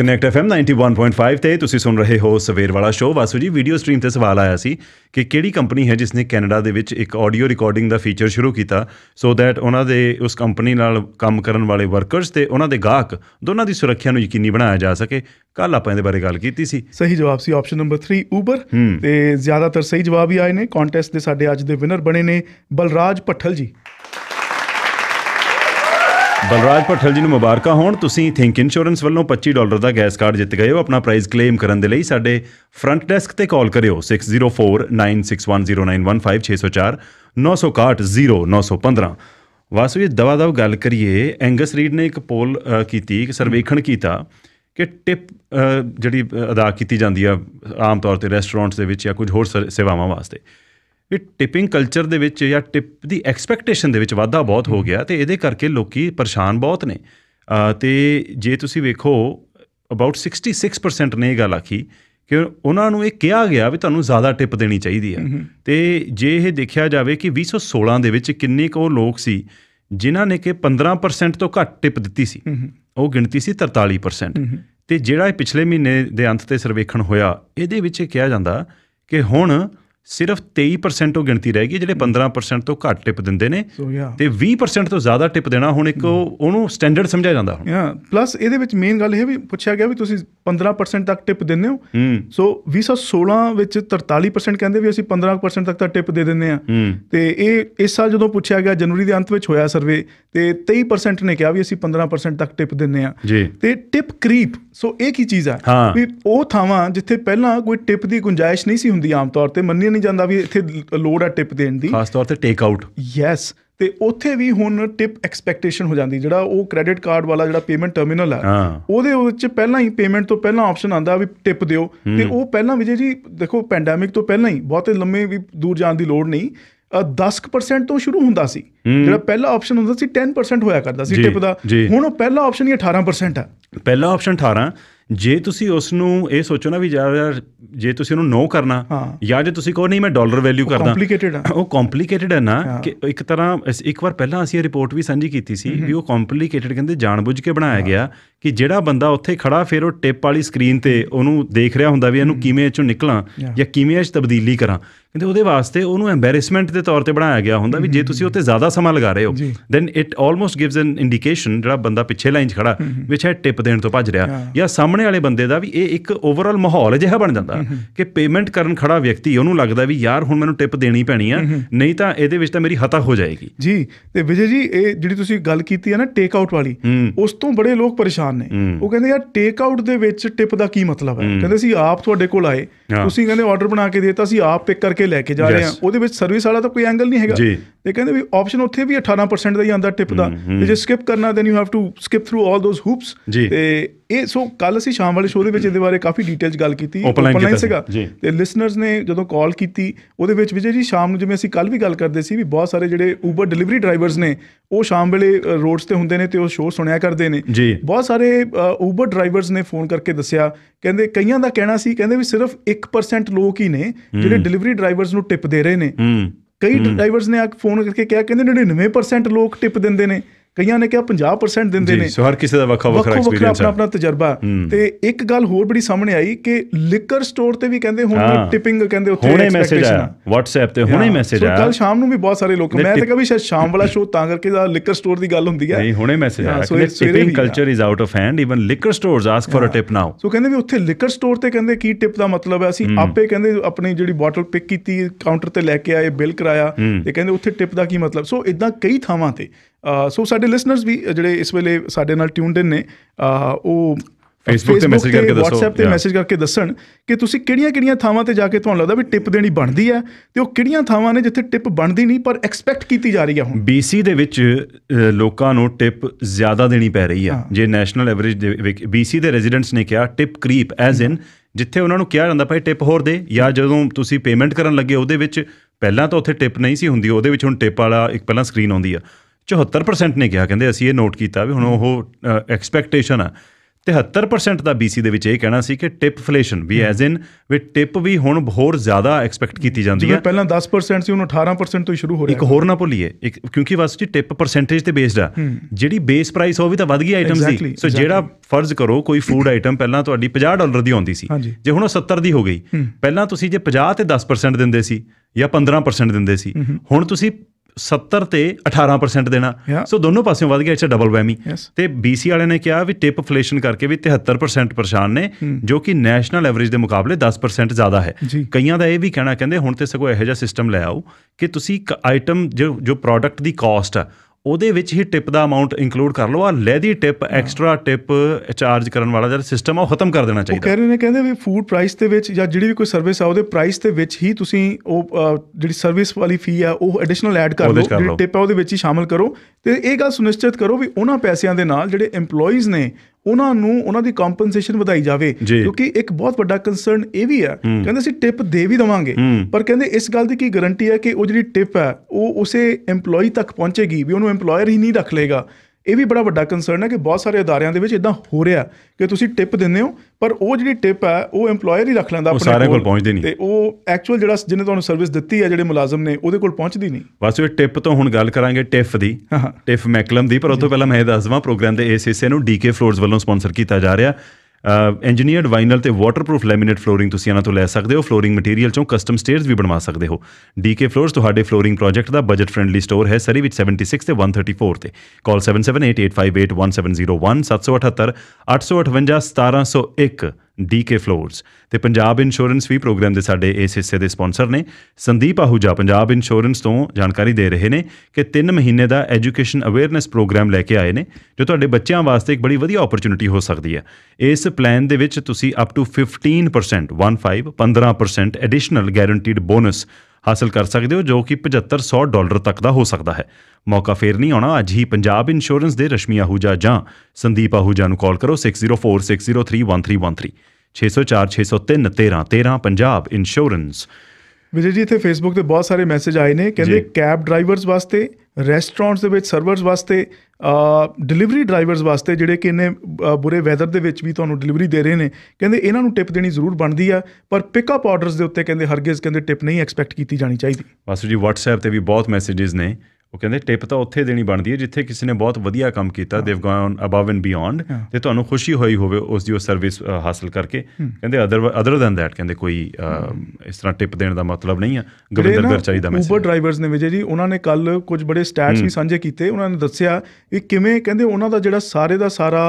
ਕਨੈਕਟ ਐਫਐਮ 91.5 ਤੇ ਤੁਸੀਂ ਸੁਣ ਰਹੇ ਹੋ ਸਵੇਰ ਵਾਲਾ ਸ਼ੋਅ ਵਾਸੂ ਜੀ ਵੀਡੀਓ ਸਟ੍ਰੀਮ ਤੇ ਸਵਾਲ ਆਇਆ ਸੀ ਕਿ ਕਿਹੜੀ ਕੰਪਨੀ ਹੈ ਜਿਸ ਨੇ ਕੈਨੇਡਾ ਦੇ ਵਿੱਚ ਇੱਕ ਆਡੀਓ ਰਿਕਾਰਡਿੰਗ ਦਾ ਫੀਚਰ ਸ਼ੁਰੂ ਕੀਤਾ ਸੋ ਥੈਟ ਉਹਨਾਂ ਦੇ ਉਸ ਕੰਪਨੀ ਨਾਲ ਕੰਮ ਕਰਨ ਵਾਲੇ ਵਰਕਰਸ ਤੇ ਉਹਨਾਂ ਦੇ ਗਾਹਕ ਦੋਨਾਂ ਦੀ ਸੁਰੱਖਿਆ ਨੂੰ ਯਕੀਨੀ ਬਣਾਇਆ ਜਾ ਸਕੇ ਕੱਲ ਆਪਾਂ ਇਹਦੇ ਬਾਰੇ ਗੱਲ ਕੀਤੀ ਸੀ ਸਹੀ ਜਵਾਬ ਸੀ ਆਪਸ਼ਨ ਨੰਬਰ 3 ਉਬਰ ਤੇ ਜ਼ਿਆਦਾਤਰ ਸਹੀ ਜਵਾਬ ਹੀ ਆਏ ਨੇ ਕੰਟੈਸਟ ਦੇ ਸਾਡੇ ਅੱਜ ਦੇ ਵਿਨਰ ਬਣੇ ਨੇ ਬਲਰਾਜ ਪੱਠਲ ਜੀ ਬਲਰਾਜ ਪਟਲ ਜੀ ਨੂੰ ਮੁਬਾਰਕਾਂ ਹੋਣ ਤੁਸੀਂ ਥਿੰਕ ਇੰਸ਼ੋਰੈਂਸ ਵੱਲੋਂ 25 ਡਾਲਰ ਦਾ ਗੈਸ ਕਾਰਡ ਜਿੱਤ ਗਏ ਹੋ ਆਪਣਾ ਪ੍ਰਾਈਜ਼ ਕਲੇਮ ਕਰਨ ਦੇ ਲਈ ਸਾਡੇ ਫਰੰਟ ਡੈਸਕ ਤੇ ਕਾਲ ਕਰਿਓ 6049610915 9610915 ਵਾਸੂ ਜੀ ਦਵਾ ਦਵ ਗੱਲ ਕਰੀਏ ਐਂਗਸ ਰੀਡ ਨੇ ਇੱਕ ਪੋਲ ਕੀਤੀ ਇੱਕ ਸਰਵੇਖਣ ਕੀਤਾ ਕਿ ਟਿਪ ਜਿਹੜੀ ਅਦਾ ਕੀਤੀ ਜਾਂਦੀ ਆ ਆਮ ਤੌਰ ਤੇ ਰੈਸਟੋਰੈਂਟਸ ਦੇ ਵਿੱਚ ਜਾਂ ਕੁਝ ਹੋਰ ਸੇਵਾਵਾਂ ਵਾਸਤੇ ਇਹ ਟਿਪਿੰਗ ਕਲਚਰ ਦੇ ਵਿੱਚ ਜਾਂ ਟਿਪ ਦੀ ਐਕਸਪੈਕਟੇਸ਼ਨ ਦੇ ਵਿੱਚ ਵਾਧਾ ਬਹੁਤ ਹੋ ਗਿਆ ਤੇ ਇਹਦੇ ਕਰਕੇ ਲੋਕੀ ਪਰੇਸ਼ਾਨ ਬਹੁਤ ਨੇ ਤੇ ਜੇ ਤੁਸੀਂ ਵੇਖੋ ਅਬਾਊਟ 66% ਨੇ ਇਹ ਗੱਲ ਆਖੀ ਕਿ ਉਹਨਾਂ ਨੂੰ ਇਹ ਕਿਹਾ ਗਿਆ ਵੀ ਤੁਹਾਨੂੰ ਜ਼ਿਆਦਾ ਟਿਪ ਦੇਣੀ ਚਾਹੀਦੀ ਹੈ ਤੇ ਜੇ ਇਹ ਦੇਖਿਆ ਜਾਵੇ ਕਿ 2016 ਦੇ ਵਿੱਚ ਕਿੰਨੇ ਕੋ ਲੋਕ ਸੀ ਜਿਨ੍ਹਾਂ ਨੇ ਕਿ 15% ਤੋਂ ਘੱਟ ਟਿਪ ਦਿੱਤੀ ਸੀ ਉਹ ਗਿਣਤੀ ਸੀ 43% ਤੇ ਜਿਹੜਾ ਇਹ ਪਿਛਲੇ ਮਹੀਨੇ ਦੇ ਅੰਤ ਤੇ ਸਰਵੇਖਣ ਹੋਇਆ ਇਹਦੇ ਵਿੱਚ ਇਹ ਕਿਹਾ ਜਾਂਦਾ ਕਿ ਹੁਣ ਸਿਰਫ 23% ਉਹ ਗਿਣਤੀ ਰਹਿ ਗਈ ਜਿਹੜੇ 15% ਤੋਂ ਘੱਟ ਟਿਪ ਦਿੰਦੇ ਨੇ ਤੇ 20% ਤੋਂ ਜ਼ਿਆਦਾ ਟਿਪ ਦੇਣਾ ਹੁਣ ਇੱਕ ਉਹਨੂੰ ਸਟੈਂਡਰਡ ਸਮਝਿਆ ਜਾਂਦਾ ਹੁਣ ਹਾਂ ਪਲੱਸ ਇਹਦੇ ਵਿੱਚ ਮੇਨ ਗੱਲ ਇਹ ਵੀ ਪੁੱਛਿਆ ਗਿਆ ਵੀ ਤੁਸੀਂ 15% ਤੱਕ ਟਿਪ ਦਿੰਦੇ ਹੋ ਸੋ 2016 ਵਿੱਚ 43% ਕਹਿੰਦੇ ਵੀ ਅਸੀਂ 15% ਤੱਕ ਤਾਂ ਟਿਪ ਦੇ ਦਿੰਦੇ ਆ ਤੇ ਇਹ ਇਸ ਸਾਲ ਜਦੋਂ ਪੁੱਛਿਆ ਗਿਆ ਜਨਵਰੀ ਦੇ ਅੰਤ ਵਿੱਚ ਹੋਇਆ ਸਰਵੇ ਤੇ 23% ਨੇ ਕਿਹਾ ਵੀ ਅਸੀਂ 15% ਤੱਕ ਟਿਪ ਦਿੰਦੇ ਆ ਤੇ ਟਿਪ ਕਰੀਪ ਸੋ ਇਹ ਕੀ ਚੀਜ਼ ਆ ਵੀ ਉਹ ਥਾਵਾਂ ਜਿੱਥੇ ਪਹਿਲਾਂ ਕੋਈ ਟਿਪ ਦੀ ਗੁੰਜਾਇਸ਼ ਨਹੀਂ ਸੀ ਹੁੰਦੀ ਆਮ ਤੌਰ ਤੇ ਮੰਨੀ ਨਹੀਂ ਜਾਂਦਾ ਵੀ ਇੱਥੇ ਲੋਡ ਆ ਟਿਪ ਦੇਣ ਦੀ ਖਾਸ ਤੌਰ ਤੇ ਟੇਕ ਆਊਟ ਯੈਸ ਤੇ ਉੱਥੇ ਵੀ ਹੁਣ ਟਿਪ ਐਕਸਪੈਕਟੇਸ਼ਨ ਹੋ ਜਾਂਦੀ ਜਿਹੜਾ ਉਹ ਕ੍ਰੈਡਿਟ ਕਾਰਡ ਵਾਲਾ ਜਿਹੜਾ ਪੇਮੈਂਟ ਟਰਮੀਨਲ ਆ ਉਹਦੇ ਵਿੱਚ ਪਹਿਲਾਂ ਹੀ ਪੇਮੈਂਟ ਤੋਂ ਪਹਿਲਾਂ ਆਪਸ਼ਨ ਆਂਦਾ ਵੀ ਟਿਪ ਦਿਓ ਤੇ ਉਹ ਪਹਿਲਾਂ ਵਿਜੇ ਜੀ ਦੇਖੋ ਪੈਂਡੈਮਿਕ ਤੋਂ ਪਹਿਲਾਂ ਹੀ ਬਹੁਤੇ ਲੰਮੇ ਵੀ ਦੂਰ ਜਾਣ ਦੀ ਲੋੜ ਨਹੀਂ 10% ਤੋਂ ਸ਼ੁਰੂ ਹੁੰਦਾ ਸੀ ਜਿਹੜਾ ਪਹਿਲਾ ਆਪਸ਼ਨ ਹੁੰਦਾ ਸੀ 10% ਹੋਇਆ ਕਰਦਾ ਸੀ ਟਿਪ ਦਾ ਹੁਣ ਉਹ ਪਹਿਲਾ ਆਪਸ਼ਨ ਹੀ 18% ਆ ਪਹਿਲਾ ਆਪਸ਼ਨ 18 ਜੇ ਤੁਸੀਂ ਉਸ ਨੂੰ ਇਹ ਸੋਚੋ ਨਾ ਵੀ ਯਾਰ ਜੇ ਤੁਸੀਂ ਉਹਨੂੰ ਨੋ ਕਰਨਾ ਜਾਂ ਜੇ ਤੁਸੀਂ ਕਹੋ ਨਹੀਂ ਮੈਂ ਡਾਲਰ ਵੈਲਿਊ ਕਰਦਾ ਕੰਪਲਿਕੇਟਿਡ ਆ ਉਹ ਕੰਪਲਿਕੇਟਡ ਹੈ ਨਾ ਕਿ ਇੱਕ ਤਰ੍ਹਾਂ ਇੱਕ ਵਾਰ ਪਹਿਲਾਂ ਅਸੀਂ ਇਹ ਰਿਪੋਰਟ ਵੀ ਸਾਂਝੀ ਕੀਤੀ ਸੀ ਵੀ ਉਹ ਕੰਪਲਿਕੇਟਡ ਕਹਿੰਦੇ ਜਾਣਬੁੱਝ ਕੇ ਬਣਾਇਆ ਗਿਆ ਕਿ ਜਿਹੜਾ ਬੰਦਾ ਉੱਥੇ ਖੜਾ ਫਿਰ ਉਹ ਟਿਪ ਵਾਲੀ ਸਕਰੀਨ ਤੇ ਉਹਨੂੰ ਦੇਖ ਰਿਹਾ ਹੁੰਦਾ ਵੀ ਇਹਨੂੰ ਕਿਵੇਂ ਇਹ ਚੋਂ ਨਿਕਲਾਂ ਜਾਂ ਕਿਵੇਂ ਇਹ ਤਬਦੀਲੀ ਕਰਾਂ ਕਹਿੰਦੇ ਉਹਦੇ ਵਾਸਤੇ ਉਹਨੂੰ ਐਮਬੈਰੈਸਮੈਂਟ ਦੇ ਤੌਰ ਤੇ ਬਣਾਇਆ ਗਿਆ ਹੁੰਦਾ ਵੀ ਜੇ ਤੁਸੀਂ ਉੱਥੇ ਜ਼ਿਆਦਾ ਸਮਾਂ ਲਗਾ ਰਹੇ ਹੋ then it almost gives an indication ਜਿਹੜਾ ਬੰਦਾ ਪਿੱਛੇ ਲਾਈਨ 'ਚ ਖੜਾ ਵਿੱਚ ਹੈ ਟਿਪ ਦੇਣ ਤੋਂ ਭੱਜ ਰਿਹਾ ਜਾਂ ਸਾਹਮਣੇ ਵਾਲੇ ਬੰਦੇ ਦਾ ਵੀ ਇਹ ਇੱਕ ਓਵਰਆਲ ਮਾਹੌਲ ਜਿਹਾ ਬਣ ਜਾਂਦਾ ਕਿ ਪੇਮੈਂਟ ਕਰਨ ਖੜਾ ਵਿਅਕਤੀ ਉਹਨੂੰ ਲੱਗਦਾ ਵੀ ਯਾਰ ਹੁਣ ਮੈਨੂੰ ਟਿਪ ਦੇਣੀ ਪੈਣੀ ਆ ਨਹੀਂ ਤਾਂ ਇਹਦੇ ਵਿੱਚ ਤਾਂ ਮੇਰੀ ਹਤਾ ਹੋ ਜਾਏਗੀ ਜੀ ਤੇ ਵਿਜੇ ਜੀ ਇਹ ਜਿਹੜੀ ਤੁਸੀਂ ਗੱਲ ਕੀਤੀ ਹੈ ਨਾ ਟੇਕ ਆਊਟ ਵਾਲੀ ਉਸ ਤੋਂ ਬੜੇ ਲੋਕ ਪਰੇਸ਼ਾਨ ਕਿਸਾਨ ਨੇ ਉਹ ਕਹਿੰਦੇ ਯਾਰ ਟੇਕ ਆਊਟ ਦੇ ਵਿੱਚ ਟਿਪ ਦਾ ਕੀ ਮਤਲਬ ਹੈ ਕਹਿੰਦੇ ਸੀ ਆਪ ਤੁਹਾਡੇ ਕੋਲ ਆਏ ਤੁਸੀਂ ਕਹਿੰਦੇ ਆਰਡਰ ਬਣਾ ਕੇ ਦਿੱਤਾ ਸੀ ਆਪ ਪਿਕ ਕਰਕੇ ਲੈ ਕੇ ਜਾ ਰਹੇ ਆ ਉਹਦੇ ਵਿੱਚ ਸਰਵਿਸ ਵਾਲਾ ਤਾਂ ਕੋਈ ਐਂਗਲ ਨਹੀਂ ਹੈਗਾ ਇਹ ਕਹਿੰਦੇ ਵੀ ਆਪਸ਼ਨ ਉੱਥੇ ਵੀ 18% ਦਾ ਹੀ ਆਂਦਾ ਟਿਪ ਦਾ ਤੇ ਜੇ ਸਕਿਪ ਕਰਨਾ then you have to skip through all those hoops ਤੇ ਇਹ ਸੋ ਕੱਲ ਅਸੀਂ ਸ਼ਾਮ ਵਾਲੇ ਸ਼ੋਅ ਦੇ ਵਿੱਚ ਇਹਦੇ ਬਾਰੇ ਕਾਫੀ ਡਿਟੇਲ ਚ ਗੱਲ ਕੀਤੀ ਓਪਨਲਾਈਨ ਸੀਗਾ ਤੇ ਲਿਸਨਰਸ ਨੇ ਜਦੋਂ ਕਾਲ ਕੀਤੀ ਉਹਦੇ ਵਿੱਚ ਵਿਜੇ ਜੀ ਸ਼ਾਮ ਨੂੰ ਜਿਵੇਂ ਅਸੀਂ ਕੱਲ ਵੀ ਗੱਲ ਕਰਦੇ ਸੀ ਵੀ ਬਹੁਤ ਸਾਰੇ ਜਿਹੜੇ ਊਬਰ ਡਿਲੀਵਰੀ ਡਰਾਈਵਰਸ ਨੇ ਉਹ ਸ਼ਾਮ ਵੇਲੇ ਰੋਡਸ ਤੇ ਹੁੰਦੇ ਨੇ ਤੇ ਉਹ ਸ਼ੋਅ ਸੁਣਿਆ ਕਰਦੇ ਨੇ ਬਹੁਤ ਸਾਰੇ ਊਬਰ ਡਰਾਈਵਰਸ ਨੇ ਫੋਨ ਕਰਕੇ ਦੱਸਿਆ ਕਹਿੰਦੇ ਕਈਆਂ ਦਾ ਕਹਿਣਾ ਸੀ ਕਹਿੰਦੇ ਵੀ ਸਿਰਫ 1% ਲੋਕ ਹੀ ਨੇ ਜਿਹੜੇ ਡਿਲੀਵਰੀ ਡਰਾਈਵਰਸ ਨੂੰ ਟਿਪ ਦੇ ਰਹੇ ਨੇ ਕਈ ਡਰਾਈਵਰਸ ਨੇ ਆ ਫੋਨ ਕਰਕੇ ਕਿਹਾ ਕਹਿੰਦੇ 99% ਲੋਕ ਟਿਪ ਦਿੰਦੇ ਨੇ ਕਈਆਂ ਨੇ ਕਿਹਾ 50% ਦਿੰਦੇ ਨੇ ਸੋ ਹਰ ਕਿਸੇ ਦਾ ਵੱਖਰਾ ਵੱਖਰਾ ਐਕਸਪੀਰੀਅੰਸ ਹੈ ਆਪਣਾ ਆਪਣਾ ਤਜਰਬਾ ਤੇ ਇੱਕ ਗੱਲ ਹੋਰ ਬੜੀ ਸਾਹਮਣੇ ਆਈ ਕਿ ਲਿਕਰ ਸਟੋਰ ਤੇ ਵੀ ਕਹਿੰਦੇ ਹੁਣ ਟਿਪਿੰਗ ਕਹਿੰਦੇ ਉੱਥੇ ਹੁਣੇ ਮੈਸੇਜ ਆ WhatsApp ਤੇ ਹੁਣੇ ਮੈਸੇਜ ਆ ਕੱਲ ਸ਼ਾਮ ਨੂੰ ਵੀ ਬਹੁਤ ਸਾਰੇ ਲੋਕ ਮੈਂ ਤਾਂ ਕਹਾਂ ਸ਼ਾਇਦ ਸ਼ਾਮ ਵਾਲਾ ਸ਼ੋਅ ਤਾਂ ਕਰਕੇ ਜ਼ਿਆਦਾ ਲਿਕਰ ਸਟੋਰ ਦੀ ਗੱਲ ਹੁੰਦੀ ਹੈ ਨਹੀਂ ਹੁਣੇ ਮੈਸੇਜ ਆ tipping culture is out of hand even liquor stores ask for a tip now so ਕਹਿੰਦੇ ਵੀ ਉੱਥੇ ਲਿਕਰ ਸਟੋਰ ਤੇ ਕਹਿੰਦੇ ਕੀ ਟਿਪ ਦਾ ਮਤਲਬ ਹੈ ਅਸੀਂ ਆਪੇ ਕਹਿੰਦੇ ਆਪਣੀ ਜਿਹੜੀ ਬੋਟਲ ਪਿਕ ਕੀਤੀ ਕਾਊਂਟਰ ਤੇ ਲੈ ਕੇ ਆਏ ਬਿੱਲ ਕਰਾਇਆ ਤੇ ਕਹਿੰਦੇ ਉੱਥੇ ਟਿਪ ਦਾ ਕੀ ਮਤਲਬ ਸੋ ਇਦਾਂ ਕਈ ਥਾਵਾਂ ਤੇ ਸੋ ਸਾਡੇ ਲਿਸਨਰਸ ਵੀ ਜਿਹੜੇ ਇਸ ਵੇਲੇ ਸਾਡੇ ਨਾਲ ਟਿਊਨਡ ਇਨ ਨੇ ਉਹ ਫੇਸਬੁੱਕ ਤੇ ਮੈਸੇਜ ਕਰਕੇ ਦੱਸੋ WhatsApp ਤੇ ਮੈਸੇਜ ਕਰਕੇ ਦੱਸਣ ਕਿ ਤੁਸੀਂ ਕਿਹੜੀਆਂ-ਕਿਹੜੀਆਂ ਥਾਵਾਂ ਤੇ ਜਾ ਕੇ ਤੁਹਾਨੂੰ ਲੱਗਦਾ ਵੀ ਟਿਪ ਦੇਣੀ ਬਣਦੀ ਹੈ ਤੇ ਉਹ ਕਿਹੜੀਆਂ ਥਾਵਾਂ ਨੇ ਜਿੱਥੇ ਟਿਪ ਬਣਦੀ ਨਹੀਂ ਪਰ ਐਕਸਪੈਕਟ ਕੀਤੀ ਜਾ ਰਹੀ ਹੈ ਹੁਣ BC ਦੇ ਵਿੱਚ ਲੋਕਾਂ ਨੂੰ ਟਿਪ ਜ਼ਿਆਦਾ ਦੇਣੀ ਪੈ ਰਹੀ ਹੈ ਜੇ ਨੈਸ਼ਨਲ ਐਵਰੇਜ ਦੇ BC ਦੇ ਰੈਜ਼ੀਡੈਂਟਸ ਨੇ ਕਿਹਾ ਟਿਪ ਕ੍ਰੀਪ ਐਜ਼ ਇਨ ਜਿੱਥੇ ਉਹਨਾਂ ਨੂੰ ਕਿਹਾ ਜਾਂਦਾ ਭਾਈ ਟਿਪ ਹੋਰ ਦੇ ਜਾਂ ਜਦੋਂ ਤੁਸੀਂ ਪੇਮੈਂਟ ਕਰਨ ਲੱਗੇ ਉਹਦੇ ਵਿੱਚ ਪਹਿਲਾਂ ਤਾਂ ਉੱਥੇ ਟਿਪ ਨਹੀਂ ਸੀ ਹੁੰਦੀ ਉਹਦੇ ਵਿੱਚ ਹੁਣ ਟਿਪ ਵਾਲਾ ਇੱਕ ਪਹਿਲਾਂ ਸਕਰੀਨ ਆਉਂਦੀ ਆ 74% ਨੇ ਕਿਹਾ ਕਹਿੰਦੇ ਅਸੀਂ ਇਹ ਨੋਟ ਕੀਤਾ ਵੀ ਹੁਣ ਉਹ ਐਕਸਪੈਕਟੇਸ਼ਨ ਆ 73% ਦਾ BC ਦੇ ਵਿੱਚ ਇਹ ਕਹਿਣਾ ਸੀ ਕਿ ਟਿਪ ਫਲੇਸ਼ਨ ਵੀ ਐਜ਼ ਇਨ ਵੀ ਟਿਪ ਵੀ ਹੁਣ ਬਹੁਤ ਜ਼ਿਆਦਾ ਐਕਸਪੈਕਟ ਕੀਤੀ ਜਾਂਦੀ ਹੈ ਜਿਵੇਂ ਪਹਿਲਾਂ 10% ਸੀ ਹੁਣ 18% ਤੋਂ ਸ਼ੁਰੂ ਹੋ ਰਿਹਾ ਇੱਕ ਹੋਰ ਨਾ ਭੁੱਲੀਏ ਇੱਕ ਕਿਉਂਕਿ ਵਸਤੀ ਟਿਪ ਪਰਸੈਂਟੇਜ ਤੇ ਬੇਸਡ ਆ ਜਿਹੜੀ ਬੇਸ ਪ੍ਰਾਈਸ ਉਹ ਵੀ ਤਾਂ ਵਧ ਗਈ ਆਈਟਮਸ ਦੀ ਸੋ ਜਿਹੜਾ ਫਰਜ਼ ਕਰੋ ਕੋਈ ਫੂਡ ਆਈਟਮ ਪਹਿਲਾਂ ਤੁਹਾਡੀ 50 ਡਾਲਰ ਦੀ ਆਉਂਦੀ ਸੀ ਜੇ ਹੁਣ ਉਹ 70 ਦੀ ਹੋ ਗਈ ਪਹਿਲਾਂ ਤੁਸੀਂ ਜੇ 50 ਤੇ 10% ਦਿੰਦੇ ਸੀ ਜਾਂ 15% ਦਿੰਦੇ ਸੀ ਹੁਣ ਤੁਸੀਂ 70 ਤੇ 18% ਦੇਣਾ ਸੋ ਦੋਨੋਂ ਪਾਸਿਓਂ ਵਧ ਗਿਆ ਇਟਸ ਡਬਲ ਵੈਮੀ ਤੇ BC ਵਾਲਿਆਂ ਨੇ ਕਿਹਾ ਵੀ ਟਿਪ ਇਨਫਲੇਸ਼ਨ ਕਰਕੇ ਵੀ 73% ਪਰੇਸ਼ਾਨ ਨੇ ਜੋ ਕਿ ਨੈਸ਼ਨਲ ਐਵਰੇਜ ਦੇ ਮੁਕਾਬਲੇ 10% ਜ਼ਿਆਦਾ ਹੈ ਕਈਆਂ ਦਾ ਇਹ ਵੀ ਕਹਿਣਾ ਕਹਿੰਦੇ ਹੁਣ ਤੇ ਸਗੋ ਇਹੋ ਜਿਹਾ ਸਿਸਟਮ ਲੈ ਆਓ ਕਿ ਤੁਸੀਂ ਇੱਕ ਆਈਟਮ ਜੋ ਜੋ ਪ੍ਰੋਡਕਟ ਦੀ ਕਾਸਟ ਆ ਉਹਦੇ ਵਿੱਚ ਹੀ ਟਿਪ ਦਾ ਅਮਾਉਂਟ ਇਨਕਲੂਡ ਕਰ ਲਓ ਆ ਲੈਦੀ ਟਿਪ ਐਕਸਟਰਾ ਟਿਪ ਚਾਰਜ ਕਰਨ ਵਾਲਾ ਜਿਹੜਾ ਸਿਸਟਮ ਆ ਉਹ ਖਤਮ ਕਰ ਦੇਣਾ ਚਾਹੀਦਾ ਉਹ ਕਹਿੰਦੇ ਨੇ ਕਹਿੰਦੇ ਵੀ ਫੂਡ ਪ੍ਰਾਈਸ ਦੇ ਵਿੱਚ ਜਾਂ ਜਿਹੜੀ ਵੀ ਕੋਈ ਸਰਵਿਸ ਆ ਉਹਦੇ ਪ੍ਰਾਈਸ ਦੇ ਵਿੱਚ ਹੀ ਤੁਸੀਂ ਉਹ ਜਿਹੜੀ ਸਰਵਿਸ ਵਾਲੀ ਫੀ ਆ ਉਹ ਐਡੀਸ਼ਨਲ ਐਡ ਕਰ ਲਓ ਟਿਪ ਆ ਉਹਦੇ ਵਿੱਚ ਹੀ ਸ਼ਾਮਲ ਕਰੋ ਤੇ ਇਹ ਗੱਲ ਸੁਨਿਸ਼ਚਿਤ ਕਰੋ ਵੀ ਉਹਨਾਂ ਪੈਸਿਆਂ ਦੇ ਨਾਲ ਜਿਹੜੇ EMPLOYEES ਨੇ ਉਹਨਾਂ ਨੂੰ ਉਹਨਾਂ ਦੀ ਕੰਪਨਸੇਸ਼ਨ ਵਧਾਈ ਜਾਵੇ ਕਿਉਂਕਿ ਇੱਕ ਬਹੁਤ ਵੱਡਾ ਕੰਸਰਨ ਇਹ ਵੀ ਹੈ ਕਹਿੰਦੇ ਅਸੀਂ ਟਿਪ ਦੇ ਵੀ ਦਵਾਂਗੇ ਪਰ ਕਹਿੰਦੇ ਇਸ ਗੱਲ ਦੀ ਕੀ ਗਾਰੰਟੀ ਹੈ ਕਿ ਉਹ ਜਿਹੜੀ ਟਿਪ ਹੈ ਉਹ ਉਸੇ EMPLOYE ਤੱਕ ਪਹੁੰਚੇਗੀ ਵੀ ਉਹਨੂੰ EMPLOYER ਹੀ ਨਹੀਂ ਰੱਖ ਲੇਗਾ ਇਹ ਵੀ ਬੜਾ ਵੱਡਾ ਕੰਸਰਨ ਹੈ ਕਿ ਬਹੁਤ ਸਾਰੇ ਅਦਾਰਿਆਂ ਦੇ ਵਿੱਚ ਇਦਾਂ ਹੋ ਰਿਹਾ ਕਿ ਤੁਸੀਂ ਟਿਪ ਦਿੰਦੇ ਹੋ ਪਰ ਉਹ ਜਿਹੜੀ ਟਿਪ ਹੈ ਉਹ EMPLOYER ਹੀ ਰੱਖ ਲੈਂਦਾ ਆਪਣੇ ਸਾਰੇ ਕੋਲ ਪਹੁੰਚਦੇ ਨਹੀਂ ਤੇ ਉਹ ਐਕਚੁਅਲ ਜਿਹੜਾ ਜਿਹਨੇ ਤੁਹਾਨੂੰ ਸਰਵਿਸ ਦਿੱਤੀ ਹੈ ਜਿਹੜੇ ਮੁਲਾਜ਼ਮ ਨੇ ਉਹਦੇ ਕੋਲ ਪਹੁੰਚਦੀ ਨਹੀਂ ਬਸ ਇਹ ਟਿਪ ਤੋਂ ਹੁਣ ਗੱਲ ਕਰਾਂਗੇ ਟਿਫ ਦੀ ਟਿਫ ਮੈਕਲਮ ਦੀ ਪਰ ਉਸ ਤੋਂ ਪਹਿਲਾਂ ਮੈਂ ਇਹ ਦਵਾਂ ਪ੍ਰੋਗਰਾਮ ਦੇ ਇਸ ਹਿੱਸੇ ਨੂੰ ਡੀਕੇ ਫਲੋਰਸ ਵੱਲੋਂ ਸਪਾਂਸਰ ਕੀਤਾ ਜਾ ਰਿਹਾ ਇੰਜੀਨੀਅਰਡ ਵਾਈਨਲ ਤੇ ਵਾਟਰਪ੍ਰੂਫ ਲੈਮੀਨੇਟ ਫਲੋਰਿੰਗ ਤੁਸੀਂ ਇਹਨਾਂ ਤੋਂ ਲੈ ਸਕਦੇ ਹੋ ਫਲੋਰਿੰਗ ਮਟੀਰੀਅਲ ਚੋਂ ਕਸਟਮ ਸਟੇਅਰਸ ਵੀ ਬਣਵਾ ਸਕਦੇ ਹੋ ਡੀਕੇ ਫਲੋਰਸ ਤੁਹਾਡੇ ਫਲੋਰਿੰਗ ਪ੍ਰੋਜੈਕਟ ਦਾ ਬਜਟ ਫ੍ਰੈਂਡਲੀ ਸਟੋਰ ਹੈ ਸਰੀ ਵਿੱਚ 76 ਤੇ 134 ਤੇ ਕਾਲ 7788581701 778 858 1701 ਡੀਕੇ ਫਲੋਰਸ ਤੇ ਪੰਜਾਬ ਇੰਸ਼ੋਰੈਂਸ ਵੀ ਪ੍ਰੋਗਰਾਮ ਦੇ ਸਾਡੇ ਇਸ ਹਿੱਸੇ ਦੇ ਸਪான்ਸਰ ਨੇ ਸੰਦੀਪ ਆਹੂਜਾ ਪੰਜਾਬ ਇੰਸ਼ੋਰੈਂਸ ਤੋਂ ਜਾਣਕਾਰੀ ਦੇ ਰਹੇ ਨੇ ਕਿ 3 ਮਹੀਨੇ ਦਾ ਐਜੂਕੇਸ਼ਨ ਅਵੇਅਰਨੈਸ ਪ੍ਰੋਗਰਾਮ ਲੈ ਕੇ ਆਏ ਨੇ ਜੋ ਤੁਹਾਡੇ ਬੱਚਿਆਂ ਵਾਸਤੇ ਇੱਕ ਬੜੀ ਵਧੀਆ ਓਪਰਚ्युनिटी ਹੋ ਸਕਦੀ ਹੈ ਇਸ ਪਲਾਨ ਦੇ ਵਿੱਚ ਤੁਸੀਂ up to 15% 15 15% additional guaranteed bonus ਹਾਸਲ ਕਰ ਸਕਦੇ ਹੋ ਜੋ ਕਿ 7500 ਡਾਲਰ ਤੱਕ ਦਾ ਹੋ ਸਕਦਾ ਹੈ ਮੌਕਾ ਫੇਰ ਨਹੀਂ ਆਉਣਾ ਅੱਜ ਹੀ ਪੰਜਾਬ ਇੰਸ਼ੋਰੈਂਸ ਦੇ ਰਸ਼ਮੀ ਆਹੂਜਾ ਜਾਂ ਸੰਦੀਪ ਆਹੂਜਾ ਨੂੰ ਕਾਲ ਕਰੋ 6046031313 6046031313 ਪੰਜਾਬ ਇੰਸ਼ੋਰੈਂਸ ਵਿਜੇ ਜੀ ਇੱਥੇ ਫੇਸਬੁੱਕ ਤੇ ਬਹੁਤ ਸਾਰੇ ਮੈਸੇਜ ਆਏ ਨੇ ਕਹਿੰਦੇ ਕੈਬ ਡਰਾਈਵਰਸ ਵਾਸਤੇ ਰੈਸਟੋਰੈਂਟਸ ਦੇ ਵਿੱਚ ਸਰਵਰਸ ਵਾਸਤੇ ਡਿਲੀਵਰੀ ਡਰਾਈਵਰਸ ਵਾਸਤੇ ਜਿਹੜੇ ਕਿ ਇਹਨੇ ਬੁਰੇ ਵੈਦਰ ਦੇ ਵਿੱਚ ਵੀ ਤੁਹਾਨੂੰ ਡਿਲੀਵਰੀ ਦੇ ਰਹੇ ਨੇ ਕਹਿੰਦੇ ਇਹਨਾਂ ਨੂੰ ਟਿਪ ਦੇਣੀ ਜ਼ਰੂਰ ਬਣਦੀ ਆ ਪਰ ਪਿਕਅਪ ਆਰਡਰਸ ਦੇ ਉੱਤੇ ਕਹਿੰਦੇ ਹਰਗਿਜ਼ ਕਹਿੰਦੇ ਟਿਪ ਨਹੀਂ ਐਕਸਪੈਕਟ ਕੀਤੀ ਜਾਣੀ ਚਾਹੀਦੀ ਵਾਸੂ ਜੀ WhatsApp ਤੇ ਵੀ ਬਹੁਤ ਮੈਸੇਜਸ ਨੇ ਉਹ ਕਹਿੰਦੇ ਟਿਪ ਤਾਂ ਉੱਥੇ ਦੇਣੀ ਬਣਦੀ ਹੈ ਜਿੱਥੇ ਕਿਸੇ ਨੇ ਬਹੁਤ ਵਧੀਆ ਕੰਮ ਕੀਤਾ they've gone above and beyond ਤੇ ਤੁਹਾਨੂੰ ਖੁਸ਼ੀ ਹੋਈ ਹੋਵੇ ਉਸ ਦੀ ਉਹ ਸਰਵਿਸ ਹਾਸਲ ਕਰਕੇ ਕਹਿੰਦੇ ਅਦਰ ਅਦਰ ਦੈਨ ਦੈਟ ਕਹਿੰਦੇ ਕੋਈ ਇਸ ਤਰ੍ਹਾਂ ਟਿਪ ਦੇਣ ਦਾ ਮਤਲਬ ਨਹੀਂ ਆ ਗਵਿੰਦਰ ਗਰਚਾਈ ਦਾ ਮੈਸੇਜ ਉਬਰ ਡਰਾਈਵਰਸ ਨੇ ਵਿਜੇ ਜੀ ਉਹਨਾਂ ਨੇ ਕੱਲ ਕੁਝ ਬੜੇ ਸਟੈਟਸ ਵੀ ਸਾਂਝੇ ਕੀਤੇ ਉਹਨਾਂ ਨੇ ਦੱਸਿਆ ਕਿ ਕਿਵੇਂ ਕਹਿੰਦੇ ਉਹਨਾਂ ਦਾ ਜਿਹੜਾ ਸਾਰੇ ਦਾ ਸਾਰਾ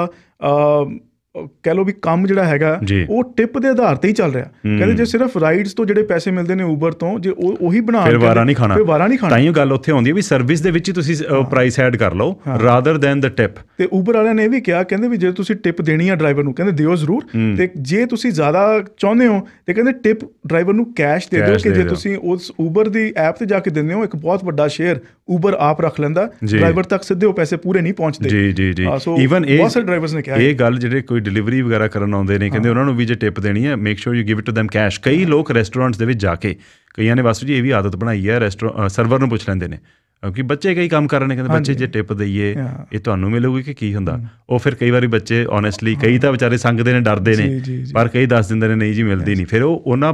ਕਹ ਲੋ ਵੀ ਕੰਮ ਜਿਹੜਾ ਹੈਗਾ ਉਹ ਟਿਪ ਦੇ ਆਧਾਰ ਤੇ ਹੀ ਚੱਲ ਰਿਹਾ ਕਹਿੰਦੇ ਜੇ ਸਿਰਫ ਰਾਈਡਸ ਤੋਂ ਜਿਹੜੇ ਪੈਸੇ ਮਿਲਦੇ ਨੇ ਉਬਰ ਤੋਂ ਜੇ ਉਹ ਉਹੀ ਬਣਾ ਫਿਰ ਵਾਰਾ ਨਹੀਂ ਖਾਣਾ ਫਿਰ ਵਾਰਾ ਨਹੀਂ ਖਾਣਾ ਤਾਂ ਹੀ ਗੱਲ ਉੱਥੇ ਆਉਂਦੀ ਹੈ ਵੀ ਸਰਵਿਸ ਦੇ ਵਿੱਚ ਹੀ ਤੁਸੀਂ ਪ੍ਰਾਈਸ ਐਡ ਕਰ ਲਓ ਰਾਦਰ ਦੈਨ ਦ ਟਿਪ ਤੇ ਉਬਰ ਵਾਲਿਆਂ ਨੇ ਇਹ ਵੀ ਕਿਹਾ ਕਹਿੰਦੇ ਵੀ ਜੇ ਤੁਸੀਂ ਟਿਪ ਦੇਣੀ ਆ ਡਰਾਈਵਰ ਨੂੰ ਕਹਿੰਦੇ ਦਿਓ ਜ਼ਰੂਰ ਤੇ ਜੇ ਤੁਸੀਂ ਜ਼ਿਆਦਾ ਚਾਹੁੰਦੇ ਹੋ ਤੇ ਕਹਿੰਦੇ ਟਿਪ ਡਰਾਈਵਰ ਨੂੰ ਕੈਸ਼ ਦੇ ਦਿਓ ਕਿ ਜੇ ਤੁਸੀਂ ਉਸ ਉਬਰ ਦੀ ਐਪ ਤੇ ਜਾ ਕੇ ਦਿੰਦੇ ਹੋ ਇੱਕ ਬਹੁਤ ਵੱਡਾ ਸ਼ੇਅਰ ਉਬਰ ਆਪ ਰੱਖ ਲੈਂਦਾ ਡਰਾਈਵਰ ਤੱਕ ਸਿੱਧੇ ਉਹ ਪੈਸੇ ਪੂਰੇ ਨਹੀਂ ਪਹੁੰਚਦੇ ਜੀ ਜੀ ਜੀ ਈਵਨ ਇਹ ਬਹੁਤ ਸਾਰੇ ਡਰਾਈਵਰਸ ਨੇ ਕਿਹਾ ਇਹ ਗੱਲ ਜਿਹੜੇ ਕੋਈ ਡਿਲੀਵਰੀ ਵਗੈਰਾ ਕਰਨ ਆਉਂਦੇ ਨੇ ਕਹਿੰਦੇ ਉਹਨਾਂ ਨੂੰ ਵੀ ਜੇ ਟਿਪ ਦੇਣੀ ਹੈ make sure you give it to them cash ਕਈ ਲੋਕ ਰੈਸਟੋਰੈਂਟਸ ਦੇ ਵਿੱਚ ਜਾ ਕੇ ਕਈਆਂ ਨੇ ਵਾਸੂ ਜੀ ਇਹ ਵੀ ਆਦਤ ਬਣਾਈ ਹੈ ਰੈਸਟੋਰੈਂਟ ਸਰਵਰ ਨੂੰ ਪੁੱਛ ਲੈਂਦੇ ਨੇ ਕਿਉਂਕਿ ਬੱਚੇ ਕਈ ਕੰਮ ਕਰ ਰਹੇ ਨੇ ਕਹਿੰਦੇ ਬੱਚੇ ਜੇ ਟਿਪ ਦਈਏ ਇਹ ਤੁਹਾਨੂੰ ਮਿਲੂਗੀ ਕਿ ਕੀ ਹੁੰਦਾ ਉਹ ਫਿਰ ਕਈ ਵਾਰੀ ਬੱਚੇ ਓਨੈਸਟਲੀ ਕਈ ਤਾਂ ਵਿਚਾਰੇ ਸੰਗਦੇ ਨੇ ਡਰਦੇ ਨੇ ਪਰ ਕਈ ਦੱਸ ਦਿੰਦੇ ਨੇ ਨਹੀਂ ਜੀ ਮਿਲਦੀ ਨਹੀਂ ਫਿਰ ਉਹ ਉਹਨਾਂ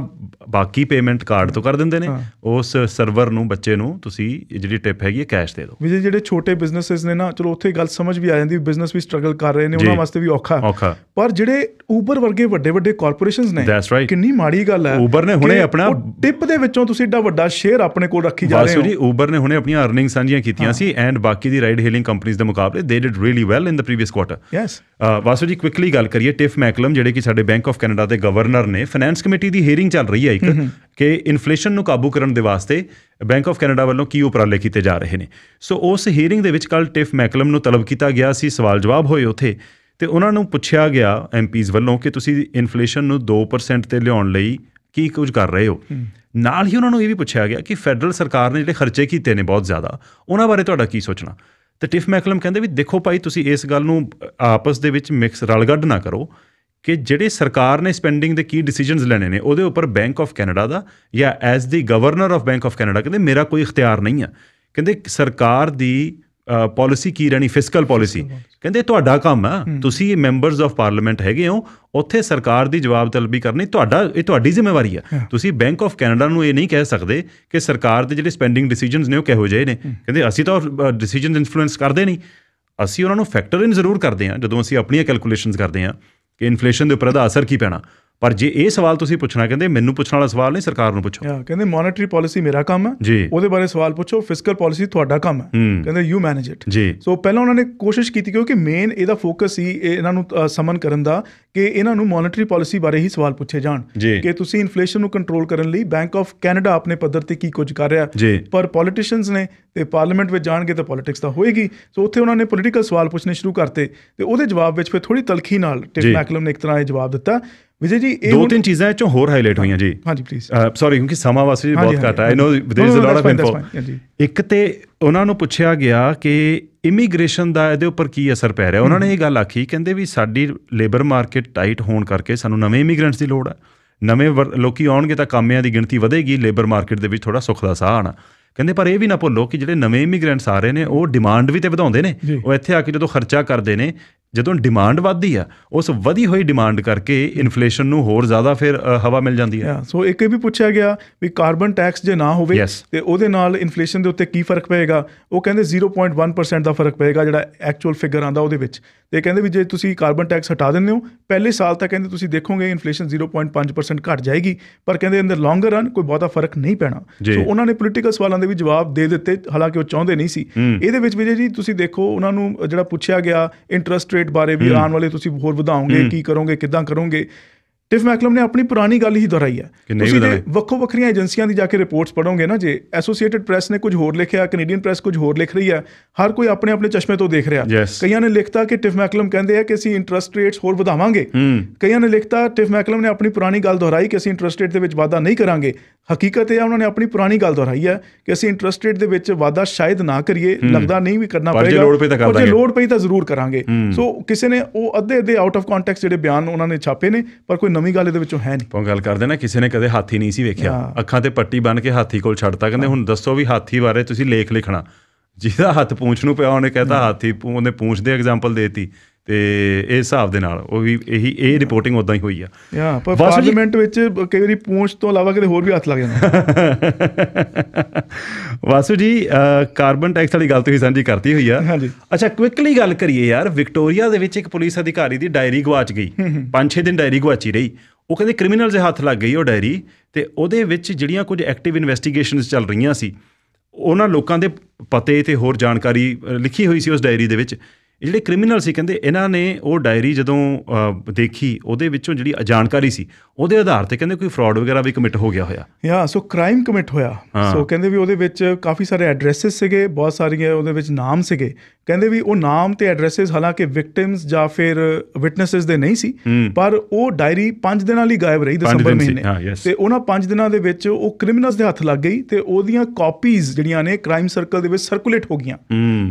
ਬਾਕੀ ਪੇਮੈਂਟ ਕਾਰਡ ਤੋਂ ਕਰ ਦਿੰਦੇ ਨੇ ਉਸ ਸਰਵਰ ਨੂੰ ਬੱਚੇ ਨੂੰ ਤੁਸੀਂ ਜਿਹੜੀ ਟਿਪ ਹੈਗੀ ਹੈ ਕੈਸ਼ ਦੇ ਦਿਓ ਵੀ ਜਿਹੜੇ ਛੋਟੇ ਬਿਜ਼ਨੈਸਸ ਨੇ ਨਾ ਚਲੋ ਉੱਥੇ ਗੱਲ ਸਮਝ ਵੀ ਆ ਜਾਂਦੀ ਬਿਜ਼ਨਸ ਵੀ ਸਟਰਗਲ ਕਰ ਰਹੇ ਨੇ ਉਹਨਾਂ ਵਾਸਤੇ ਵੀ ਔਖਾ ਪਰ ਜਿਹੜੇ ਉਬਰ ਵਰਗੇ ਵੱਡੇ ਵੱਡੇ ਕਾਰਪੋਰੇਸ਼ਨਸ ਨੇ ਕਿੰਨੀ ਮਾੜੀ ਗੱਲ ਹੈ ਉਬਰ ਨੇ ਹੁਣੇ ਆਪਣਾ ਟਿਪ ਦੇ ਵਿੱਚੋਂ ਤੁਸੀਂ ਏਡਾ ਵੱਡਾ ਸ਼ੇਅਰ ਆਪਣੇ ਕੋਲ ਰੱਖੀ ਜਾ ਰਹੇ ਹੋ ਜੀ ਉਬਰ ਨੇ ਹੁਣੇ ਆਪਣੀਆਂ ਅਰਨਿੰਗ ਸਾਂਝੀਆਂ ਕੀਤੀਆਂ ਸੀ ਐਂਡ ਬਾਕੀ ਦੀ ਰਾਈਡ ਹੇਲਿੰਗ ਕੰਪਨੀਆਂ ਦੇ ਮੁਕਾਬਲੇ ਦੇ did really well in the previous quarter yes Vasu ji quickly ਗੱਲ ਕਰੀਏ ਟਿਫ ਮੈਕਲਮ ਜਿਹੜੇ ਕਿ ਸਾਡੇ ਬੈਂਕ ਆਫ ਕੈਨੇਡਾ ਦੇ ਗਵਰਨਰ ਨੇ ਫਾਈਨੈਂਸ ਕਮੇਟੀ ਦੀ ਹੀਅਰਿੰਗ ਚੱਲ ਰਹੀ ਹੈ ਇੱਕ ਕਿ ਇਨਫਲੇਸ਼ਨ ਨੂੰ ਕਾਬੂ ਕਰਨ ਦੇ ਵਾਸਤੇ ਬੈਂਕ ਆਫ ਕੈਨੇਡਾ ਵੱਲੋਂ ਕੀ ਉਪਰਾਲੇ ਕੀਤੇ ਜਾ ਰਹੇ ਨੇ ਸੋ ਉਸ ਹੀਅਰਿੰਗ ਦੇ ਵਿੱਚ ਕੱਲ ਟਿਫ ਮੈਕਲਮ ਨੂੰ ਤਲਬ ਕੀਤਾ ਗਿਆ ਸੀ ਸਵਾਲ ਜਵਾਬ ਹੋਏ ਉਥੇ ਤੇ ਉਹਨਾਂ ਨੂੰ ਪੁੱਛਿਆ ਗਿਆ ਐਮਪੀਜ਼ ਵੱਲੋਂ ਕਿ ਤੁਸੀਂ ਇਨਫਲੇਸ਼ਨ ਨੂੰ 2% ਤੇ ਲਿਆਉਣ ਲਈ ਕੀ ਕੁਝ ਕਰ ਰਹੇ ਹੋ ਨਾਲ ਹੀ ਉਹਨਾਂ ਨੂੰ ਇਹ ਵੀ ਪੁੱਛਿਆ ਗਿਆ ਕਿ ਫੈਡਰਲ ਸਰਕਾਰ ਨੇ ਜਿਹੜੇ ਖਰਚੇ ਕੀਤੇ ਨੇ ਬਹੁਤ ਜ਼ਿਆਦਾ ਉਹਨਾਂ ਬਾਰੇ ਤੁਹਾਡਾ ਕੀ ਸੋਚਣਾ ਤੇ ਟਿਫ ਮੈਕਲਮ ਕਹਿੰਦੇ ਵੀ ਦੇਖੋ ਭਾਈ ਤੁਸੀਂ ਇਸ ਗੱਲ ਨੂੰ ਆਪਸ ਦੇ ਵਿੱਚ ਮਿਕਸ ਰਲਗੱਡ ਨਾ ਕਰੋ ਕਿ ਜਿਹੜੇ ਸਰਕਾਰ ਨੇ ਸਪੈਂਡਿੰਗ ਦੇ ਕੀ ਡਿਸੀਜਨਸ ਲੈਣੇ ਨੇ ਉਹਦੇ ਉੱਪਰ ਬੈਂਕ ਆਫ ਕੈਨੇਡਾ ਦਾ ਜਾਂ as the governor of Bank of Canada ਕਹਿੰਦੇ ਮੇਰਾ ਕੋਈ ਇਖਤਿਆਰ ਨਹੀਂ ਆ ਕਹਿੰਦੇ ਸਰਕਾਰ ਦੀ ਪਾਲਿਸੀ ਕੀ ਰਹਿਣੀ ਫਿਸਕਲ ਪਾਲਿਸੀ ਕਹਿੰਦੇ ਤੁਹਾਡਾ ਕੰਮ ਆ ਤੁਸੀਂ ਇਹ ਮੈਂਬਰਸ ਆਫ ਪਾਰਲੀਮੈਂਟ ਹੈਗੇ ਹੋ ਉੱਥੇ ਸਰਕਾਰ ਦੀ ਜਵਾਬਦਲਬੀ ਕਰਨੀ ਤੁਹਾਡਾ ਇਹ ਤੁਹਾਡੀ ਜ਼ਿੰਮੇਵਾਰੀ ਆ ਤੁਸੀਂ ਬੈਂਕ ਆਫ ਕੈਨੇਡਾ ਨੂੰ ਇਹ ਨਹੀਂ ਕਹਿ ਸਕਦੇ ਕਿ ਸਰਕਾਰ ਦੇ ਜਿਹੜੇ ਸਪੈਂਡਿੰਗ ਡਿਸੀਜਨਸ ਨੇ ਉਹ ਕਿਹੋ ਜਿਹੇ ਨੇ ਕਹਿੰਦੇ ਅਸੀਂ ਤਾਂ ਡਿਸੀਜਨਸ ਇਨਫਲੂਐਂਸ ਕਰਦੇ ਨਹੀਂ ਅਸੀਂ ਉਹਨਾਂ ਨੂੰ ਫੈਕਟਰ ਇਨ ਜ਼ਰੂਰ ਕਰਦੇ ਆ ਜਦੋਂ ਅਸੀਂ ਆਪਣੀਆਂ ਕੈਲਕੂਲੇਸ਼ਨਸ ਕਰਦੇ ਆ ਇਨਫਲੇਸ਼ਨ ਦੇ ਉੱਪਰ ਦਾ ਅਸਰ ਕੀ ਪੈਣਾ ਪਰ ਜੇ ਇਹ ਸਵਾਲ ਤੁਸੀਂ ਪੁੱਛਣਾ ਕਹਿੰਦੇ ਮੈਨੂੰ ਪੁੱਛਣ ਵਾਲਾ ਸਵਾਲ ਨਹੀਂ ਸਰਕਾਰ ਨੂੰ ਪੁੱਛੋ ਹਾਂ ਕਹਿੰਦੇ ਮੋਨਿਟਰੀ ਪਾਲਿਸੀ ਮੇਰਾ ਕੰਮ ਹੈ ਉਹਦੇ ਬਾਰੇ ਸਵਾਲ ਪੁੱਛੋ ਫਿਸਕਲ ਪਾਲਿਸੀ ਤੁਹਾਡਾ ਕੰਮ ਹੈ ਕਹਿੰਦੇ ਯੂ ਮੈਨੇਜ ਇਟ ਸੋ ਪਹਿਲਾਂ ਉਹਨਾਂ ਨੇ ਕੋਸ਼ਿਸ਼ ਕੀਤੀ ਕਿਉਂਕਿ ਮੇਨ ਇਹਦਾ ਫੋਕਸ ਸੀ ਇਹਨਾਂ ਨੂੰ ਸਮਨ ਕਰਨ ਦਾ ਕਿ ਇਹਨਾਂ ਨੂੰ ਮੋਨਿਟਰੀ ਪਾਲਿਸੀ ਬਾਰੇ ਹੀ ਸਵਾਲ ਪੁੱਛੇ ਜਾਣ ਕਿ ਤੁਸੀਂ ਇਨਫਲੇਸ਼ਨ ਨੂੰ ਕੰਟਰੋਲ ਕਰਨ ਲਈ ਬੈਂਕ ਆਫ ਕੈਨੇਡਾ ਆਪਣੇ ਪੱਧਰ ਤੇ ਕੀ ਕੁਝ ਕਰ ਰਿਹਾ ਪਰ ਪੋਲਿਟਿਸ਼ੀਅਨਸ ਨੇ ਤੇ ਪਾਰਲੀਮੈਂਟ ਵਿੱਚ ਜਾਣਗੇ ਤਾਂ ਪੋਲਿਟਿਕਸ ਤਾਂ ਹੋਏਗੀ ਸੋ ਉੱਥੇ ਉਹਨਾਂ ਨੇ ਪੋਲਿਟੀਕਲ ਸਵਾਲ ਪੁੱਛਨੇ ਸ਼ੁਰੂ ਕਰਤੇ ਤੇ ਉਹਦੇ ਜਵਾਬ ਵਿੱਚ ਫਿਰ ਥੋੜੀ ਤਲਖੀ ਨਾਲ ਟਿਕ ਮੈਕਲਮ ਨੇ ਇੱਕ ਤਰ੍ਹਾਂ ਇਹ ਜਵਾਬ ਦਿੱਤਾ ਵਿਜੇ ਜੀ ਇਹ ਦੋ ਤਿੰਨ ਚੀਜ਼ਾਂ ਇਹ ਚੋਂ ਹੋਰ ਹਾਈਲਾਈਟ ਹੋਈਆਂ ਜੀ ਹਾਂਜੀ ਪਲੀਜ਼ ਸੌਰੀ ਕਿਉਂਕਿ ਸਮਾਂ ਵਾਸਤੇ ਜੀ ਬਹੁਤ ਘੱਟ ਹੈ I know there is a lot of info ਇੱਕ ਤੇ ਉਹਨਾਂ ਨੂੰ ਪੁੱਛਿਆ ਗਿਆ ਕਿ ਇਮੀਗ੍ਰੇਸ਼ਨ ਦਾ ਇਹਦੇ ਉੱਪਰ ਕੀ ਅਸਰ ਪੈ ਰਿਹਾ ਉਹਨਾਂ ਨੇ ਇਹ ਗੱਲ ਆਖੀ ਕਹਿੰਦੇ ਵੀ ਸਾਡੀ ਲੇਬਰ ਮਾਰਕੀਟ ਟਾਈਟ ਹੋਣ ਕਰਕੇ ਸਾਨੂੰ ਨਵੇਂ ਇਮੀਗ੍ਰੈਂਟਸ ਦੀ ਲੋੜ ਹੈ ਨਵੇਂ ਲੋਕੀ ਆਉਣਗੇ ਤਾਂ ਕਾਮਿਆਂ ਦੀ ਗਿਣਤੀ ਵਧੇਗੀ ਲੇਬਰ ਮਾਰਕੀਟ ਦੇ ਵਿੱਚ ਥੋੜਾ ਸੁੱਖ ਦਾ ਸਾਹ ਆਣਾ ਕਹਿੰਦੇ ਪਰ ਇਹ ਵੀ ਨਾ ਭੁੱਲੋ ਕਿ ਜਿਹੜੇ ਨਵੇਂ ਇਮੀਗ੍ਰੈਂਟਸ ਆ ਰਹੇ ਨੇ ਉਹ ਡਿਮਾਂਡ ਵੀ ਤੇ ਵਧਾਉਂਦੇ ਨੇ ਉਹ ਇੱਥੇ ਆ ਕੇ ਜਦੋਂ ਖਰਚਾ ਕਰਦੇ ਨੇ ਜਦੋਂ ਡਿਮਾਂਡ ਵੱਧਦੀ ਆ ਉਸ ਵਧੀ ਹੋਈ ਡਿਮਾਂਡ ਕਰਕੇ ਇਨਫਲੇਸ਼ਨ ਨੂੰ ਹੋਰ ਜ਼ਿਆਦਾ ਫਿਰ ਹਵਾ ਮਿਲ ਜਾਂਦੀ ਆ ਸੋ ਇੱਕ ਇਹ ਵੀ ਪੁੱਛਿਆ ਗਿਆ ਵੀ ਕਾਰਬਨ ਟੈਕਸ ਜੇ ਨਾ ਹੋਵੇ ਤੇ ਉਹਦੇ ਨਾਲ ਇਨਫਲੇਸ਼ਨ ਦੇ ਉੱਤੇ ਕੀ ਫਰਕ ਪਏਗਾ ਉਹ ਕਹਿੰਦੇ 0.1% ਦਾ ਫਰਕ ਪਏਗਾ ਜਿਹੜਾ ਐਕਚੁਅਲ ਫਿਗਰ ਆਂਦਾ ਉਹਦੇ ਵਿੱਚ ਤੇ ਕਹਿੰਦੇ ਵੀ ਜੇ ਤੁਸੀਂ ਕਾਰਬਨ ਟੈਕਸ ਹਟਾ ਦਿੰਦੇ ਹੋ ਪਹਿਲੇ ਸਾਲ ਤਾਂ ਕਹਿੰਦੇ ਤੁਸੀਂ ਦੇਖੋਗੇ ਇਨਫਲੇਸ਼ਨ 0.5% ਘਟ ਜਾਏਗੀ ਪਰ ਕਹਿੰਦੇ ਅੰਦਰ ਲੌਂਗਰ ਰਨ ਕੋਈ ਬਹੁਤਾ ਫਰਕ ਨਹੀਂ ਪੈਣਾ ਸੋ ਉਹਨਾਂ ਨੇ ਪੋਲਿਟੀਕਲ ਸਵਾਲਾਂ ਦੇ ਵੀ ਜਵਾਬ ਦੇ ਦਿੱਤੇ ਹਾਲਾਂਕਿ ਉਹ ਚਾਹੁੰਦੇ ਨਹੀਂ ਸੀ ਇਹਦੇ ਵਿੱਚ ਵੀ ਜੀ ਤੁਸੀਂ ਦੇਖੋ ਉਹਨਾਂ ਨੂੰ ਜਿਹੜਾ ਪੁੱਛਿਆ ਗਿਆ ਇੰਟਰਸਟ ਰੇਟ ਬਾਰੇ ਵੀ ਆਉਣ ਵਾਲੇ ਤੁਸੀਂ ਹੋਰ ਵਧਾਉਂਗੇ ਕੀ ਕਰੋਗੇ ਕਿਦਾਂ ਕਰੋਗੇ ਟਿਫ ਮੈਕਲਮ ਨੇ ਆਪਣੀ ਪੁਰਾਣੀ ਗੱਲ ਹੀ ਦੁਹਰਾਈ ਹੈ ਤੁਸੀਂ ਜੇ ਵੱਖੋ ਵੱਖਰੀਆਂ ਏਜੰਸੀਆਂ ਦੀ ਜਾ ਕੇ ਰਿਪੋਰਟਸ ਪੜੋਗੇ ਨਾ ਜੇ ਐਸੋਸੀਏਟਿਡ ਪ੍ਰੈਸ ਨੇ ਕੁਝ ਹੋਰ ਲਿਖਿਆ ਕੈਨੇਡੀਅਨ ਪ੍ਰੈਸ ਕੁਝ ਹੋਰ ਲਿਖ ਰਹੀ ਹੈ ਹਰ ਕੋਈ ਆਪਣੇ ਆਪਣੇ ਚਸ਼ਮੇ ਤੋਂ ਦੇਖ ਰਿਹਾ ਕਈਆਂ ਨੇ ਲਿਖਤਾ ਕਿ ਟਿਫ ਮੈਕਲਮ ਕਹਿੰਦੇ ਆ ਕਿ ਅਸੀਂ ਇੰਟਰਸਟ ਰੇਟਸ ਹੋਰ ਵਧਾਵਾਂਗੇ ਕਈਆਂ ਨੇ ਲਿਖਤਾ ਟਿਫ ਮੈਕਲਮ ਨੇ ਆਪਣੀ ਪੁਰਾਣੀ ਗੱਲ ਦੁਹਰਾਈ ਕਿ ਅਸੀਂ ਇੰਟਰਸਟ ਰੇਟ ਦੇ ਵਿੱਚ ਵਾਧਾ ਨਹੀਂ ਕਰਾਂਗੇ ਹਕੀਕਤ ਇਹ ਆ ਉਹਨਾਂ ਨੇ ਆਪਣੀ ਪੁਰਾਣੀ ਗੱਲ ਦੁਹਰਾਈ ਹੈ ਕਿ ਅਸੀਂ ਇੰਟਰਸਟ ਰੇਟ ਦੇ ਵਿੱਚ ਵਾਧਾ ਸ਼ਾਇਦ ਨਾ ਕਰੀਏ ਲੱਗਦਾ ਨਹੀਂ ਵੀ ਕਰਨਾ ਪਵੇਗਾ ਪਰ ਜੇ ਲੋੜ ਪਈ ਤਾਂ ਕਰ ਦਾਂਗੇ ਜੇ ਲੋੜ ਪਈ ਤਾਂ ਜ਼ਰੂਰ ਕਰਾਂਗੇ ਸੋ ਕਿਸੇ ਨੇ ਉਹ ਅੱਧੇ ਅੱਧੇ ਆਊਟ ਆਫ ਕੰਟੈਕਸਟ ਜਿਹੜੇ ਬਿਆਨ ਉਹਨਾਂ ਨੇ ਛਾਪੇ ਨੇ ਪਰ ਕੋਈ ਨਵੀਂ ਗੱਲ ਇਹਦੇ ਵਿੱਚੋਂ ਹੈ ਨਹੀਂ ਆਪਾਂ ਗੱਲ ਕਰਦੇ ਨਾ ਕਿਸੇ ਨੇ ਕਦੇ ਹਾਥੀ ਨਹੀਂ ਸੀ ਵੇਖਿਆ ਅੱਖਾਂ ਤੇ ਪੱਟੀ ਬੰਨ ਕੇ ਹਾਥੀ ਕੋਲ ਛੱਡਤਾ ਕਹਿੰਦੇ ਹੁਣ ਦੱਸੋ ਵੀ ਹਾਥੀ ਬਾਰੇ ਤੁਸੀਂ ਲੇਖ ਲਿਖਣਾ ਜਿਹਦਾ ਹੱਥ ਪੂੰਛ ਨੂੰ ਪਿਆ ਉਹਨੇ ਕਹਿੰਦਾ ਹਾਥੀ ਉਹਨੇ ਪੂੰਛ ਦੇ ਐਗਜ਼ਾਮਪਲ ਦੇਤੀ ਤੇ ਇਹ ਹਿਸਾਬ ਦੇ ਨਾਲ ਉਹ ਵੀ ਇਹੀ ਇਹ ਰਿਪੋਰਟਿੰਗ ਉਦਾਂ ਹੀ ਹੋਈ ਆ ਯਾ ਪਰ ਪਾਰਲੀਮੈਂਟ ਵਿੱਚ ਕਈ ਵਾਰੀ ਪੂੰਛ ਤੋਂ ਇਲਾਵਾ ਕਿਤੇ ਹੋਰ ਵੀ ਹੱਥ ਲੱਗ ਜਾਂਦਾ ਵਾਸੂ ਜੀ ਕਾਰਬਨ ਟੈਕਸ ਵਾਲੀ ਗੱਲ ਤੁਸੀਂ ਸਾਂਝੀ ਕਰਤੀ ਹੋਈ ਆ ਹਾਂਜੀ ਅੱਛਾ ਕੁਇਕਲੀ ਗੱਲ ਕਰੀਏ ਯਾਰ ਵਿਕਟੋਰੀਆ ਦੇ ਵਿੱਚ ਇੱਕ ਪੁਲਿਸ ਅਧਿਕਾਰੀ ਦੀ ਡਾਇਰੀ ਗਵਾਚ ਗਈ 5-6 ਦਿਨ ਡਾਇਰੀ ਗਵਾਚੀ ਰਹੀ ਉਹ ਕਹਿੰਦੇ ਕ੍ਰਿਮੀਨਲ ਦੇ ਹੱਥ ਲੱਗ ਗਈ ਉਹ ਡਾਇਰੀ ਤੇ ਉਹਦੇ ਵਿੱਚ ਜਿਹੜੀਆਂ ਕੁਝ ਐਕਟਿਵ ਇਨਵੈਸਟੀਗੇਸ਼ਨਸ ਚੱਲ ਰਹੀਆਂ ਸੀ ਉਹਨਾਂ ਲੋਕਾਂ ਦੇ ਪਤੇ ਤੇ ਹੋਰ ਜਾਣਕਾਰੀ ਲਿਖੀ ਹੋਈ ਸੀ ਉਸ ਡਾਇਰੀ ਦੇ ਵਿੱਚ ਜਿਹੜੇ ਕ੍ਰਿਮੀਨਲ ਸੀ ਕਹਿੰਦੇ ਇਹਨਾਂ ਨੇ ਉਹ ਡਾਇਰੀ ਜਦੋਂ ਦੇਖੀ ਉਹਦੇ ਵਿੱਚੋਂ ਜਿਹੜੀ ਜਾਣਕਾਰੀ ਸੀ ਉਹਦੇ ਆਧਾਰ ਤੇ ਕਹਿੰਦੇ ਕੋਈ ਫਰਾਡ ਵਗੈਰਾ ਵੀ ਕਮਿਟ ਹੋ ਗਿਆ ਹੋਇਆ ਯਾ ਸੋ ਕ੍ਰਾਈਮ ਕਮਿਟ ਹੋਇਆ ਸੋ ਕਹਿੰਦੇ ਵੀ ਉਹਦੇ ਵਿੱਚ ਕਾਫੀ ਸਾਰੇ ਐਡਰੈਸਸ ਸੀਗੇ ਬਹੁਤ ਸਾਰੀਆਂ ਉਹਦੇ ਵਿੱਚ ਨਾਮ ਸੀਗੇ ਕਹਿੰਦੇ ਵੀ ਉਹ ਨਾਮ ਤੇ ਐਡਰੈਸਸ ਹਾਲਾਂਕਿ ਵਿਕਟਿਮਸ ਜਾਂ ਫਿਰ ਵਿਟਨੈਸਸ ਦੇ ਨਹੀਂ ਸੀ ਪਰ ਉਹ ਡਾਇਰੀ 5 ਦਿਨਾਂ ਲਈ ਗਾਇਬ ਰਹੀ ਦਸੰਬਰ ਮਹੀਨੇ ਤੇ ਉਹਨਾਂ 5 ਦਿਨਾਂ ਦੇ ਵਿੱਚ ਉਹ ਕ੍ਰਿਮੀਨਲਸ ਦੇ ਹੱਥ ਲੱਗ ਗਈ ਤੇ ਉਹਦੀਆਂ ਕਾਪੀਜ਼ ਜਿਹੜੀਆਂ ਨੇ ਕ੍ਰਾਈਮ ਸਰਕਲ ਦੇ ਵਿੱਚ ਸਰਕੂਲੇਟ ਹੋ ਗਈਆਂ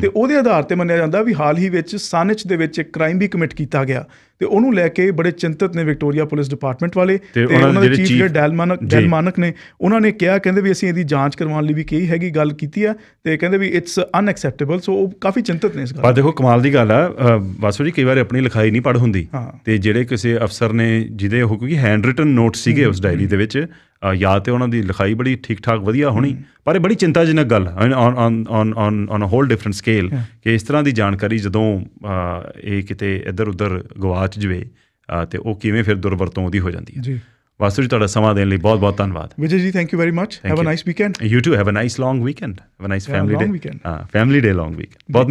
ਤੇ ਉਹਦੇ ਆਧਾਰ ਤੇ ਮੰਨਿਆ ਜਾਂਦਾ ਵੀ ਹਾਲ ਹੀ ਵਿੱਚ ਸਾਨਿਚ ਦੇ ਵਿੱਚ ਇੱਕ ਕ੍ਰਾਈਮ ਵੀ ਕਮਿਟ ਕੀਤਾ ਗਿਆ ਤੇ ਉਹਨੂੰ ਲੈ ਕੇ ਬੜੇ ਚਿੰਤਤ ਨੇ ਵਿਕਟੋਰੀਆ ਪੁਲਿਸ ਡਿਪਾਰਟਮੈਂਟ ਵਾਲੇ ਤੇ ਉਹਨਾਂ ਦੇ ਚੀਫ ਜਿਹੜੇ ਡੈਲਮਾਨਕ ਡੈਲਮਾਨਕ ਨੇ ਉਹਨਾਂ ਨੇ ਕਿਹਾ ਕਹਿੰਦੇ ਵੀ ਅਸੀਂ ਇਹਦੀ ਜਾਂਚ ਕਰਵਾਉਣ ਲਈ ਵੀ ਕਹੀ ਹੈਗੀ ਗੱਲ ਕੀਤੀ ਆ ਤੇ ਕਹਿੰਦੇ ਵੀ ਇਟਸ ਅਨਐਕਸੈਪਟੇਬਲ ਸੋ ਉਹ ਕਾਫੀ ਚਿੰਤਤ ਨੇ ਇਸ ਗੱਲ ਪਰ ਦੇਖੋ ਕਮਾਲ ਦੀ ਗੱਲ ਆ ਵਾਸੂ ਜੀ ਕਈ ਵਾਰ ਆਪਣੀ ਲਿਖਾਈ ਨਹੀਂ ਪੜ ਹੁੰਦੀ ਤੇ ਜਿਹੜੇ ਕਿਸੇ ਅਫਸਰ ਨੇ ਜਿਹਦੇ ਉਹ ਕਿਉਂਕਿ ਹੈਂਡ ਰਿਟਨ ਨੋਟ ਸੀਗੇ ਉਸ ਡਾਇਰੀ ਦੇ ਵਿੱਚ ਯਾਦ ਤੇ ਉਹਨਾਂ ਦੀ ਲਿਖਾਈ ਬੜੀ ਠੀਕ ਠਾਕ ਵਧੀਆ ਹੋਣੀ ਪਰ ਇਹ ਬੜੀ ਚਿੰਤਾਜਨਕ ਗੱਲ on on on on on a whole different scale ਕਿ ਇਸ ਤਰ੍ਹਾਂ ਦੀ ਜਾਣਕਾਰੀ ਜਦੋਂ ਇਹ ਕਿਤੇ ਇੱਧਰ ਉੱਧਰ ਗਵਾਚ ਬਚ ਜਵੇ ਤੇ ਉਹ ਕਿਵੇਂ ਫਿਰ ਦੁਰਵਰਤੋਂ ਉਹਦੀ ਹੋ ਜਾਂਦੀ ਹੈ ਜੀ ਵਾਸੂ ਜੀ ਤੁਹਾਡਾ ਸਮਾਂ ਦੇਣ ਲਈ ਬਹੁਤ ਬਹੁਤ ਧੰਨਵਾਦ Vijay ji thank you very much have a nice weekend you too have a nice long weekend have a nice Family Day Family Day long week ਬਹੁਤ